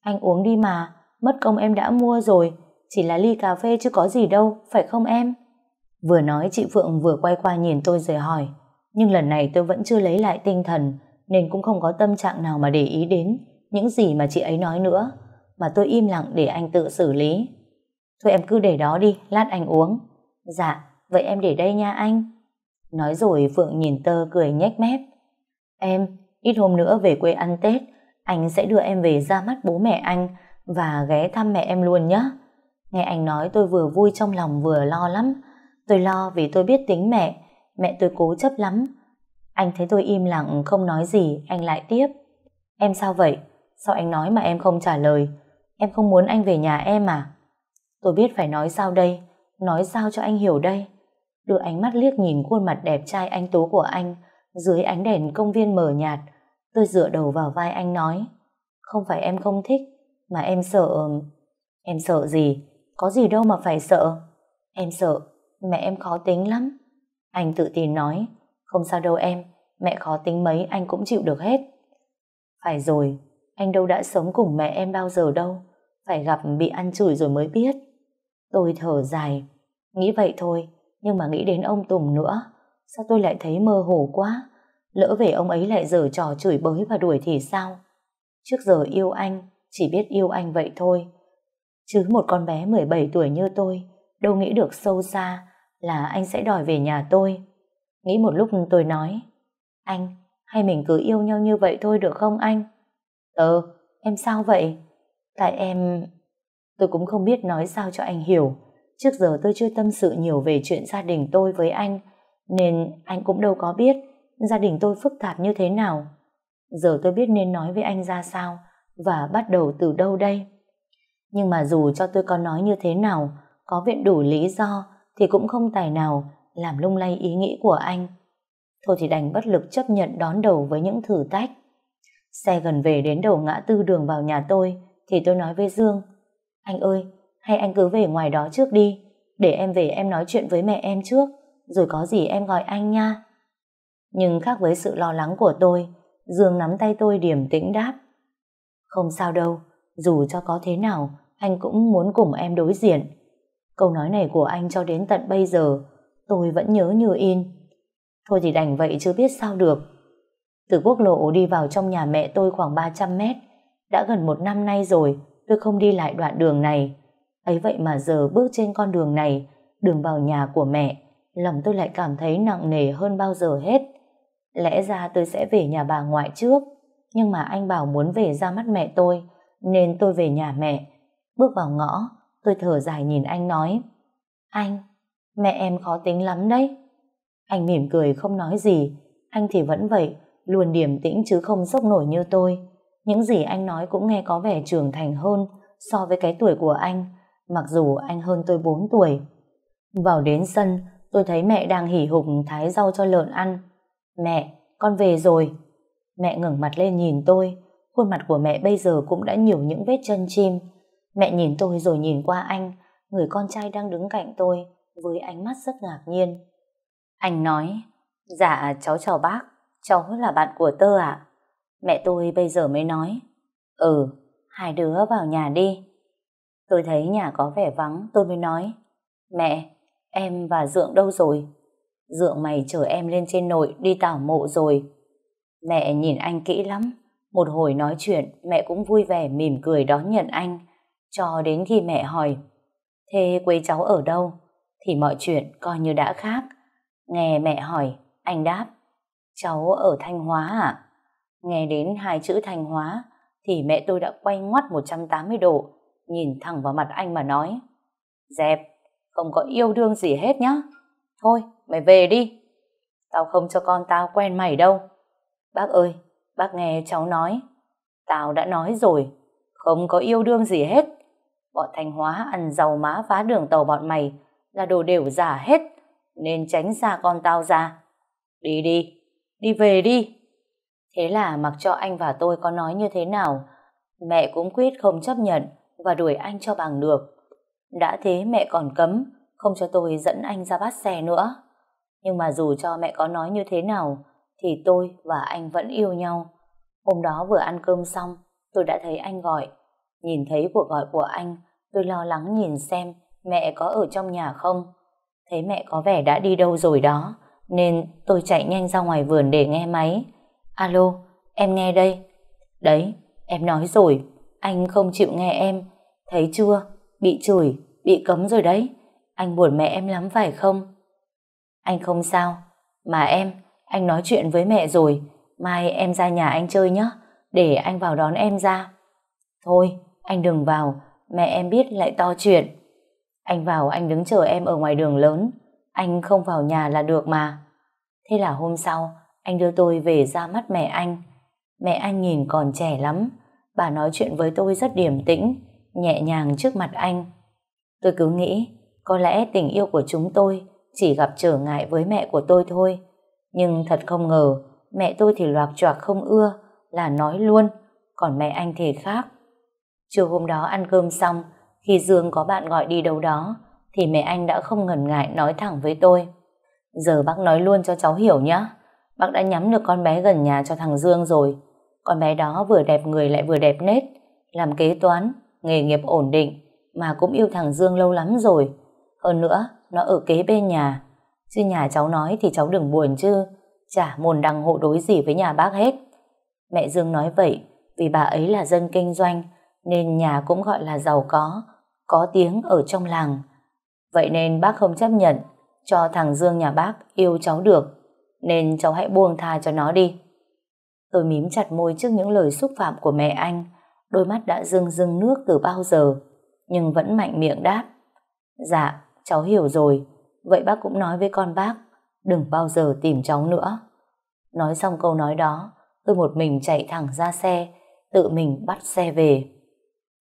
Anh uống đi mà, mất công em đã mua rồi, chỉ là ly cà phê chứ có gì đâu, phải không em? Vừa nói chị Phượng vừa quay qua nhìn tôi rồi hỏi, nhưng lần này tôi vẫn chưa lấy lại tinh thần, nên cũng không có tâm trạng nào mà để ý đến những gì mà chị ấy nói nữa, mà tôi im lặng để anh tự xử lý. Thôi em cứ để đó đi, lát anh uống. Dạ, vậy em để đây nha anh. Nói rồi Phượng nhìn tơ cười nhếch mép. Em, ít hôm nữa về quê ăn Tết, anh sẽ đưa em về ra mắt bố mẹ anh và ghé thăm mẹ em luôn nhé. Nghe anh nói tôi vừa vui trong lòng vừa lo lắm. Tôi lo vì tôi biết tính mẹ, mẹ tôi cố chấp lắm. Anh thấy tôi im lặng không nói gì, anh lại tiếp. Em sao vậy? Sao anh nói mà em không trả lời? Em không muốn anh về nhà em à? Tôi biết phải nói sao đây, nói sao cho anh hiểu đây. Đưa ánh mắt liếc nhìn khuôn mặt đẹp trai anh tố của anh dưới ánh đèn công viên mờ nhạt, Tôi dựa đầu vào vai anh nói Không phải em không thích Mà em sợ... Em sợ gì? Có gì đâu mà phải sợ Em sợ Mẹ em khó tính lắm Anh tự tin nói Không sao đâu em Mẹ khó tính mấy anh cũng chịu được hết Phải rồi Anh đâu đã sống cùng mẹ em bao giờ đâu Phải gặp bị ăn chửi rồi mới biết Tôi thở dài Nghĩ vậy thôi Nhưng mà nghĩ đến ông Tùng nữa Sao tôi lại thấy mơ hồ quá Lỡ về ông ấy lại giở trò chửi bới và đuổi thì sao? Trước giờ yêu anh, chỉ biết yêu anh vậy thôi. Chứ một con bé 17 tuổi như tôi, đâu nghĩ được sâu xa là anh sẽ đòi về nhà tôi. Nghĩ một lúc tôi nói, anh, hay mình cứ yêu nhau như vậy thôi được không anh? Ờ, em sao vậy? Tại em... Tôi cũng không biết nói sao cho anh hiểu. Trước giờ tôi chưa tâm sự nhiều về chuyện gia đình tôi với anh, nên anh cũng đâu có biết gia đình tôi phức tạp như thế nào. Giờ tôi biết nên nói với anh ra sao và bắt đầu từ đâu đây. Nhưng mà dù cho tôi có nói như thế nào, có viện đủ lý do thì cũng không tài nào làm lung lay ý nghĩ của anh. Thôi thì đành bất lực chấp nhận đón đầu với những thử thách. Xe gần về đến đầu ngã tư đường vào nhà tôi thì tôi nói với Dương Anh ơi, hay anh cứ về ngoài đó trước đi để em về em nói chuyện với mẹ em trước rồi có gì em gọi anh nha. Nhưng khác với sự lo lắng của tôi, Dương nắm tay tôi điềm tĩnh đáp. Không sao đâu, dù cho có thế nào, anh cũng muốn cùng em đối diện. Câu nói này của anh cho đến tận bây giờ, tôi vẫn nhớ như in. Thôi thì đành vậy chứ biết sao được. Từ quốc lộ đi vào trong nhà mẹ tôi khoảng 300 mét, đã gần một năm nay rồi, tôi không đi lại đoạn đường này. Ấy vậy mà giờ bước trên con đường này, đường vào nhà của mẹ, lòng tôi lại cảm thấy nặng nề hơn bao giờ hết. Lẽ ra tôi sẽ về nhà bà ngoại trước, nhưng mà anh bảo muốn về ra mắt mẹ tôi, nên tôi về nhà mẹ. Bước vào ngõ, tôi thở dài nhìn anh nói, Anh, mẹ em khó tính lắm đấy. Anh mỉm cười không nói gì, anh thì vẫn vậy, luôn điềm tĩnh chứ không sốc nổi như tôi. Những gì anh nói cũng nghe có vẻ trưởng thành hơn so với cái tuổi của anh, mặc dù anh hơn tôi 4 tuổi. Vào đến sân, tôi thấy mẹ đang hỉ hục thái rau cho lợn ăn. Mẹ, con về rồi. Mẹ ngẩng mặt lên nhìn tôi, khuôn mặt của mẹ bây giờ cũng đã nhiều những vết chân chim. Mẹ nhìn tôi rồi nhìn qua anh, người con trai đang đứng cạnh tôi, với ánh mắt rất ngạc nhiên. Anh nói, dạ cháu chào bác, cháu là bạn của tơ ạ. Mẹ tôi bây giờ mới nói, ừ, hai đứa vào nhà đi. Tôi thấy nhà có vẻ vắng, tôi mới nói, mẹ, em và Dượng đâu rồi? dựa mày chở em lên trên nội đi tảo mộ rồi. Mẹ nhìn anh kỹ lắm, một hồi nói chuyện mẹ cũng vui vẻ mỉm cười đón nhận anh, cho đến khi mẹ hỏi, thế quê cháu ở đâu? Thì mọi chuyện coi như đã khác. Nghe mẹ hỏi, anh đáp, cháu ở Thanh Hóa à? Nghe đến hai chữ Thanh Hóa, thì mẹ tôi đã quay ngoắt 180 độ, nhìn thẳng vào mặt anh mà nói, dẹp, không có yêu đương gì hết nhá. Thôi, mày về đi. Tao không cho con tao quen mày đâu. Bác ơi, bác nghe cháu nói. Tao đã nói rồi, không có yêu đương gì hết. Bọn Thanh Hóa ăn giàu má phá đường tàu bọn mày là đồ đều giả hết, nên tránh xa con tao ra. Đi đi, đi về đi. Thế là mặc cho anh và tôi có nói như thế nào, mẹ cũng quyết không chấp nhận và đuổi anh cho bằng được. Đã thế mẹ còn cấm, không cho tôi dẫn anh ra bắt xe nữa. Nhưng mà dù cho mẹ có nói như thế nào, thì tôi và anh vẫn yêu nhau. Hôm đó vừa ăn cơm xong, tôi đã thấy anh gọi. Nhìn thấy cuộc gọi của anh, tôi lo lắng nhìn xem mẹ có ở trong nhà không. Thấy mẹ có vẻ đã đi đâu rồi đó, nên tôi chạy nhanh ra ngoài vườn để nghe máy. Alo, em nghe đây. Đấy, em nói rồi, anh không chịu nghe em. Thấy chưa, bị chửi, bị cấm rồi đấy. Anh buồn mẹ em lắm phải không? Anh không sao. Mà em, anh nói chuyện với mẹ rồi. Mai em ra nhà anh chơi nhé. Để anh vào đón em ra. Thôi, anh đừng vào. Mẹ em biết lại to chuyện. Anh vào anh đứng chờ em ở ngoài đường lớn. Anh không vào nhà là được mà. Thế là hôm sau, anh đưa tôi về ra mắt mẹ anh. Mẹ anh nhìn còn trẻ lắm. Bà nói chuyện với tôi rất điềm tĩnh, nhẹ nhàng trước mặt anh. Tôi cứ nghĩ có lẽ tình yêu của chúng tôi chỉ gặp trở ngại với mẹ của tôi thôi. Nhưng thật không ngờ, mẹ tôi thì loạc choạc không ưa, là nói luôn, còn mẹ anh thì khác. Chiều hôm đó ăn cơm xong, khi Dương có bạn gọi đi đâu đó, thì mẹ anh đã không ngần ngại nói thẳng với tôi. Giờ bác nói luôn cho cháu hiểu nhé, bác đã nhắm được con bé gần nhà cho thằng Dương rồi. Con bé đó vừa đẹp người lại vừa đẹp nết, làm kế toán, nghề nghiệp ổn định, mà cũng yêu thằng Dương lâu lắm rồi. Hơn nữa, nó ở kế bên nhà. Chứ nhà cháu nói thì cháu đừng buồn chứ. Chả mồn đằng hộ đối gì với nhà bác hết. Mẹ Dương nói vậy vì bà ấy là dân kinh doanh nên nhà cũng gọi là giàu có, có tiếng ở trong làng. Vậy nên bác không chấp nhận cho thằng Dương nhà bác yêu cháu được nên cháu hãy buông tha cho nó đi. Tôi mím chặt môi trước những lời xúc phạm của mẹ anh đôi mắt đã rưng rưng nước từ bao giờ nhưng vẫn mạnh miệng đáp Dạ, cháu hiểu rồi. Vậy bác cũng nói với con bác, đừng bao giờ tìm cháu nữa. Nói xong câu nói đó, tôi một mình chạy thẳng ra xe, tự mình bắt xe về.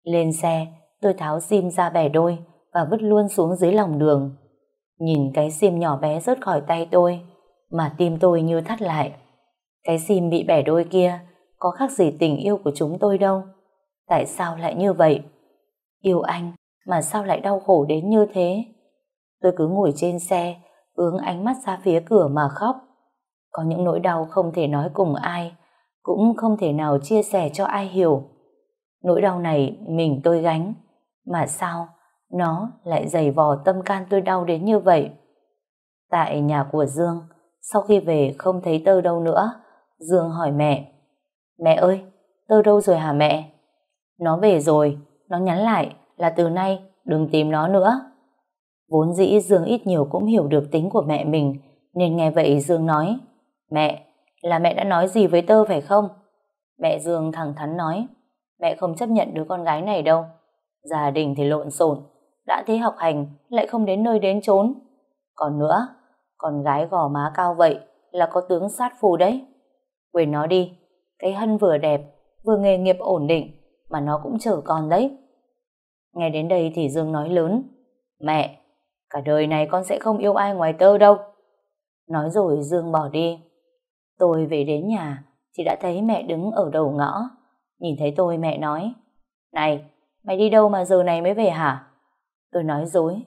Lên xe, tôi tháo sim ra bẻ đôi và vứt luôn xuống dưới lòng đường. Nhìn cái sim nhỏ bé rớt khỏi tay tôi, mà tim tôi như thắt lại. Cái sim bị bẻ đôi kia, có khác gì tình yêu của chúng tôi đâu. Tại sao lại như vậy? Yêu anh, mà sao lại đau khổ đến như thế? Tôi cứ ngồi trên xe, ướng ánh mắt ra phía cửa mà khóc. Có những nỗi đau không thể nói cùng ai, cũng không thể nào chia sẻ cho ai hiểu. Nỗi đau này mình tôi gánh, mà sao nó lại dày vò tâm can tôi đau đến như vậy? Tại nhà của Dương, sau khi về không thấy tơ đâu nữa, Dương hỏi mẹ. Mẹ ơi, tơ đâu rồi hả mẹ? Nó về rồi, nó nhắn lại là từ nay đừng tìm nó nữa. Vốn dĩ Dương ít nhiều cũng hiểu được tính của mẹ mình, nên nghe vậy Dương nói, Mẹ, là mẹ đã nói gì với tơ phải không? Mẹ Dương thẳng thắn nói, mẹ không chấp nhận đứa con gái này đâu. Gia đình thì lộn xộn, đã thế học hành, lại không đến nơi đến chốn. Còn nữa, con gái gò má cao vậy là có tướng sát phù đấy. Quên nó đi, cái hân vừa đẹp, vừa nghề nghiệp ổn định, mà nó cũng chở con đấy. Nghe đến đây thì Dương nói lớn, mẹ, Cả đời này con sẽ không yêu ai ngoài tơ đâu. Nói rồi Dương bỏ đi. Tôi về đến nhà, thì đã thấy mẹ đứng ở đầu ngõ. Nhìn thấy tôi mẹ nói, Này, mày đi đâu mà giờ này mới về hả? Tôi nói dối,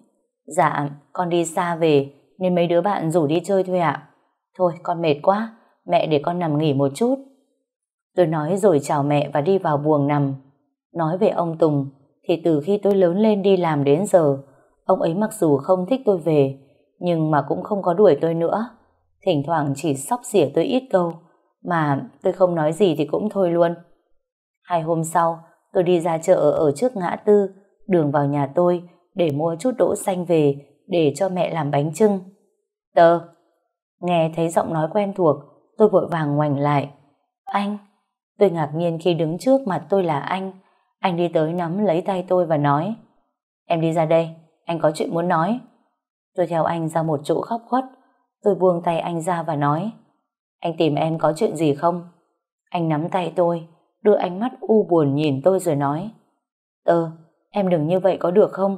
Dạ, con đi xa về, nên mấy đứa bạn rủ đi chơi thôi ạ. Thôi, con mệt quá, mẹ để con nằm nghỉ một chút. Tôi nói rồi chào mẹ và đi vào buồng nằm. Nói về ông Tùng, thì từ khi tôi lớn lên đi làm đến giờ, Ông ấy mặc dù không thích tôi về, nhưng mà cũng không có đuổi tôi nữa. Thỉnh thoảng chỉ sóc xỉa tôi ít câu, mà tôi không nói gì thì cũng thôi luôn. Hai hôm sau, tôi đi ra chợ ở trước ngã tư, đường vào nhà tôi để mua chút đỗ xanh về để cho mẹ làm bánh trưng. Tớ, nghe thấy giọng nói quen thuộc, tôi vội vàng ngoảnh lại. Anh, tôi ngạc nhiên khi đứng trước mặt tôi là anh. Anh đi tới nắm lấy tay tôi và nói, em đi ra đây anh có chuyện muốn nói. Tôi theo anh ra một chỗ khóc khuất, tôi buông tay anh ra và nói, anh tìm em có chuyện gì không? Anh nắm tay tôi, đưa ánh mắt u buồn nhìn tôi rồi nói, Ờ, em đừng như vậy có được không?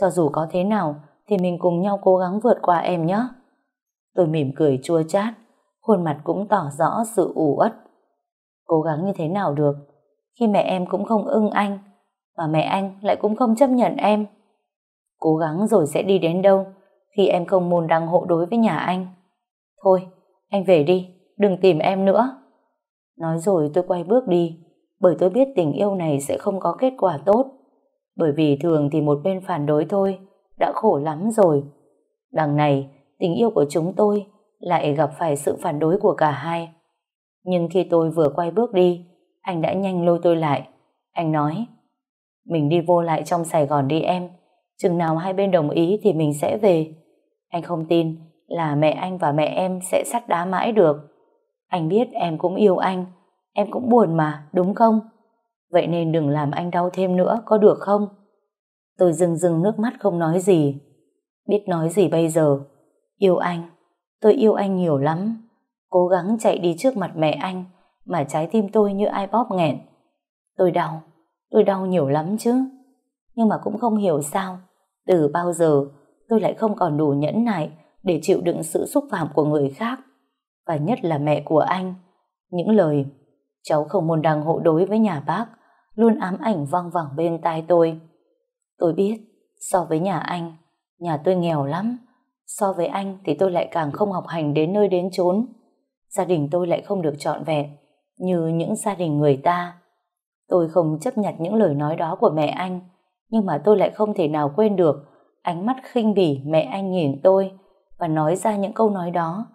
Cho dù có thế nào, thì mình cùng nhau cố gắng vượt qua em nhé. Tôi mỉm cười chua chát, khuôn mặt cũng tỏ rõ sự ủ ất. Cố gắng như thế nào được, khi mẹ em cũng không ưng anh, mà mẹ anh lại cũng không chấp nhận em. Cố gắng rồi sẽ đi đến đâu khi em không môn đăng hộ đối với nhà anh. Thôi, anh về đi, đừng tìm em nữa. Nói rồi tôi quay bước đi, bởi tôi biết tình yêu này sẽ không có kết quả tốt. Bởi vì thường thì một bên phản đối thôi, đã khổ lắm rồi. Đằng này, tình yêu của chúng tôi lại gặp phải sự phản đối của cả hai. Nhưng khi tôi vừa quay bước đi, anh đã nhanh lôi tôi lại. Anh nói, mình đi vô lại trong Sài Gòn đi em, Chừng nào hai bên đồng ý thì mình sẽ về. Anh không tin là mẹ anh và mẹ em sẽ sắt đá mãi được. Anh biết em cũng yêu anh, em cũng buồn mà, đúng không? Vậy nên đừng làm anh đau thêm nữa, có được không? Tôi dừng dừng nước mắt không nói gì. Biết nói gì bây giờ? Yêu anh, tôi yêu anh nhiều lắm. Cố gắng chạy đi trước mặt mẹ anh, mà trái tim tôi như ai bóp nghẹn. Tôi đau, tôi đau nhiều lắm chứ. Nhưng mà cũng không hiểu sao từ bao giờ tôi lại không còn đủ nhẫn nại để chịu đựng sự xúc phạm của người khác và nhất là mẹ của anh. Những lời cháu không muốn đang hộ đối với nhà bác luôn ám ảnh vang vẳng bên tai tôi. Tôi biết so với nhà anh, nhà tôi nghèo lắm. So với anh thì tôi lại càng không học hành đến nơi đến chốn. Gia đình tôi lại không được trọn vẹn như những gia đình người ta. Tôi không chấp nhận những lời nói đó của mẹ anh nhưng mà tôi lại không thể nào quên được ánh mắt khinh bỉ mẹ anh nhìn tôi và nói ra những câu nói đó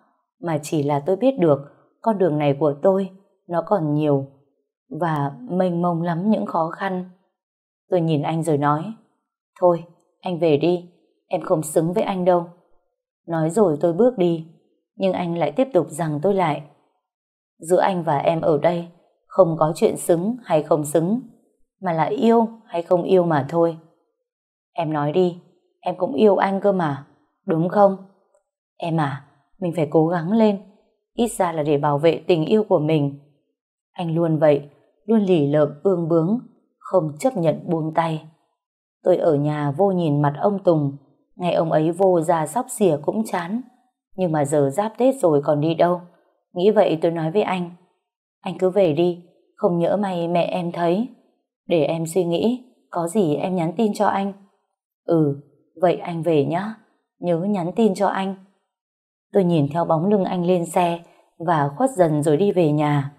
mà chỉ là tôi biết được con đường này của tôi nó còn nhiều và mênh mông lắm những khó khăn. Tôi nhìn anh rồi nói Thôi, anh về đi, em không xứng với anh đâu. Nói rồi tôi bước đi, nhưng anh lại tiếp tục rằng tôi lại. Giữa anh và em ở đây, không có chuyện xứng hay không xứng, mà là yêu hay không yêu mà thôi. Em nói đi, em cũng yêu anh cơ mà, đúng không? Em à, mình phải cố gắng lên, ít ra là để bảo vệ tình yêu của mình. Anh luôn vậy, luôn lì lợm ương bướng, không chấp nhận buông tay. Tôi ở nhà vô nhìn mặt ông Tùng, ngày ông ấy vô ra sóc xỉa cũng chán. Nhưng mà giờ giáp Tết rồi còn đi đâu. Nghĩ vậy tôi nói với anh, anh cứ về đi, không nhỡ may mẹ em thấy. Để em suy nghĩ, có gì em nhắn tin cho anh. Ừ, vậy anh về nhá, nhớ nhắn tin cho anh. Tôi nhìn theo bóng lưng anh lên xe và khuất dần rồi đi về nhà.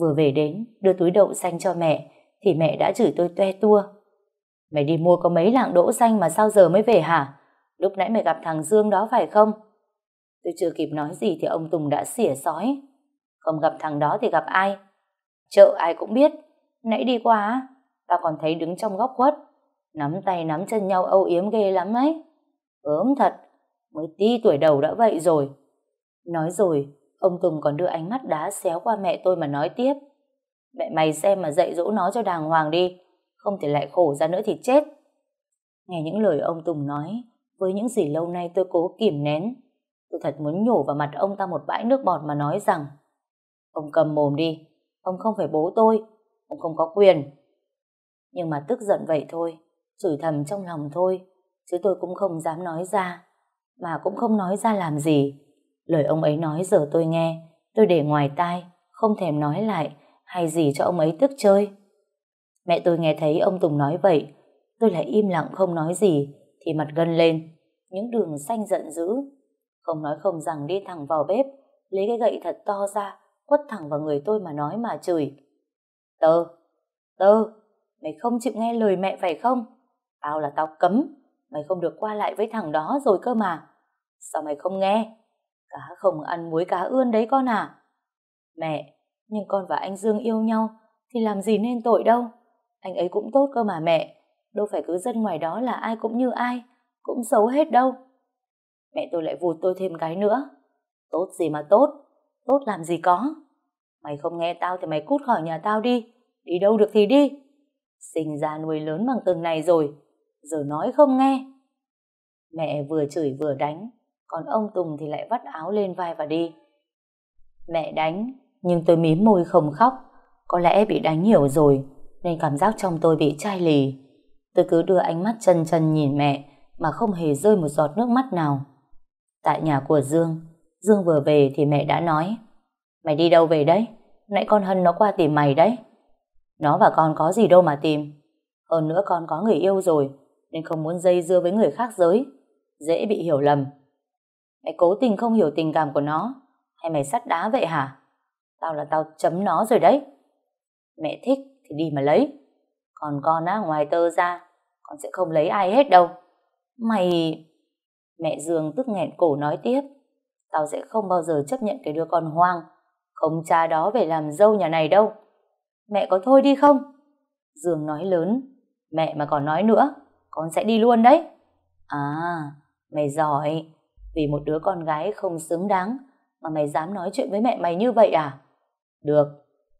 Vừa về đến, đưa túi đậu xanh cho mẹ, thì mẹ đã chửi tôi toe tua. Mày đi mua có mấy lạng đỗ xanh mà sao giờ mới về hả? Lúc nãy mày gặp thằng Dương đó phải không? Tôi chưa kịp nói gì thì ông Tùng đã xỉa sói. Không gặp thằng đó thì gặp ai? Chợ ai cũng biết. Nãy đi qua ta còn thấy đứng trong góc khuất nắm tay nắm chân nhau âu yếm ghê lắm ấy ớm thật mới tí tuổi đầu đã vậy rồi nói rồi ông tùng còn đưa ánh mắt đá xéo qua mẹ tôi mà nói tiếp mẹ mày xem mà dạy dỗ nó cho đàng hoàng đi không thể lại khổ ra nữa thì chết nghe những lời ông tùng nói với những gì lâu nay tôi cố kìm nén tôi thật muốn nhổ vào mặt ông ta một bãi nước bọt mà nói rằng ông cầm mồm đi ông không phải bố tôi ông không có quyền nhưng mà tức giận vậy thôi, chửi thầm trong lòng thôi, chứ tôi cũng không dám nói ra, mà cũng không nói ra làm gì. Lời ông ấy nói giờ tôi nghe, tôi để ngoài tai, không thèm nói lại, hay gì cho ông ấy tức chơi. Mẹ tôi nghe thấy ông Tùng nói vậy, tôi lại im lặng không nói gì, thì mặt gân lên, những đường xanh giận dữ. Không nói không rằng đi thẳng vào bếp, lấy cái gậy thật to ra, quất thẳng vào người tôi mà nói mà chửi. Tơ, tơ, mày không chịu nghe lời mẹ phải không? Tao là tao cấm, mày không được qua lại với thằng đó rồi cơ mà. Sao mày không nghe? Cá không ăn muối cá ươn đấy con à? Mẹ, nhưng con và anh Dương yêu nhau thì làm gì nên tội đâu. Anh ấy cũng tốt cơ mà mẹ, đâu phải cứ dân ngoài đó là ai cũng như ai, cũng xấu hết đâu. Mẹ tôi lại vụt tôi thêm cái nữa. Tốt gì mà tốt, tốt làm gì có. Mày không nghe tao thì mày cút khỏi nhà tao đi, đi đâu được thì đi sinh ra nuôi lớn bằng từng này rồi giờ nói không nghe mẹ vừa chửi vừa đánh còn ông Tùng thì lại vắt áo lên vai và đi mẹ đánh nhưng tôi mím môi không khóc có lẽ bị đánh nhiều rồi nên cảm giác trong tôi bị chai lì tôi cứ đưa ánh mắt chân chân nhìn mẹ mà không hề rơi một giọt nước mắt nào tại nhà của Dương Dương vừa về thì mẹ đã nói mày đi đâu về đấy nãy con Hân nó qua tìm mày đấy nó và con có gì đâu mà tìm. Hơn nữa con có người yêu rồi, nên không muốn dây dưa với người khác giới. Dễ bị hiểu lầm. Mày cố tình không hiểu tình cảm của nó, hay mày sắt đá vậy hả? Tao là tao chấm nó rồi đấy. Mẹ thích thì đi mà lấy. Còn con á, ngoài tơ ra, con sẽ không lấy ai hết đâu. Mày... Mẹ Dương tức nghẹn cổ nói tiếp. Tao sẽ không bao giờ chấp nhận cái đứa con hoang, không cha đó về làm dâu nhà này đâu mẹ có thôi đi không dương nói lớn mẹ mà còn nói nữa con sẽ đi luôn đấy à mày giỏi vì một đứa con gái không xứng đáng mà mày dám nói chuyện với mẹ mày như vậy à được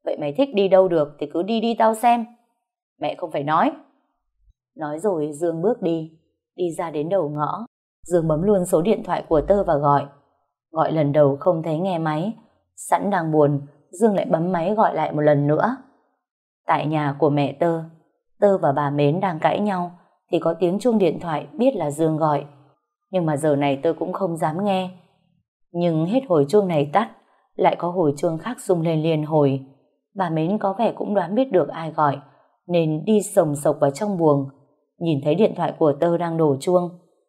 vậy mày thích đi đâu được thì cứ đi đi tao xem mẹ không phải nói nói rồi dương bước đi đi ra đến đầu ngõ dương bấm luôn số điện thoại của tơ và gọi gọi lần đầu không thấy nghe máy sẵn đang buồn dương lại bấm máy gọi lại một lần nữa Tại nhà của mẹ tơ, tơ và bà Mến đang cãi nhau thì có tiếng chuông điện thoại biết là Dương gọi. Nhưng mà giờ này tơ cũng không dám nghe. Nhưng hết hồi chuông này tắt, lại có hồi chuông khác rung lên liền hồi. Bà Mến có vẻ cũng đoán biết được ai gọi, nên đi sồng sộc vào trong buồng. Nhìn thấy điện thoại của tơ đang đổ chuông,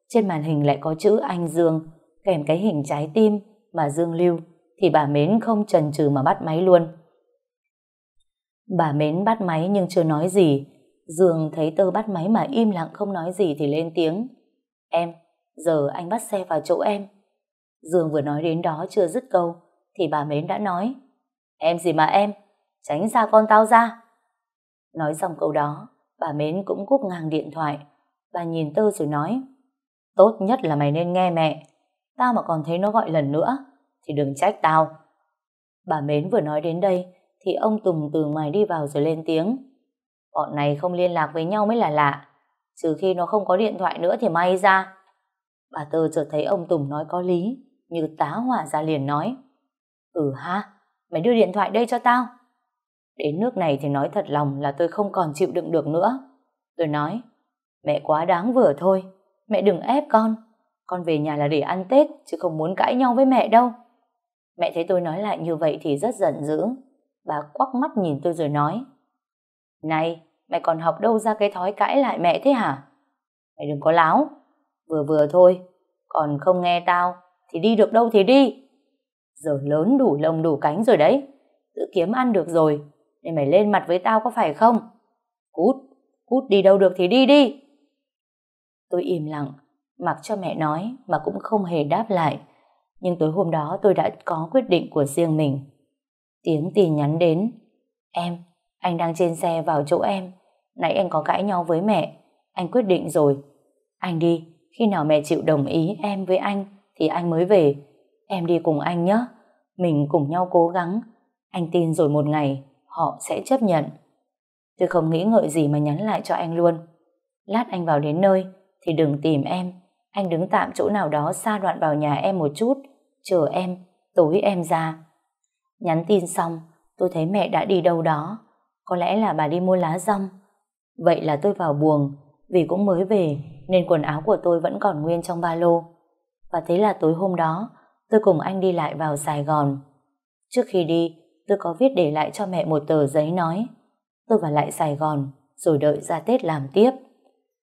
trên màn hình lại có chữ anh Dương, kèm cái hình trái tim mà Dương lưu, thì bà Mến không chần chừ mà bắt máy luôn. Bà mến bắt máy nhưng chưa nói gì. Dương thấy tơ bắt máy mà im lặng không nói gì thì lên tiếng. Em, giờ anh bắt xe vào chỗ em. Dương vừa nói đến đó chưa dứt câu, thì bà mến đã nói. Em gì mà em, tránh ra con tao ra. Nói xong câu đó, bà mến cũng cúp ngang điện thoại. Bà nhìn tơ rồi nói. Tốt nhất là mày nên nghe mẹ. Tao mà còn thấy nó gọi lần nữa, thì đừng trách tao. Bà mến vừa nói đến đây, thì ông Tùng từ ngoài đi vào rồi lên tiếng. Bọn này không liên lạc với nhau mới là lạ, trừ khi nó không có điện thoại nữa thì may ra. Bà Tơ chợt thấy ông Tùng nói có lý, như tá hỏa ra liền nói. Ừ ha, mày đưa điện thoại đây cho tao. Đến nước này thì nói thật lòng là tôi không còn chịu đựng được nữa. Tôi nói, mẹ quá đáng vừa thôi, mẹ đừng ép con. Con về nhà là để ăn Tết, chứ không muốn cãi nhau với mẹ đâu. Mẹ thấy tôi nói lại như vậy thì rất giận dữ. Bà quắc mắt nhìn tôi rồi nói Này, mày còn học đâu ra cái thói cãi lại mẹ thế hả? Mày đừng có láo, vừa vừa thôi, còn không nghe tao thì đi được đâu thì đi. Giờ lớn đủ lông đủ cánh rồi đấy, tự kiếm ăn được rồi, nên mày lên mặt với tao có phải không? Cút, cút đi đâu được thì đi đi. Tôi im lặng, mặc cho mẹ nói mà cũng không hề đáp lại. Nhưng tối hôm đó tôi đã có quyết định của riêng mình. Tiếng tì nhắn đến. Em, anh đang trên xe vào chỗ em. Nãy anh có cãi nhau với mẹ. Anh quyết định rồi. Anh đi, khi nào mẹ chịu đồng ý em với anh thì anh mới về. Em đi cùng anh nhé. Mình cùng nhau cố gắng. Anh tin rồi một ngày họ sẽ chấp nhận. Tôi không nghĩ ngợi gì mà nhắn lại cho anh luôn. Lát anh vào đến nơi thì đừng tìm em. Anh đứng tạm chỗ nào đó xa đoạn vào nhà em một chút. Chờ em, tối em ra. Nhắn tin xong, tôi thấy mẹ đã đi đâu đó. Có lẽ là bà đi mua lá rong. Vậy là tôi vào buồng, vì cũng mới về nên quần áo của tôi vẫn còn nguyên trong ba lô. Và thế là tối hôm đó, tôi cùng anh đi lại vào Sài Gòn. Trước khi đi, tôi có viết để lại cho mẹ một tờ giấy nói tôi vào lại Sài Gòn rồi đợi ra Tết làm tiếp.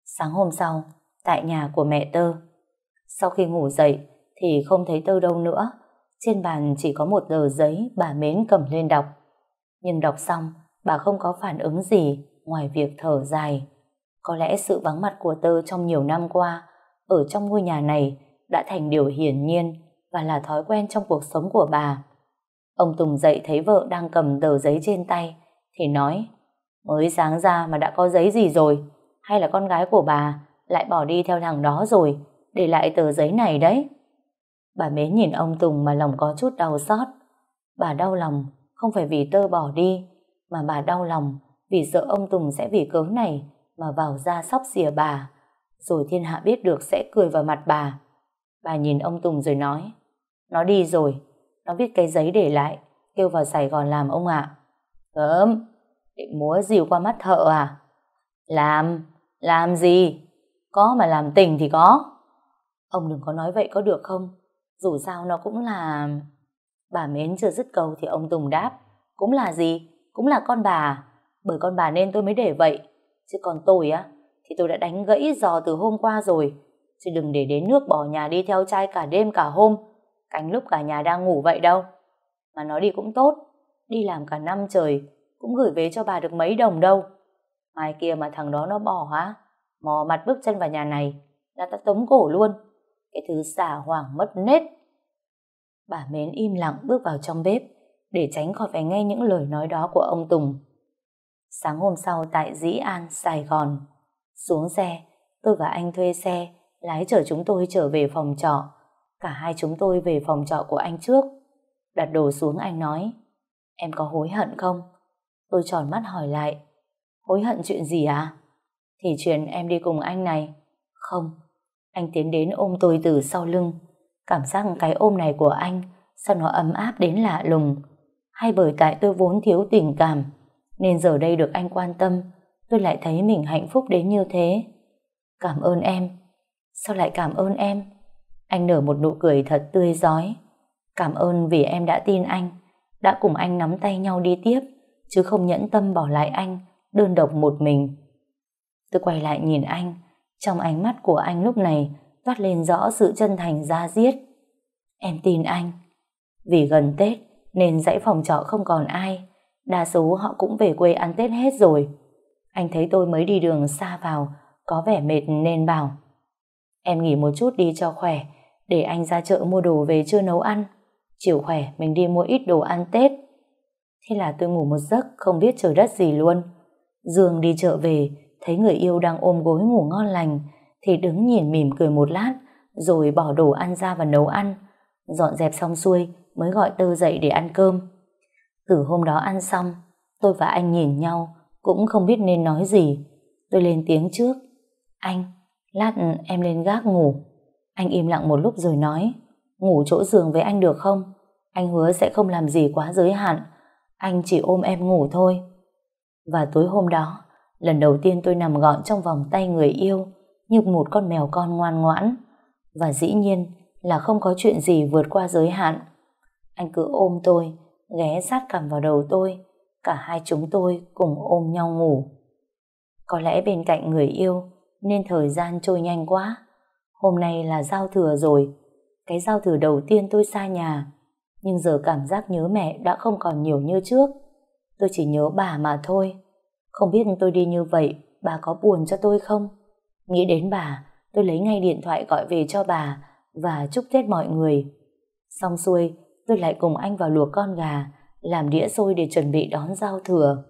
Sáng hôm sau, tại nhà của mẹ tơ. Sau khi ngủ dậy thì không thấy tơ đâu nữa trên bàn chỉ có một tờ giấy bà mến cầm lên đọc. Nhưng đọc xong, bà không có phản ứng gì ngoài việc thở dài. Có lẽ sự vắng mặt của tơ trong nhiều năm qua ở trong ngôi nhà này đã thành điều hiển nhiên và là thói quen trong cuộc sống của bà. Ông Tùng dậy thấy vợ đang cầm tờ giấy trên tay thì nói mới sáng ra mà đã có giấy gì rồi hay là con gái của bà lại bỏ đi theo thằng đó rồi để lại tờ giấy này đấy. Bà mến nhìn ông Tùng mà lòng có chút đau xót. Bà đau lòng không phải vì tơ bỏ đi, mà bà đau lòng vì sợ ông Tùng sẽ vì cớ này mà vào ra sóc xìa bà. Rồi thiên hạ biết được sẽ cười vào mặt bà. Bà nhìn ông Tùng rồi nói, nó đi rồi, nó viết cái giấy để lại, kêu vào Sài Gòn làm ông ạ. À. định múa dìu qua mắt thợ à? Làm, làm gì? Có mà làm tình thì có. Ông đừng có nói vậy có được không? Dù sao nó cũng là... Bà Mến chưa dứt câu thì ông Tùng đáp. Cũng là gì? Cũng là con bà. Bởi con bà nên tôi mới để vậy. Chứ còn tôi á, thì tôi đã đánh gãy giò từ hôm qua rồi. Chứ đừng để đến nước bỏ nhà đi theo trai cả đêm cả hôm. Cánh lúc cả nhà đang ngủ vậy đâu. Mà nó đi cũng tốt. Đi làm cả năm trời, cũng gửi về cho bà được mấy đồng đâu. Mai kia mà thằng đó nó bỏ hả? Mò mặt bước chân vào nhà này, là ta tống cổ luôn cái thứ xà hoàng mất nết. Bà Mến im lặng bước vào trong bếp để tránh khỏi phải nghe những lời nói đó của ông Tùng. Sáng hôm sau tại Dĩ An, Sài Gòn, xuống xe, tôi và anh thuê xe, lái chở chúng tôi trở về phòng trọ. Cả hai chúng tôi về phòng trọ của anh trước. Đặt đồ xuống anh nói, em có hối hận không? Tôi tròn mắt hỏi lại, hối hận chuyện gì À? Thì chuyện em đi cùng anh này. Không, anh tiến đến ôm tôi từ sau lưng. Cảm giác cái ôm này của anh sao nó ấm áp đến lạ lùng. Hay bởi tại tôi vốn thiếu tình cảm nên giờ đây được anh quan tâm tôi lại thấy mình hạnh phúc đến như thế. Cảm ơn em. Sao lại cảm ơn em? Anh nở một nụ cười thật tươi giói. Cảm ơn vì em đã tin anh, đã cùng anh nắm tay nhau đi tiếp, chứ không nhẫn tâm bỏ lại anh, đơn độc một mình. Tôi quay lại nhìn anh, trong ánh mắt của anh lúc này toát lên rõ sự chân thành ra diết. Em tin anh. Vì gần Tết nên dãy phòng trọ không còn ai. Đa số họ cũng về quê ăn Tết hết rồi. Anh thấy tôi mới đi đường xa vào, có vẻ mệt nên bảo. Em nghỉ một chút đi cho khỏe, để anh ra chợ mua đồ về chưa nấu ăn. Chiều khỏe mình đi mua ít đồ ăn Tết. Thế là tôi ngủ một giấc không biết trời đất gì luôn. Dương đi chợ về thấy người yêu đang ôm gối ngủ ngon lành, thì đứng nhìn mỉm cười một lát, rồi bỏ đồ ăn ra và nấu ăn. Dọn dẹp xong xuôi, mới gọi tơ dậy để ăn cơm. Từ hôm đó ăn xong, tôi và anh nhìn nhau, cũng không biết nên nói gì. Tôi lên tiếng trước. Anh, lát em lên gác ngủ. Anh im lặng một lúc rồi nói, ngủ chỗ giường với anh được không? Anh hứa sẽ không làm gì quá giới hạn, anh chỉ ôm em ngủ thôi. Và tối hôm đó, Lần đầu tiên tôi nằm gọn trong vòng tay người yêu như một con mèo con ngoan ngoãn. Và dĩ nhiên là không có chuyện gì vượt qua giới hạn. Anh cứ ôm tôi, ghé sát cằm vào đầu tôi. Cả hai chúng tôi cùng ôm nhau ngủ. Có lẽ bên cạnh người yêu nên thời gian trôi nhanh quá. Hôm nay là giao thừa rồi. Cái giao thừa đầu tiên tôi xa nhà. Nhưng giờ cảm giác nhớ mẹ đã không còn nhiều như trước. Tôi chỉ nhớ bà mà thôi. Không biết tôi đi như vậy, bà có buồn cho tôi không? Nghĩ đến bà, tôi lấy ngay điện thoại gọi về cho bà và chúc Tết mọi người. Xong xuôi, tôi lại cùng anh vào luộc con gà, làm đĩa xôi để chuẩn bị đón giao thừa.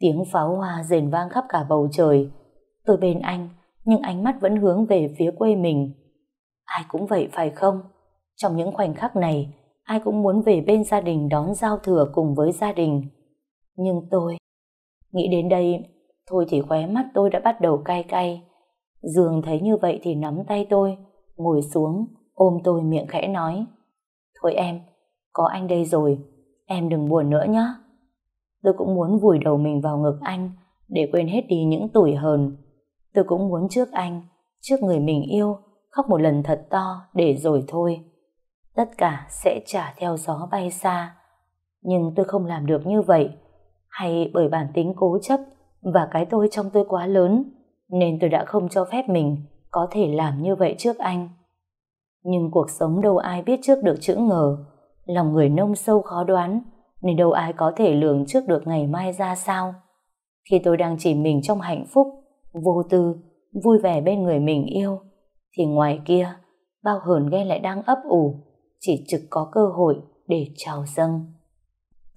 Tiếng pháo hoa rền vang khắp cả bầu trời. Tôi bên anh, nhưng ánh mắt vẫn hướng về phía quê mình. Ai cũng vậy phải không? Trong những khoảnh khắc này, ai cũng muốn về bên gia đình đón giao thừa cùng với gia đình. Nhưng tôi... Nghĩ đến đây, thôi thì khóe mắt tôi đã bắt đầu cay cay. Dương thấy như vậy thì nắm tay tôi, ngồi xuống, ôm tôi miệng khẽ nói. Thôi em, có anh đây rồi, em đừng buồn nữa nhé. Tôi cũng muốn vùi đầu mình vào ngực anh để quên hết đi những tuổi hờn. Tôi cũng muốn trước anh, trước người mình yêu, khóc một lần thật to để rồi thôi. Tất cả sẽ trả theo gió bay xa. Nhưng tôi không làm được như vậy hay bởi bản tính cố chấp và cái tôi trong tôi quá lớn nên tôi đã không cho phép mình có thể làm như vậy trước anh. Nhưng cuộc sống đâu ai biết trước được chữ ngờ, lòng người nông sâu khó đoán nên đâu ai có thể lường trước được ngày mai ra sao. Khi tôi đang chìm mình trong hạnh phúc, vô tư, vui vẻ bên người mình yêu, thì ngoài kia, bao hờn ghen lại đang ấp ủ, chỉ trực có cơ hội để trào dâng.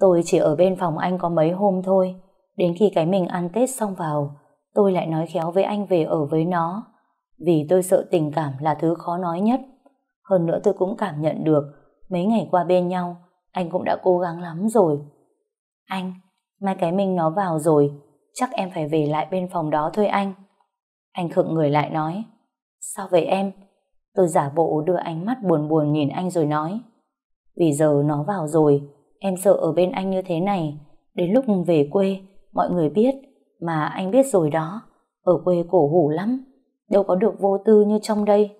Tôi chỉ ở bên phòng anh có mấy hôm thôi. Đến khi cái mình ăn Tết xong vào, tôi lại nói khéo với anh về ở với nó. Vì tôi sợ tình cảm là thứ khó nói nhất. Hơn nữa tôi cũng cảm nhận được, mấy ngày qua bên nhau, anh cũng đã cố gắng lắm rồi. Anh, mai cái mình nó vào rồi, chắc em phải về lại bên phòng đó thôi anh. Anh khựng người lại nói, sao vậy em? Tôi giả bộ đưa ánh mắt buồn buồn nhìn anh rồi nói, vì giờ nó vào rồi, Em sợ ở bên anh như thế này, đến lúc về quê, mọi người biết, mà anh biết rồi đó, ở quê cổ hủ lắm, đâu có được vô tư như trong đây.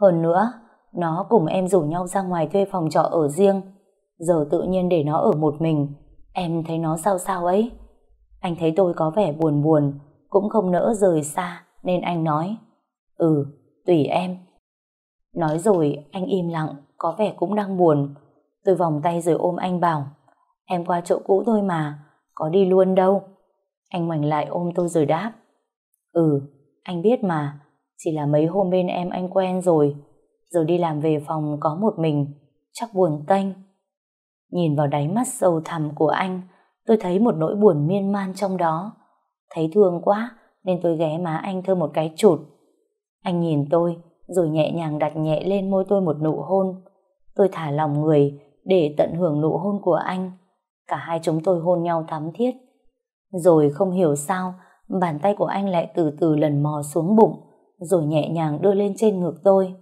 Hơn nữa, nó cùng em rủ nhau ra ngoài thuê phòng trọ ở riêng, giờ tự nhiên để nó ở một mình, em thấy nó sao sao ấy. Anh thấy tôi có vẻ buồn buồn, cũng không nỡ rời xa, nên anh nói, ừ, tùy em. Nói rồi, anh im lặng, có vẻ cũng đang buồn, Tôi vòng tay rồi ôm anh bảo Em qua chỗ cũ thôi mà Có đi luôn đâu Anh mảnh lại ôm tôi rồi đáp Ừ, anh biết mà Chỉ là mấy hôm bên em anh quen rồi Giờ đi làm về phòng có một mình Chắc buồn tanh Nhìn vào đáy mắt sâu thẳm của anh Tôi thấy một nỗi buồn miên man trong đó Thấy thương quá Nên tôi ghé má anh thơ một cái chụt Anh nhìn tôi Rồi nhẹ nhàng đặt nhẹ lên môi tôi một nụ hôn Tôi thả lòng người để tận hưởng nụ hôn của anh. Cả hai chúng tôi hôn nhau thắm thiết. Rồi không hiểu sao, bàn tay của anh lại từ từ lần mò xuống bụng, rồi nhẹ nhàng đưa lên trên ngực tôi.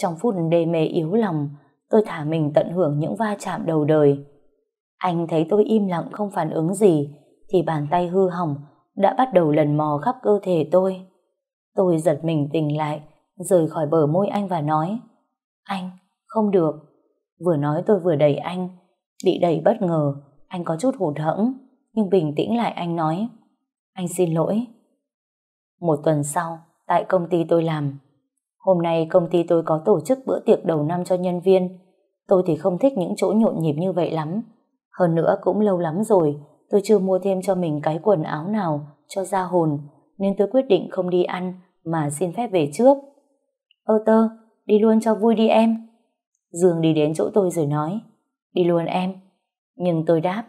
Trong phút đê mê yếu lòng, tôi thả mình tận hưởng những va chạm đầu đời. Anh thấy tôi im lặng không phản ứng gì, thì bàn tay hư hỏng đã bắt đầu lần mò khắp cơ thể tôi. Tôi giật mình tỉnh lại, rời khỏi bờ môi anh và nói, anh, không được, Vừa nói tôi vừa đẩy anh. Bị đẩy bất ngờ, anh có chút hụt hẫng, nhưng bình tĩnh lại anh nói. Anh xin lỗi. Một tuần sau, tại công ty tôi làm, hôm nay công ty tôi có tổ chức bữa tiệc đầu năm cho nhân viên. Tôi thì không thích những chỗ nhộn nhịp như vậy lắm. Hơn nữa cũng lâu lắm rồi, tôi chưa mua thêm cho mình cái quần áo nào cho ra hồn, nên tôi quyết định không đi ăn mà xin phép về trước. Ơ tơ, đi luôn cho vui đi em. Dương đi đến chỗ tôi rồi nói Đi luôn em Nhưng tôi đáp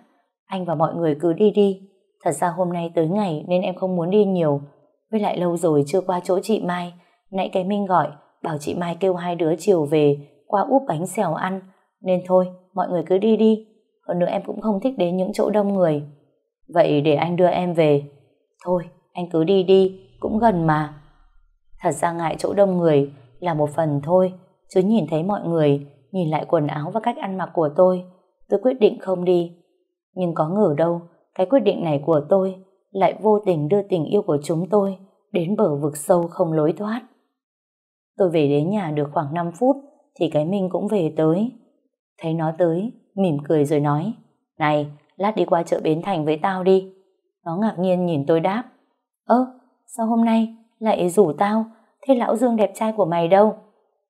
Anh và mọi người cứ đi đi Thật ra hôm nay tới ngày nên em không muốn đi nhiều Với lại lâu rồi chưa qua chỗ chị Mai Nãy cái Minh gọi Bảo chị Mai kêu hai đứa chiều về Qua úp bánh xèo ăn Nên thôi mọi người cứ đi đi Hơn nữa em cũng không thích đến những chỗ đông người Vậy để anh đưa em về Thôi anh cứ đi đi Cũng gần mà Thật ra ngại chỗ đông người Là một phần thôi Chứ nhìn thấy mọi người Nhìn lại quần áo và cách ăn mặc của tôi, tôi quyết định không đi. Nhưng có ngờ đâu, cái quyết định này của tôi lại vô tình đưa tình yêu của chúng tôi đến bờ vực sâu không lối thoát. Tôi về đến nhà được khoảng 5 phút thì cái Minh cũng về tới. Thấy nó tới, mỉm cười rồi nói Này, lát đi qua chợ Bến Thành với tao đi. Nó ngạc nhiên nhìn tôi đáp Ơ, sao hôm nay lại rủ tao? Thế lão Dương đẹp trai của mày đâu?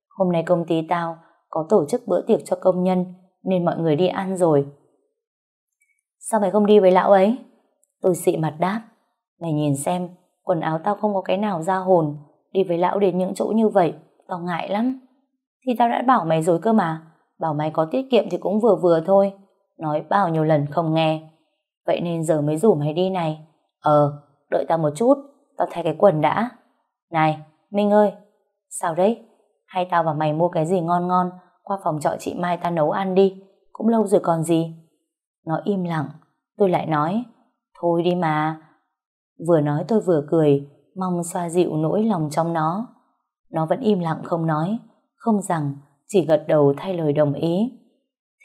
Hôm nay công ty tao có tổ chức bữa tiệc cho công nhân nên mọi người đi ăn rồi. Sao mày không đi với lão ấy? Tôi xị mặt đáp. Mày nhìn xem, quần áo tao không có cái nào ra hồn, đi với lão đến những chỗ như vậy, tao ngại lắm. Thì tao đã bảo mày rồi cơ mà, bảo mày có tiết kiệm thì cũng vừa vừa thôi. Nói bao nhiêu lần không nghe. Vậy nên giờ mới rủ mày đi này. Ờ, đợi tao một chút, tao thay cái quần đã. Này, Minh ơi, sao đấy? Hay tao và mày mua cái gì ngon ngon qua phòng trọ chị Mai ta nấu ăn đi Cũng lâu rồi còn gì Nó im lặng Tôi lại nói Thôi đi mà Vừa nói tôi vừa cười Mong xoa dịu nỗi lòng trong nó Nó vẫn im lặng không nói Không rằng chỉ gật đầu thay lời đồng ý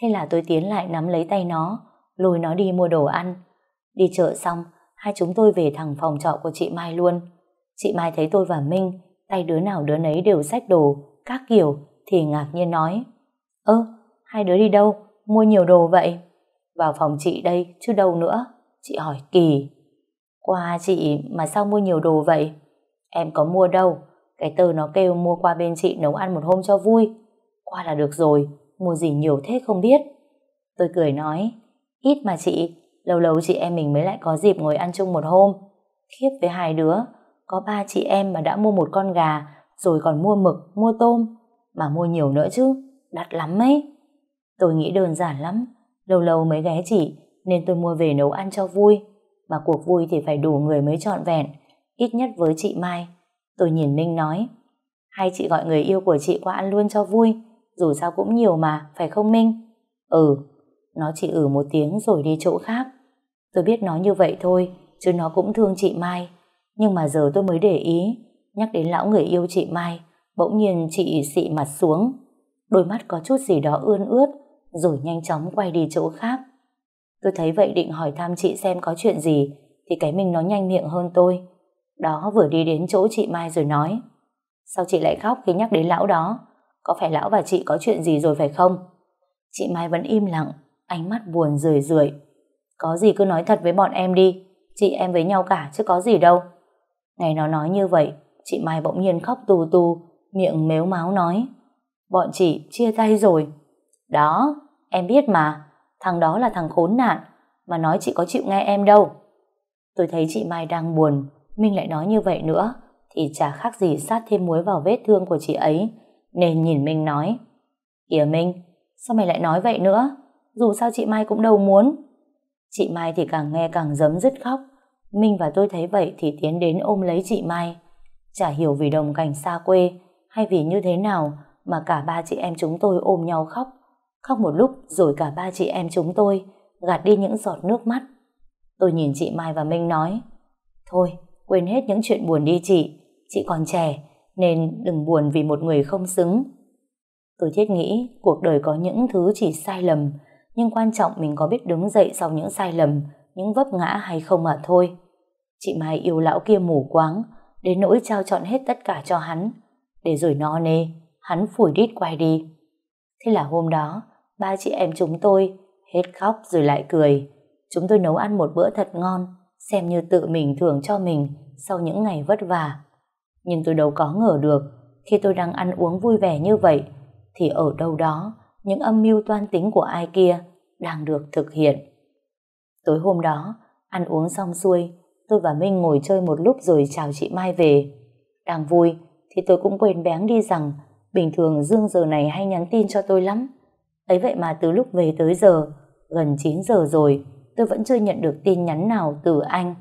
Thế là tôi tiến lại nắm lấy tay nó Lôi nó đi mua đồ ăn Đi chợ xong Hai chúng tôi về thẳng phòng trọ của chị Mai luôn Chị Mai thấy tôi và Minh tay đứa nào đứa nấy đều sách đồ, các kiểu, thì ngạc nhiên nói Ơ, hai đứa đi đâu? Mua nhiều đồ vậy? Vào phòng chị đây, chứ đâu nữa? Chị hỏi kỳ. Qua chị mà sao mua nhiều đồ vậy? Em có mua đâu. Cái tờ nó kêu mua qua bên chị nấu ăn một hôm cho vui. Qua là được rồi, mua gì nhiều thế không biết. Tôi cười nói, ít mà chị, lâu lâu chị em mình mới lại có dịp ngồi ăn chung một hôm. Khiếp với hai đứa, có ba chị em mà đã mua một con gà, rồi còn mua mực, mua tôm mà mua nhiều nữa chứ, đắt lắm ấy. Tôi nghĩ đơn giản lắm, lâu lâu mới ghé chị, nên tôi mua về nấu ăn cho vui. Mà cuộc vui thì phải đủ người mới trọn vẹn, ít nhất với chị Mai. Tôi nhìn Minh nói, hay chị gọi người yêu của chị qua ăn luôn cho vui, dù sao cũng nhiều mà, phải không Minh? Ừ, nó chỉ ừ một tiếng rồi đi chỗ khác. Tôi biết nó như vậy thôi, chứ nó cũng thương chị Mai. Nhưng mà giờ tôi mới để ý, nhắc đến lão người yêu chị Mai, Bỗng nhiên chị dị mặt xuống, đôi mắt có chút gì đó ươn ướt, rồi nhanh chóng quay đi chỗ khác. Tôi thấy vậy định hỏi thăm chị xem có chuyện gì, thì cái mình nó nhanh miệng hơn tôi. Đó vừa đi đến chỗ chị Mai rồi nói, sao chị lại khóc khi nhắc đến lão đó? Có phải lão và chị có chuyện gì rồi phải không? Chị Mai vẫn im lặng, ánh mắt buồn rười rượi. Có gì cứ nói thật với bọn em đi, chị em với nhau cả chứ có gì đâu. Ngày nó nói như vậy, chị Mai bỗng nhiên khóc tù tù, miệng mếu máu nói bọn chị chia tay rồi đó em biết mà thằng đó là thằng khốn nạn mà nói chị có chịu nghe em đâu tôi thấy chị Mai đang buồn Minh lại nói như vậy nữa thì chả khác gì sát thêm muối vào vết thương của chị ấy nên nhìn Minh nói kìa Minh sao mày lại nói vậy nữa dù sao chị Mai cũng đâu muốn chị Mai thì càng nghe càng giấm dứt khóc Minh và tôi thấy vậy thì tiến đến ôm lấy chị Mai chả hiểu vì đồng cảnh xa quê hay vì như thế nào mà cả ba chị em chúng tôi ôm nhau khóc. Khóc một lúc rồi cả ba chị em chúng tôi gạt đi những giọt nước mắt. Tôi nhìn chị Mai và Minh nói Thôi, quên hết những chuyện buồn đi chị. Chị còn trẻ nên đừng buồn vì một người không xứng. Tôi thiết nghĩ cuộc đời có những thứ chỉ sai lầm nhưng quan trọng mình có biết đứng dậy sau những sai lầm, những vấp ngã hay không mà thôi. Chị Mai yêu lão kia mù quáng đến nỗi trao chọn hết tất cả cho hắn. Để rồi no nê, hắn phủi đít quay đi. Thế là hôm đó, ba chị em chúng tôi hết khóc rồi lại cười. Chúng tôi nấu ăn một bữa thật ngon, xem như tự mình thưởng cho mình sau những ngày vất vả. Nhưng tôi đâu có ngờ được, khi tôi đang ăn uống vui vẻ như vậy, thì ở đâu đó, những âm mưu toan tính của ai kia đang được thực hiện. Tối hôm đó, ăn uống xong xuôi, tôi và Minh ngồi chơi một lúc rồi chào chị Mai về. Đang vui, thì tôi cũng quên bén đi rằng bình thường Dương giờ này hay nhắn tin cho tôi lắm. Ấy vậy mà từ lúc về tới giờ, gần 9 giờ rồi, tôi vẫn chưa nhận được tin nhắn nào từ anh.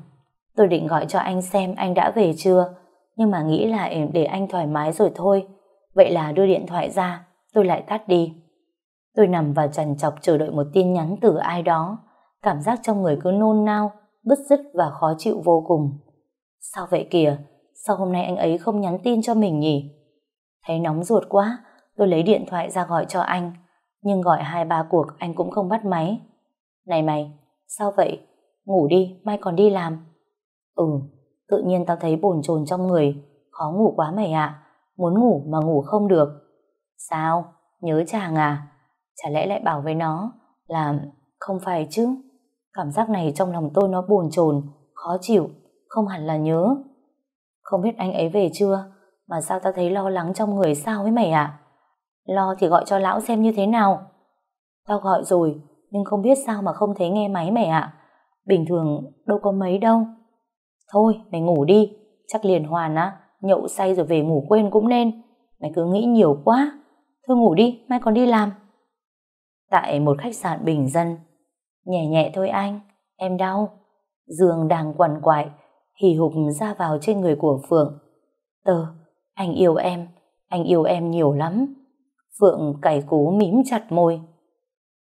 Tôi định gọi cho anh xem anh đã về chưa, nhưng mà nghĩ là để anh thoải mái rồi thôi. Vậy là đưa điện thoại ra, tôi lại tắt đi. Tôi nằm và trằn chọc chờ đợi một tin nhắn từ ai đó. Cảm giác trong người cứ nôn nao, bứt rứt và khó chịu vô cùng. Sao vậy kìa, Sao hôm nay anh ấy không nhắn tin cho mình nhỉ? Thấy nóng ruột quá, tôi lấy điện thoại ra gọi cho anh. Nhưng gọi hai ba cuộc anh cũng không bắt máy. Này mày, sao vậy? Ngủ đi, mai còn đi làm. Ừ, tự nhiên tao thấy bồn chồn trong người. Khó ngủ quá mày ạ. Muốn ngủ mà ngủ không được. Sao? Nhớ chàng à? Chả lẽ lại bảo với nó là không phải chứ? Cảm giác này trong lòng tôi nó bồn chồn khó chịu, không hẳn là nhớ. Không biết anh ấy về chưa Mà sao tao thấy lo lắng trong người sao ấy mày ạ à? Lo thì gọi cho lão xem như thế nào Tao gọi rồi Nhưng không biết sao mà không thấy nghe máy mày ạ à? Bình thường đâu có mấy đâu Thôi mày ngủ đi Chắc liền hoàn á Nhậu say rồi về ngủ quên cũng nên Mày cứ nghĩ nhiều quá Thôi ngủ đi mai còn đi làm Tại một khách sạn bình dân Nhẹ nhẹ thôi anh Em đau Giường đang quằn quại hì hục ra vào trên người của Phượng. Tơ, anh yêu em, anh yêu em nhiều lắm. Phượng cày cú mím chặt môi.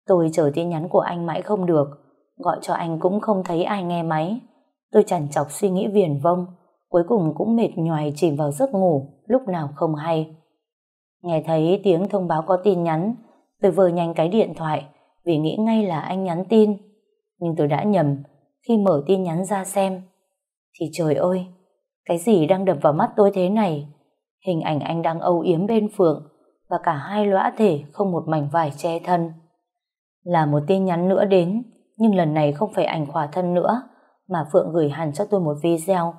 Tôi chờ tin nhắn của anh mãi không được, gọi cho anh cũng không thấy ai nghe máy. Tôi chẳng chọc suy nghĩ viền vông, cuối cùng cũng mệt nhoài chìm vào giấc ngủ, lúc nào không hay. Nghe thấy tiếng thông báo có tin nhắn, tôi vơ nhanh cái điện thoại vì nghĩ ngay là anh nhắn tin. Nhưng tôi đã nhầm, khi mở tin nhắn ra xem, thì trời ơi, cái gì đang đập vào mắt tôi thế này? Hình ảnh anh đang âu yếm bên Phượng và cả hai lõa thể không một mảnh vải che thân. Là một tin nhắn nữa đến, nhưng lần này không phải ảnh khỏa thân nữa, mà Phượng gửi hẳn cho tôi một video.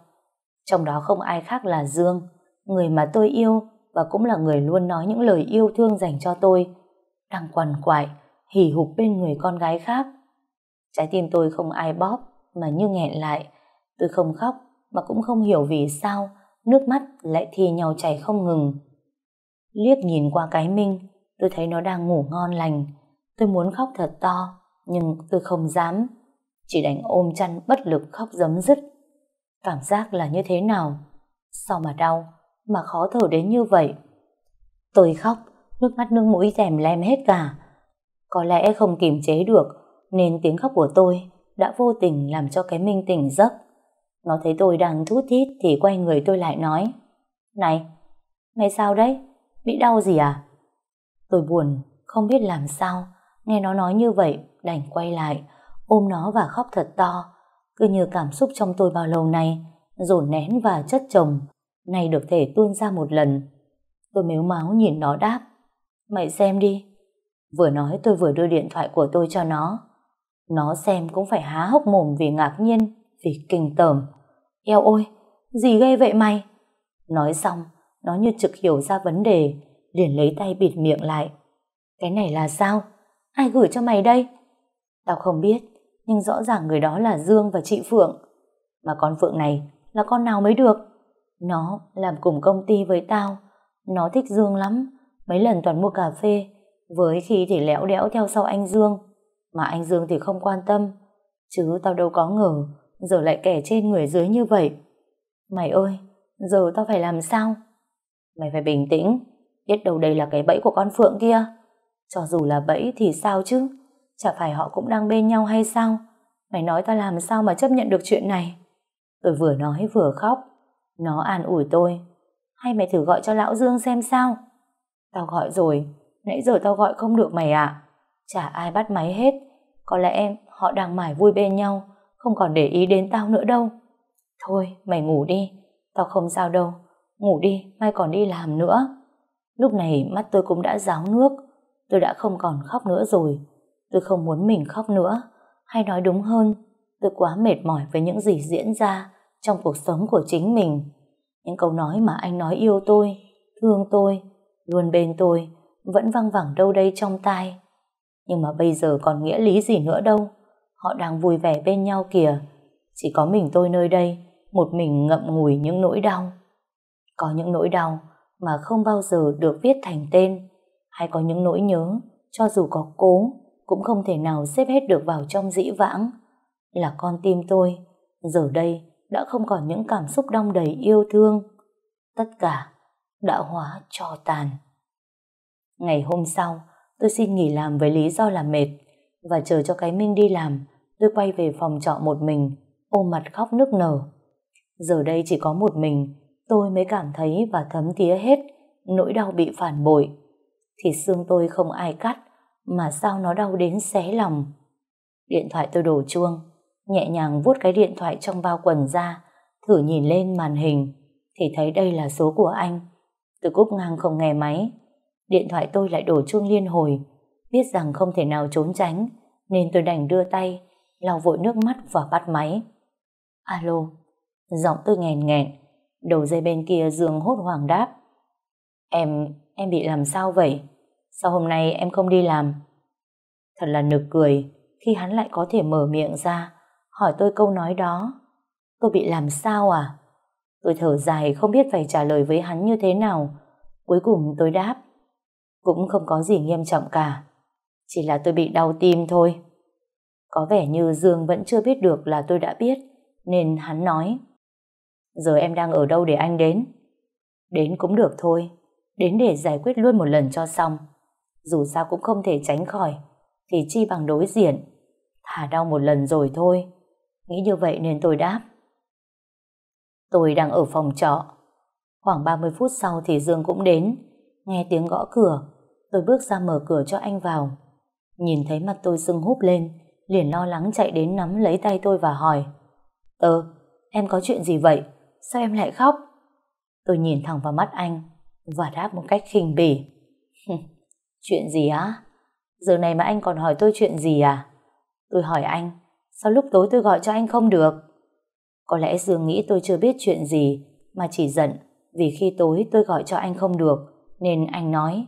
Trong đó không ai khác là Dương, người mà tôi yêu và cũng là người luôn nói những lời yêu thương dành cho tôi, đang quằn quại, hỉ hục bên người con gái khác. Trái tim tôi không ai bóp, mà như nghẹn lại, Tôi không khóc, mà cũng không hiểu vì sao nước mắt lại thi nhau chảy không ngừng. Liếc nhìn qua cái Minh, tôi thấy nó đang ngủ ngon lành. Tôi muốn khóc thật to, nhưng tôi không dám. Chỉ đành ôm chăn bất lực khóc giấm dứt. Cảm giác là như thế nào? Sao mà đau, mà khó thở đến như vậy? Tôi khóc, nước mắt nước mũi rèm lem hết cả. Có lẽ không kiềm chế được, nên tiếng khóc của tôi đã vô tình làm cho cái Minh tỉnh giấc. Nó thấy tôi đang thút thít thì quay người tôi lại nói. Này, mày sao đấy? Bị đau gì à? Tôi buồn, không biết làm sao. Nghe nó nói như vậy, đành quay lại, ôm nó và khóc thật to. Cứ như cảm xúc trong tôi bao lâu nay, dồn nén và chất chồng, nay được thể tuôn ra một lần. Tôi mếu máu nhìn nó đáp. Mày xem đi. Vừa nói tôi vừa đưa điện thoại của tôi cho nó. Nó xem cũng phải há hốc mồm vì ngạc nhiên vì kinh tởm. Eo ôi, gì ghê vậy mày? Nói xong, nó như trực hiểu ra vấn đề, liền lấy tay bịt miệng lại. Cái này là sao? Ai gửi cho mày đây? Tao không biết, nhưng rõ ràng người đó là Dương và chị Phượng. Mà con Phượng này là con nào mới được? Nó làm cùng công ty với tao. Nó thích Dương lắm. Mấy lần toàn mua cà phê, với khi thì lẽo đẽo theo sau anh Dương. Mà anh Dương thì không quan tâm. Chứ tao đâu có ngờ giờ lại kẻ trên người dưới như vậy. Mày ơi, giờ tao phải làm sao? Mày phải bình tĩnh, biết đâu đây là cái bẫy của con Phượng kia. Cho dù là bẫy thì sao chứ, chả phải họ cũng đang bên nhau hay sao? Mày nói tao làm sao mà chấp nhận được chuyện này? Tôi vừa nói vừa khóc, nó an ủi tôi. Hay mày thử gọi cho lão Dương xem sao? Tao gọi rồi, nãy giờ tao gọi không được mày ạ. Chả ai bắt máy hết, có lẽ em họ đang mải vui bên nhau không còn để ý đến tao nữa đâu. Thôi, mày ngủ đi, tao không sao đâu, ngủ đi, mai còn đi làm nữa. Lúc này mắt tôi cũng đã ráo nước, tôi đã không còn khóc nữa rồi. Tôi không muốn mình khóc nữa, hay nói đúng hơn, tôi quá mệt mỏi với những gì diễn ra trong cuộc sống của chính mình. Những câu nói mà anh nói yêu tôi, thương tôi, luôn bên tôi, vẫn văng vẳng đâu đây trong tai. Nhưng mà bây giờ còn nghĩa lý gì nữa đâu. Họ đang vui vẻ bên nhau kìa. Chỉ có mình tôi nơi đây, một mình ngậm ngùi những nỗi đau. Có những nỗi đau mà không bao giờ được viết thành tên, hay có những nỗi nhớ, cho dù có cố, cũng không thể nào xếp hết được vào trong dĩ vãng. Là con tim tôi, giờ đây đã không còn những cảm xúc đong đầy yêu thương. Tất cả đã hóa cho tàn. Ngày hôm sau, tôi xin nghỉ làm với lý do là mệt và chờ cho cái Minh đi làm, tôi quay về phòng trọ một mình, ôm mặt khóc nức nở. Giờ đây chỉ có một mình, tôi mới cảm thấy và thấm tía hết nỗi đau bị phản bội. thịt xương tôi không ai cắt, mà sao nó đau đến xé lòng. Điện thoại tôi đổ chuông, nhẹ nhàng vuốt cái điện thoại trong bao quần ra, thử nhìn lên màn hình, thì thấy đây là số của anh. Tôi cúp ngang không nghe máy, điện thoại tôi lại đổ chuông liên hồi, Biết rằng không thể nào trốn tránh, nên tôi đành đưa tay, lau vội nước mắt và bắt máy. Alo, giọng tôi nghèn nghẹn, đầu dây bên kia dường hốt hoảng đáp. Em, em bị làm sao vậy? Sao hôm nay em không đi làm? Thật là nực cười khi hắn lại có thể mở miệng ra, hỏi tôi câu nói đó. Tôi bị làm sao à? Tôi thở dài không biết phải trả lời với hắn như thế nào. Cuối cùng tôi đáp. Cũng không có gì nghiêm trọng cả. Chỉ là tôi bị đau tim thôi. Có vẻ như Dương vẫn chưa biết được là tôi đã biết, nên hắn nói. Giờ em đang ở đâu để anh đến? Đến cũng được thôi, đến để giải quyết luôn một lần cho xong. Dù sao cũng không thể tránh khỏi, thì chi bằng đối diện. Thả đau một lần rồi thôi. Nghĩ như vậy nên tôi đáp. Tôi đang ở phòng trọ. Khoảng 30 phút sau thì Dương cũng đến. Nghe tiếng gõ cửa, tôi bước ra mở cửa cho anh vào. Nhìn thấy mặt tôi sưng húp lên, liền lo lắng chạy đến nắm lấy tay tôi và hỏi. Tớ, em có chuyện gì vậy? Sao em lại khóc? Tôi nhìn thẳng vào mắt anh và đáp một cách khinh bỉ. chuyện gì á? Giờ này mà anh còn hỏi tôi chuyện gì à? Tôi hỏi anh, sao lúc tối tôi gọi cho anh không được? Có lẽ Dương nghĩ tôi chưa biết chuyện gì mà chỉ giận vì khi tối tôi gọi cho anh không được nên anh nói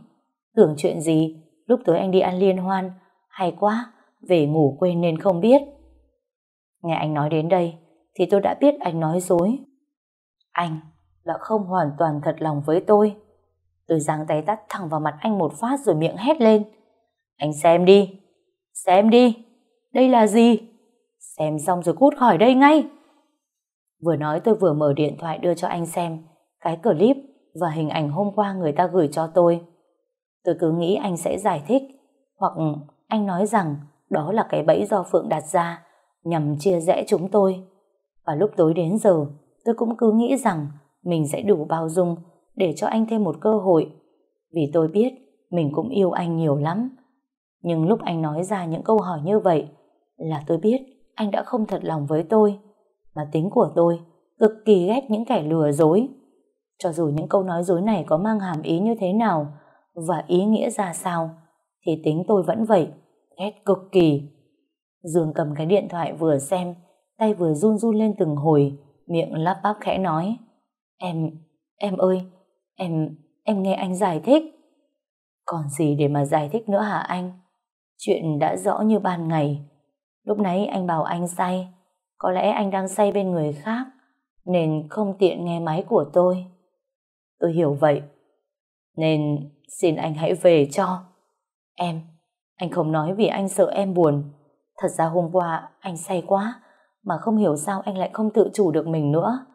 tưởng chuyện gì lúc tối anh đi ăn liên hoan hay quá, về ngủ quên nên không biết. Nghe anh nói đến đây, thì tôi đã biết anh nói dối. Anh là không hoàn toàn thật lòng với tôi. Tôi giang tay tắt thẳng vào mặt anh một phát rồi miệng hét lên. Anh xem đi, xem đi, đây là gì? Xem xong rồi cút khỏi đây ngay. Vừa nói tôi vừa mở điện thoại đưa cho anh xem cái clip và hình ảnh hôm qua người ta gửi cho tôi. Tôi cứ nghĩ anh sẽ giải thích hoặc anh nói rằng đó là cái bẫy do Phượng đặt ra nhằm chia rẽ chúng tôi. Và lúc tối đến giờ, tôi cũng cứ nghĩ rằng mình sẽ đủ bao dung để cho anh thêm một cơ hội. Vì tôi biết mình cũng yêu anh nhiều lắm. Nhưng lúc anh nói ra những câu hỏi như vậy là tôi biết anh đã không thật lòng với tôi. Mà tính của tôi cực kỳ ghét những kẻ lừa dối. Cho dù những câu nói dối này có mang hàm ý như thế nào và ý nghĩa ra sao, thì tính tôi vẫn vậy, ghét cực kỳ. Dương cầm cái điện thoại vừa xem, tay vừa run run lên từng hồi, miệng lắp bắp khẽ nói. Em, em ơi, em, em nghe anh giải thích. Còn gì để mà giải thích nữa hả anh? Chuyện đã rõ như ban ngày. Lúc nãy anh bảo anh say, có lẽ anh đang say bên người khác, nên không tiện nghe máy của tôi. Tôi hiểu vậy, nên xin anh hãy về cho. Em, anh không nói vì anh sợ em buồn. Thật ra hôm qua anh say quá, mà không hiểu sao anh lại không tự chủ được mình nữa.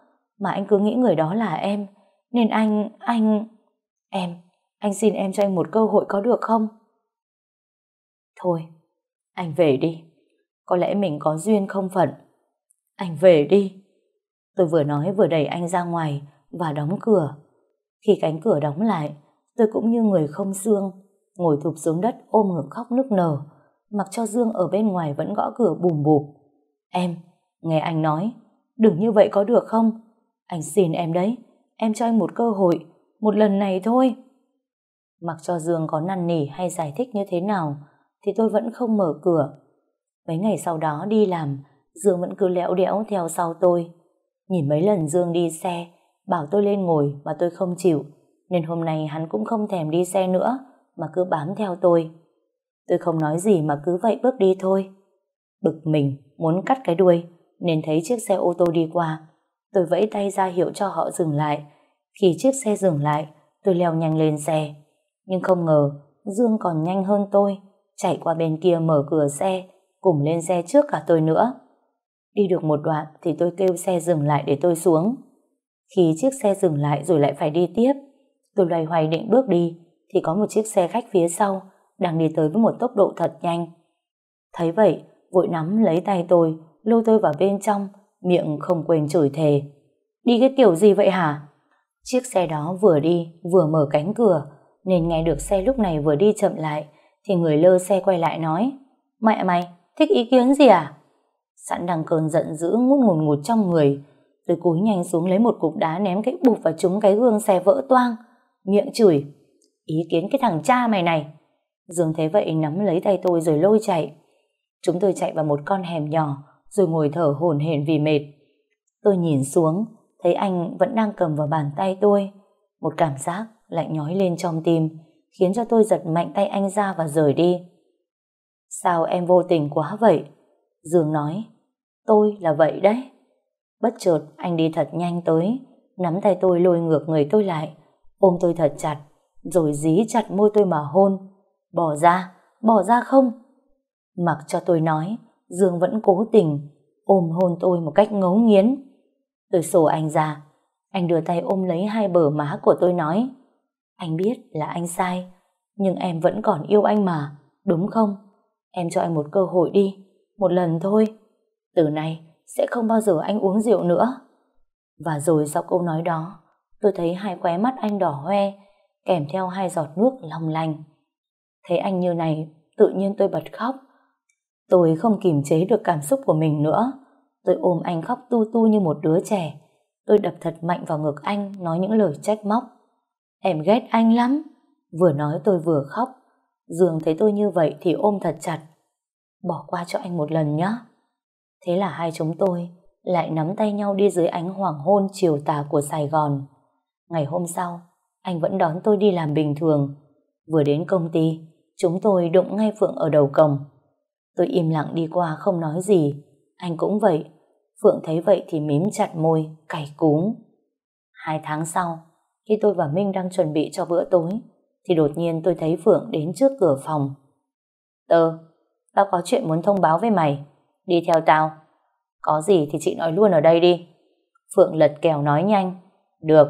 Mà anh cứ nghĩ người đó là em, nên anh, anh... Em, anh xin em cho anh một cơ hội có được không? Thôi, anh về đi. Có lẽ mình có duyên không phận. Anh về đi. Tôi vừa nói vừa đẩy anh ra ngoài và đóng cửa. Khi cánh cửa đóng lại, tôi cũng như người không xương, ngồi thụp xuống đất ôm ngực khóc nức nở, mặc cho Dương ở bên ngoài vẫn gõ cửa bùm bụp. Em, nghe anh nói, đừng như vậy có được không? Anh xin em đấy, em cho anh một cơ hội, một lần này thôi. Mặc cho Dương có năn nỉ hay giải thích như thế nào, thì tôi vẫn không mở cửa. Mấy ngày sau đó đi làm, Dương vẫn cứ lẽo đẽo theo sau tôi. Nhìn mấy lần Dương đi xe, bảo tôi lên ngồi mà tôi không chịu, nên hôm nay hắn cũng không thèm đi xe nữa mà cứ bám theo tôi. Tôi không nói gì mà cứ vậy bước đi thôi. Bực mình, muốn cắt cái đuôi, nên thấy chiếc xe ô tô đi qua. Tôi vẫy tay ra hiệu cho họ dừng lại. Khi chiếc xe dừng lại, tôi leo nhanh lên xe. Nhưng không ngờ, Dương còn nhanh hơn tôi, chạy qua bên kia mở cửa xe, cùng lên xe trước cả tôi nữa. Đi được một đoạn thì tôi kêu xe dừng lại để tôi xuống. Khi chiếc xe dừng lại rồi lại phải đi tiếp, tôi loay hoay định bước đi thì có một chiếc xe khách phía sau đang đi tới với một tốc độ thật nhanh. Thấy vậy, vội nắm lấy tay tôi, lôi tôi vào bên trong, miệng không quên chửi thề. Đi cái kiểu gì vậy hả? Chiếc xe đó vừa đi, vừa mở cánh cửa, nên nghe được xe lúc này vừa đi chậm lại, thì người lơ xe quay lại nói, mẹ mày, thích ý kiến gì à? Sẵn đang cơn giận dữ ngút ngùn ngụt trong người, rồi cúi nhanh xuống lấy một cục đá ném cái bụp vào trúng cái gương xe vỡ toang, miệng chửi, Ý kiến cái thằng cha mày này. Dương thế vậy nắm lấy tay tôi rồi lôi chạy. Chúng tôi chạy vào một con hẻm nhỏ rồi ngồi thở hổn hển vì mệt. Tôi nhìn xuống, thấy anh vẫn đang cầm vào bàn tay tôi. Một cảm giác lại nhói lên trong tim, khiến cho tôi giật mạnh tay anh ra và rời đi. Sao em vô tình quá vậy? Dương nói, tôi là vậy đấy. Bất chợt anh đi thật nhanh tới, nắm tay tôi lôi ngược người tôi lại, ôm tôi thật chặt rồi dí chặt môi tôi mà hôn. Bỏ ra, bỏ ra không? Mặc cho tôi nói, Dương vẫn cố tình ôm hôn tôi một cách ngấu nghiến. Tôi sổ anh ra, anh đưa tay ôm lấy hai bờ má của tôi nói. Anh biết là anh sai, nhưng em vẫn còn yêu anh mà, đúng không? Em cho anh một cơ hội đi, một lần thôi. Từ nay sẽ không bao giờ anh uống rượu nữa. Và rồi sau câu nói đó, tôi thấy hai khóe mắt anh đỏ hoe, kèm theo hai giọt nước long lanh. Thấy anh như này, tự nhiên tôi bật khóc. Tôi không kìm chế được cảm xúc của mình nữa. Tôi ôm anh khóc tu tu như một đứa trẻ. Tôi đập thật mạnh vào ngực anh, nói những lời trách móc. Em ghét anh lắm. Vừa nói tôi vừa khóc. Dường thấy tôi như vậy thì ôm thật chặt. Bỏ qua cho anh một lần nhé. Thế là hai chúng tôi lại nắm tay nhau đi dưới ánh hoàng hôn chiều tà của Sài Gòn. Ngày hôm sau, anh vẫn đón tôi đi làm bình thường. Vừa đến công ty, chúng tôi đụng ngay Phượng ở đầu cổng. Tôi im lặng đi qua không nói gì, anh cũng vậy. Phượng thấy vậy thì mím chặt môi, cày cúng Hai tháng sau, khi tôi và Minh đang chuẩn bị cho bữa tối, thì đột nhiên tôi thấy Phượng đến trước cửa phòng. Tơ, tao có chuyện muốn thông báo với mày. Đi theo tao. Có gì thì chị nói luôn ở đây đi. Phượng lật kèo nói nhanh. Được.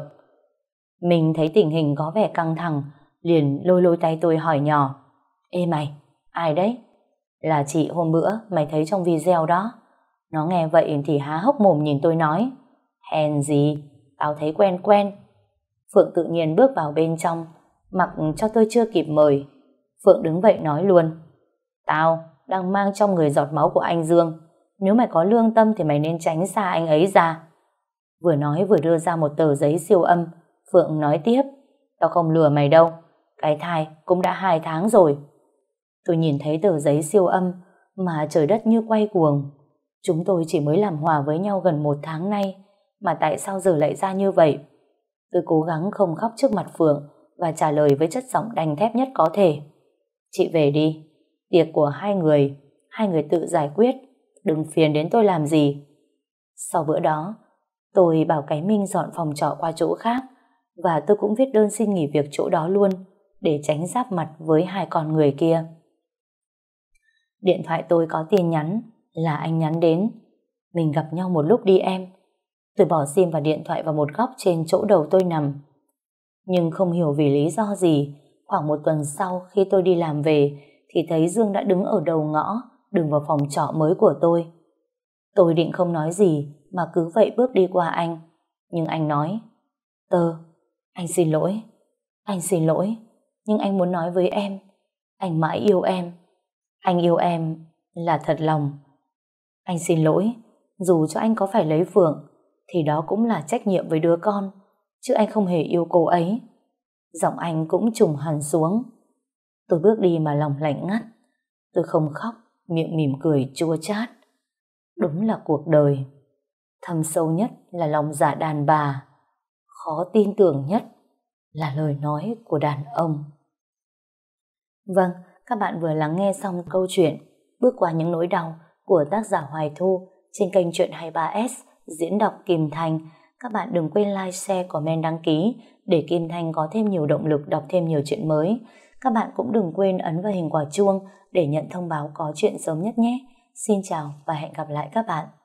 Mình thấy tình hình có vẻ căng thẳng, liền lôi lôi tay tôi hỏi nhỏ. Ê mày, ai đấy? Là chị hôm bữa mày thấy trong video đó. Nó nghe vậy thì há hốc mồm nhìn tôi nói. Hèn gì, tao thấy quen quen. Phượng tự nhiên bước vào bên trong, mặc cho tôi chưa kịp mời. Phượng đứng vậy nói luôn. Tao đang mang trong người giọt máu của anh Dương. Nếu mày có lương tâm thì mày nên tránh xa anh ấy ra. Vừa nói vừa đưa ra một tờ giấy siêu âm, Phượng nói tiếp, tao không lừa mày đâu, cái thai cũng đã hai tháng rồi. Tôi nhìn thấy tờ giấy siêu âm mà trời đất như quay cuồng. Chúng tôi chỉ mới làm hòa với nhau gần một tháng nay, mà tại sao giờ lại ra như vậy? Tôi cố gắng không khóc trước mặt Phượng và trả lời với chất giọng đành thép nhất có thể. Chị về đi, tiệc của hai người, hai người tự giải quyết, đừng phiền đến tôi làm gì. Sau bữa đó, tôi bảo cái Minh dọn phòng trọ qua chỗ khác, và tôi cũng viết đơn xin nghỉ việc chỗ đó luôn để tránh giáp mặt với hai con người kia. Điện thoại tôi có tin nhắn là anh nhắn đến mình gặp nhau một lúc đi em. Tôi bỏ sim và điện thoại vào một góc trên chỗ đầu tôi nằm. Nhưng không hiểu vì lý do gì, khoảng một tuần sau khi tôi đi làm về thì thấy Dương đã đứng ở đầu ngõ đường vào phòng trọ mới của tôi. Tôi định không nói gì mà cứ vậy bước đi qua anh. Nhưng anh nói Tơ, anh xin lỗi, anh xin lỗi, nhưng anh muốn nói với em, anh mãi yêu em. Anh yêu em là thật lòng. Anh xin lỗi, dù cho anh có phải lấy Phượng, thì đó cũng là trách nhiệm với đứa con, chứ anh không hề yêu cô ấy. Giọng anh cũng trùng hẳn xuống. Tôi bước đi mà lòng lạnh ngắt. Tôi không khóc, miệng mỉm cười chua chát. Đúng là cuộc đời. Thâm sâu nhất là lòng giả dạ đàn bà khó tin tưởng nhất là lời nói của đàn ông. Vâng, các bạn vừa lắng nghe xong câu chuyện Bước qua những nỗi đau của tác giả Hoài Thu trên kênh Chuyện 23S diễn đọc Kim Thành. Các bạn đừng quên like, share, comment, đăng ký để Kim Thành có thêm nhiều động lực đọc thêm nhiều chuyện mới. Các bạn cũng đừng quên ấn vào hình quả chuông để nhận thông báo có chuyện sớm nhất nhé. Xin chào và hẹn gặp lại các bạn.